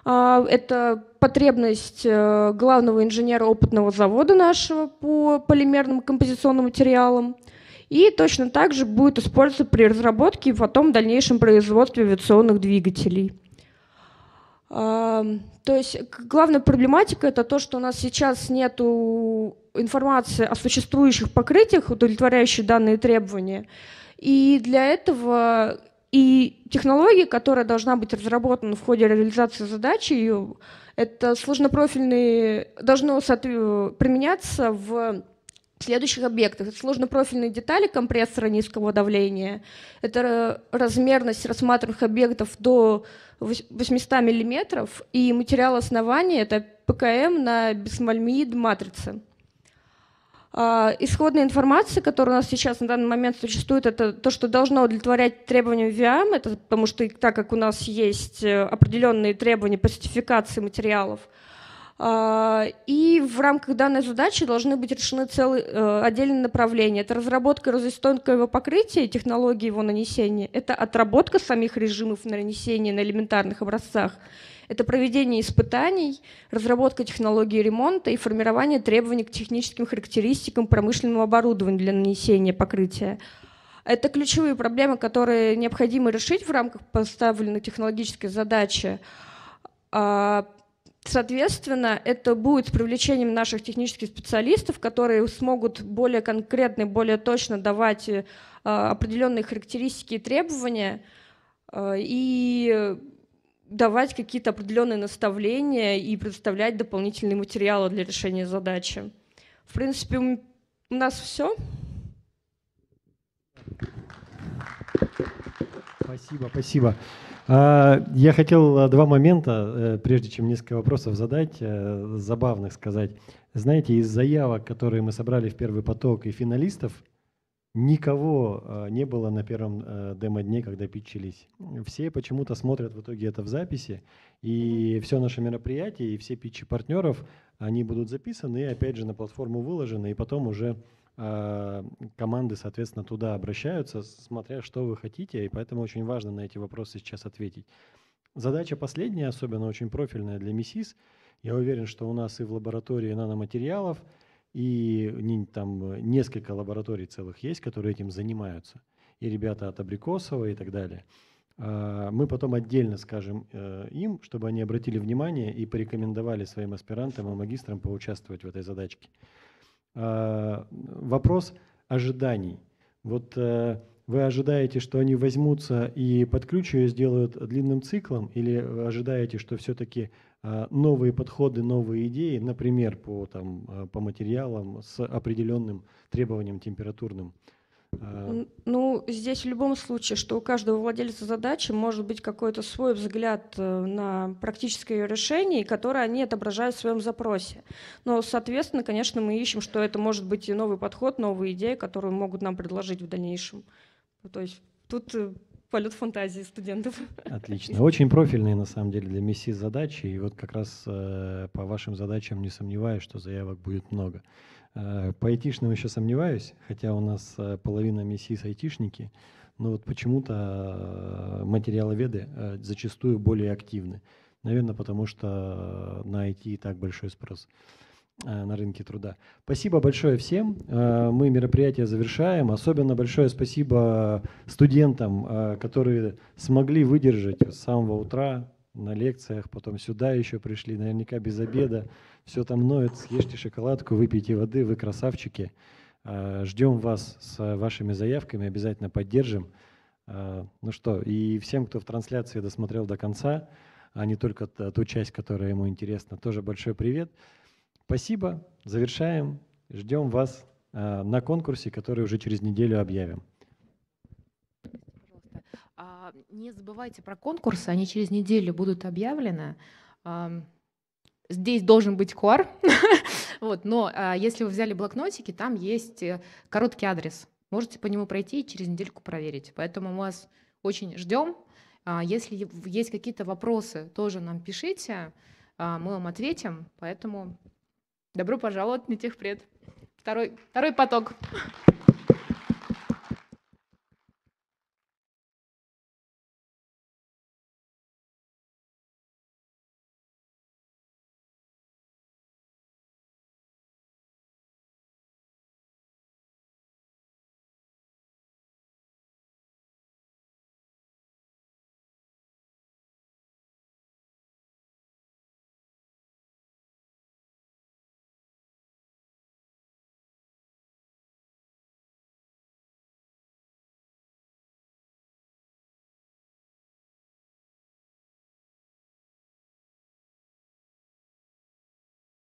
А, это потребность э, главного инженера опытного завода нашего по полимерным композиционным материалам. И точно так же будет использоваться при разработке и потом дальнейшем производстве авиационных двигателей. То есть главная проблематика это то, что у нас сейчас нет информации о существующих покрытиях, удовлетворяющих данные требования. И для этого и технология, которая должна быть разработана в ходе реализации задачи, это сложнопрофильные, должно применяться в следующих объектах Это сложнопрофильные детали компрессора низкого давления, это размерность рассматриваемых объектов до 800 мм и материал основания — это ПКМ на бисмальмид матрице а, Исходная информация, которая у нас сейчас на данный момент существует, это то, что должно удовлетворять требованиям ВИАМ, это потому что так как у нас есть э, определенные требования по сертификации материалов — а, и в рамках данной задачи должны быть решены целые э, отдельные направления. Это разработка и разъестонка его покрытия, технологии его нанесения. Это отработка самих режимов нанесения на элементарных образцах. Это проведение испытаний, разработка технологии ремонта и формирование требований к техническим характеристикам промышленного оборудования для нанесения покрытия. Это ключевые проблемы, которые необходимо решить в рамках поставленной технологической задачи а, Соответственно, это будет с привлечением наших технических специалистов, которые смогут более конкретно, более точно давать э, определенные характеристики и требования э, и давать какие-то определенные наставления и предоставлять дополнительные материалы для решения задачи. В принципе, у нас все. Спасибо, спасибо. А, я хотел э, два момента, э, прежде чем несколько вопросов задать, э, забавных сказать. Знаете, из заявок, которые мы собрали в первый поток и финалистов, никого не было на первом демо-дне, когда питчились. Все почему-то смотрят в итоге это в записи, и все наше мероприятие, и все питчи партнеров, они будут записаны и опять же на платформу выложены, и потом уже а, команды, соответственно, туда обращаются, смотря что вы хотите, и поэтому очень важно на эти вопросы сейчас ответить. Задача последняя, особенно очень профильная для МИСИС. Я уверен, что у нас и в лаборатории наноматериалов, и там несколько лабораторий целых есть, которые этим занимаются. И ребята от Абрикосова и так далее. А, мы потом отдельно скажем э, им, чтобы они обратили внимание и порекомендовали своим аспирантам и магистрам поучаствовать в этой задачке. А, вопрос ожиданий. Вот э, вы ожидаете, что они возьмутся и под ключ ее сделают длинным циклом, или ожидаете, что все-таки а, новые подходы, новые идеи, например, по, там, э, по материалам с определенным требованием температурным, Э, ну, здесь в любом случае, что у каждого владельца задачи может быть какой-то свой взгляд э, на практическое ее решение, которое они отображают в своем запросе. Но, соответственно, конечно, мы ищем, что это может быть и новый подход, новые идеи, которые могут нам предложить в дальнейшем. Ну, то есть тут э, полет фантазии студентов. Отлично. Очень профильные, на самом деле, для МИСИ задачи. И вот как раз э, по вашим задачам не сомневаюсь, что заявок будет много. Э, по айтишным еще сомневаюсь, хотя у нас э, половина МИСИС айтишники, но вот почему-то э, материаловеды зачастую более активны. Наверное, потому что на IT и так большой спрос на рынке труда. Спасибо большое всем. Мы мероприятие завершаем. Особенно большое спасибо студентам, которые смогли выдержать с самого утра на лекциях, потом сюда еще пришли, наверняка без обеда. Все там ноет, съешьте шоколадку, выпейте воды, вы красавчики. А, ждем вас с вашими заявками, обязательно поддержим. А, ну что, и всем, кто в трансляции досмотрел до конца, а не только ту часть, которая ему интересна, тоже большой привет. Спасибо, завершаем, ждем вас а, на конкурсе, который уже через неделю объявим. Не забывайте про конкурсы, они через неделю будут объявлены. Здесь должен быть QR, вот, но а, если вы взяли блокнотики, там есть э, короткий адрес. Можете по нему пройти и через недельку проверить. Поэтому мы вас очень ждем. А, если есть какие-то вопросы, тоже нам пишите, а, мы вам ответим. Поэтому добро пожаловать на техпред. Второй, второй поток.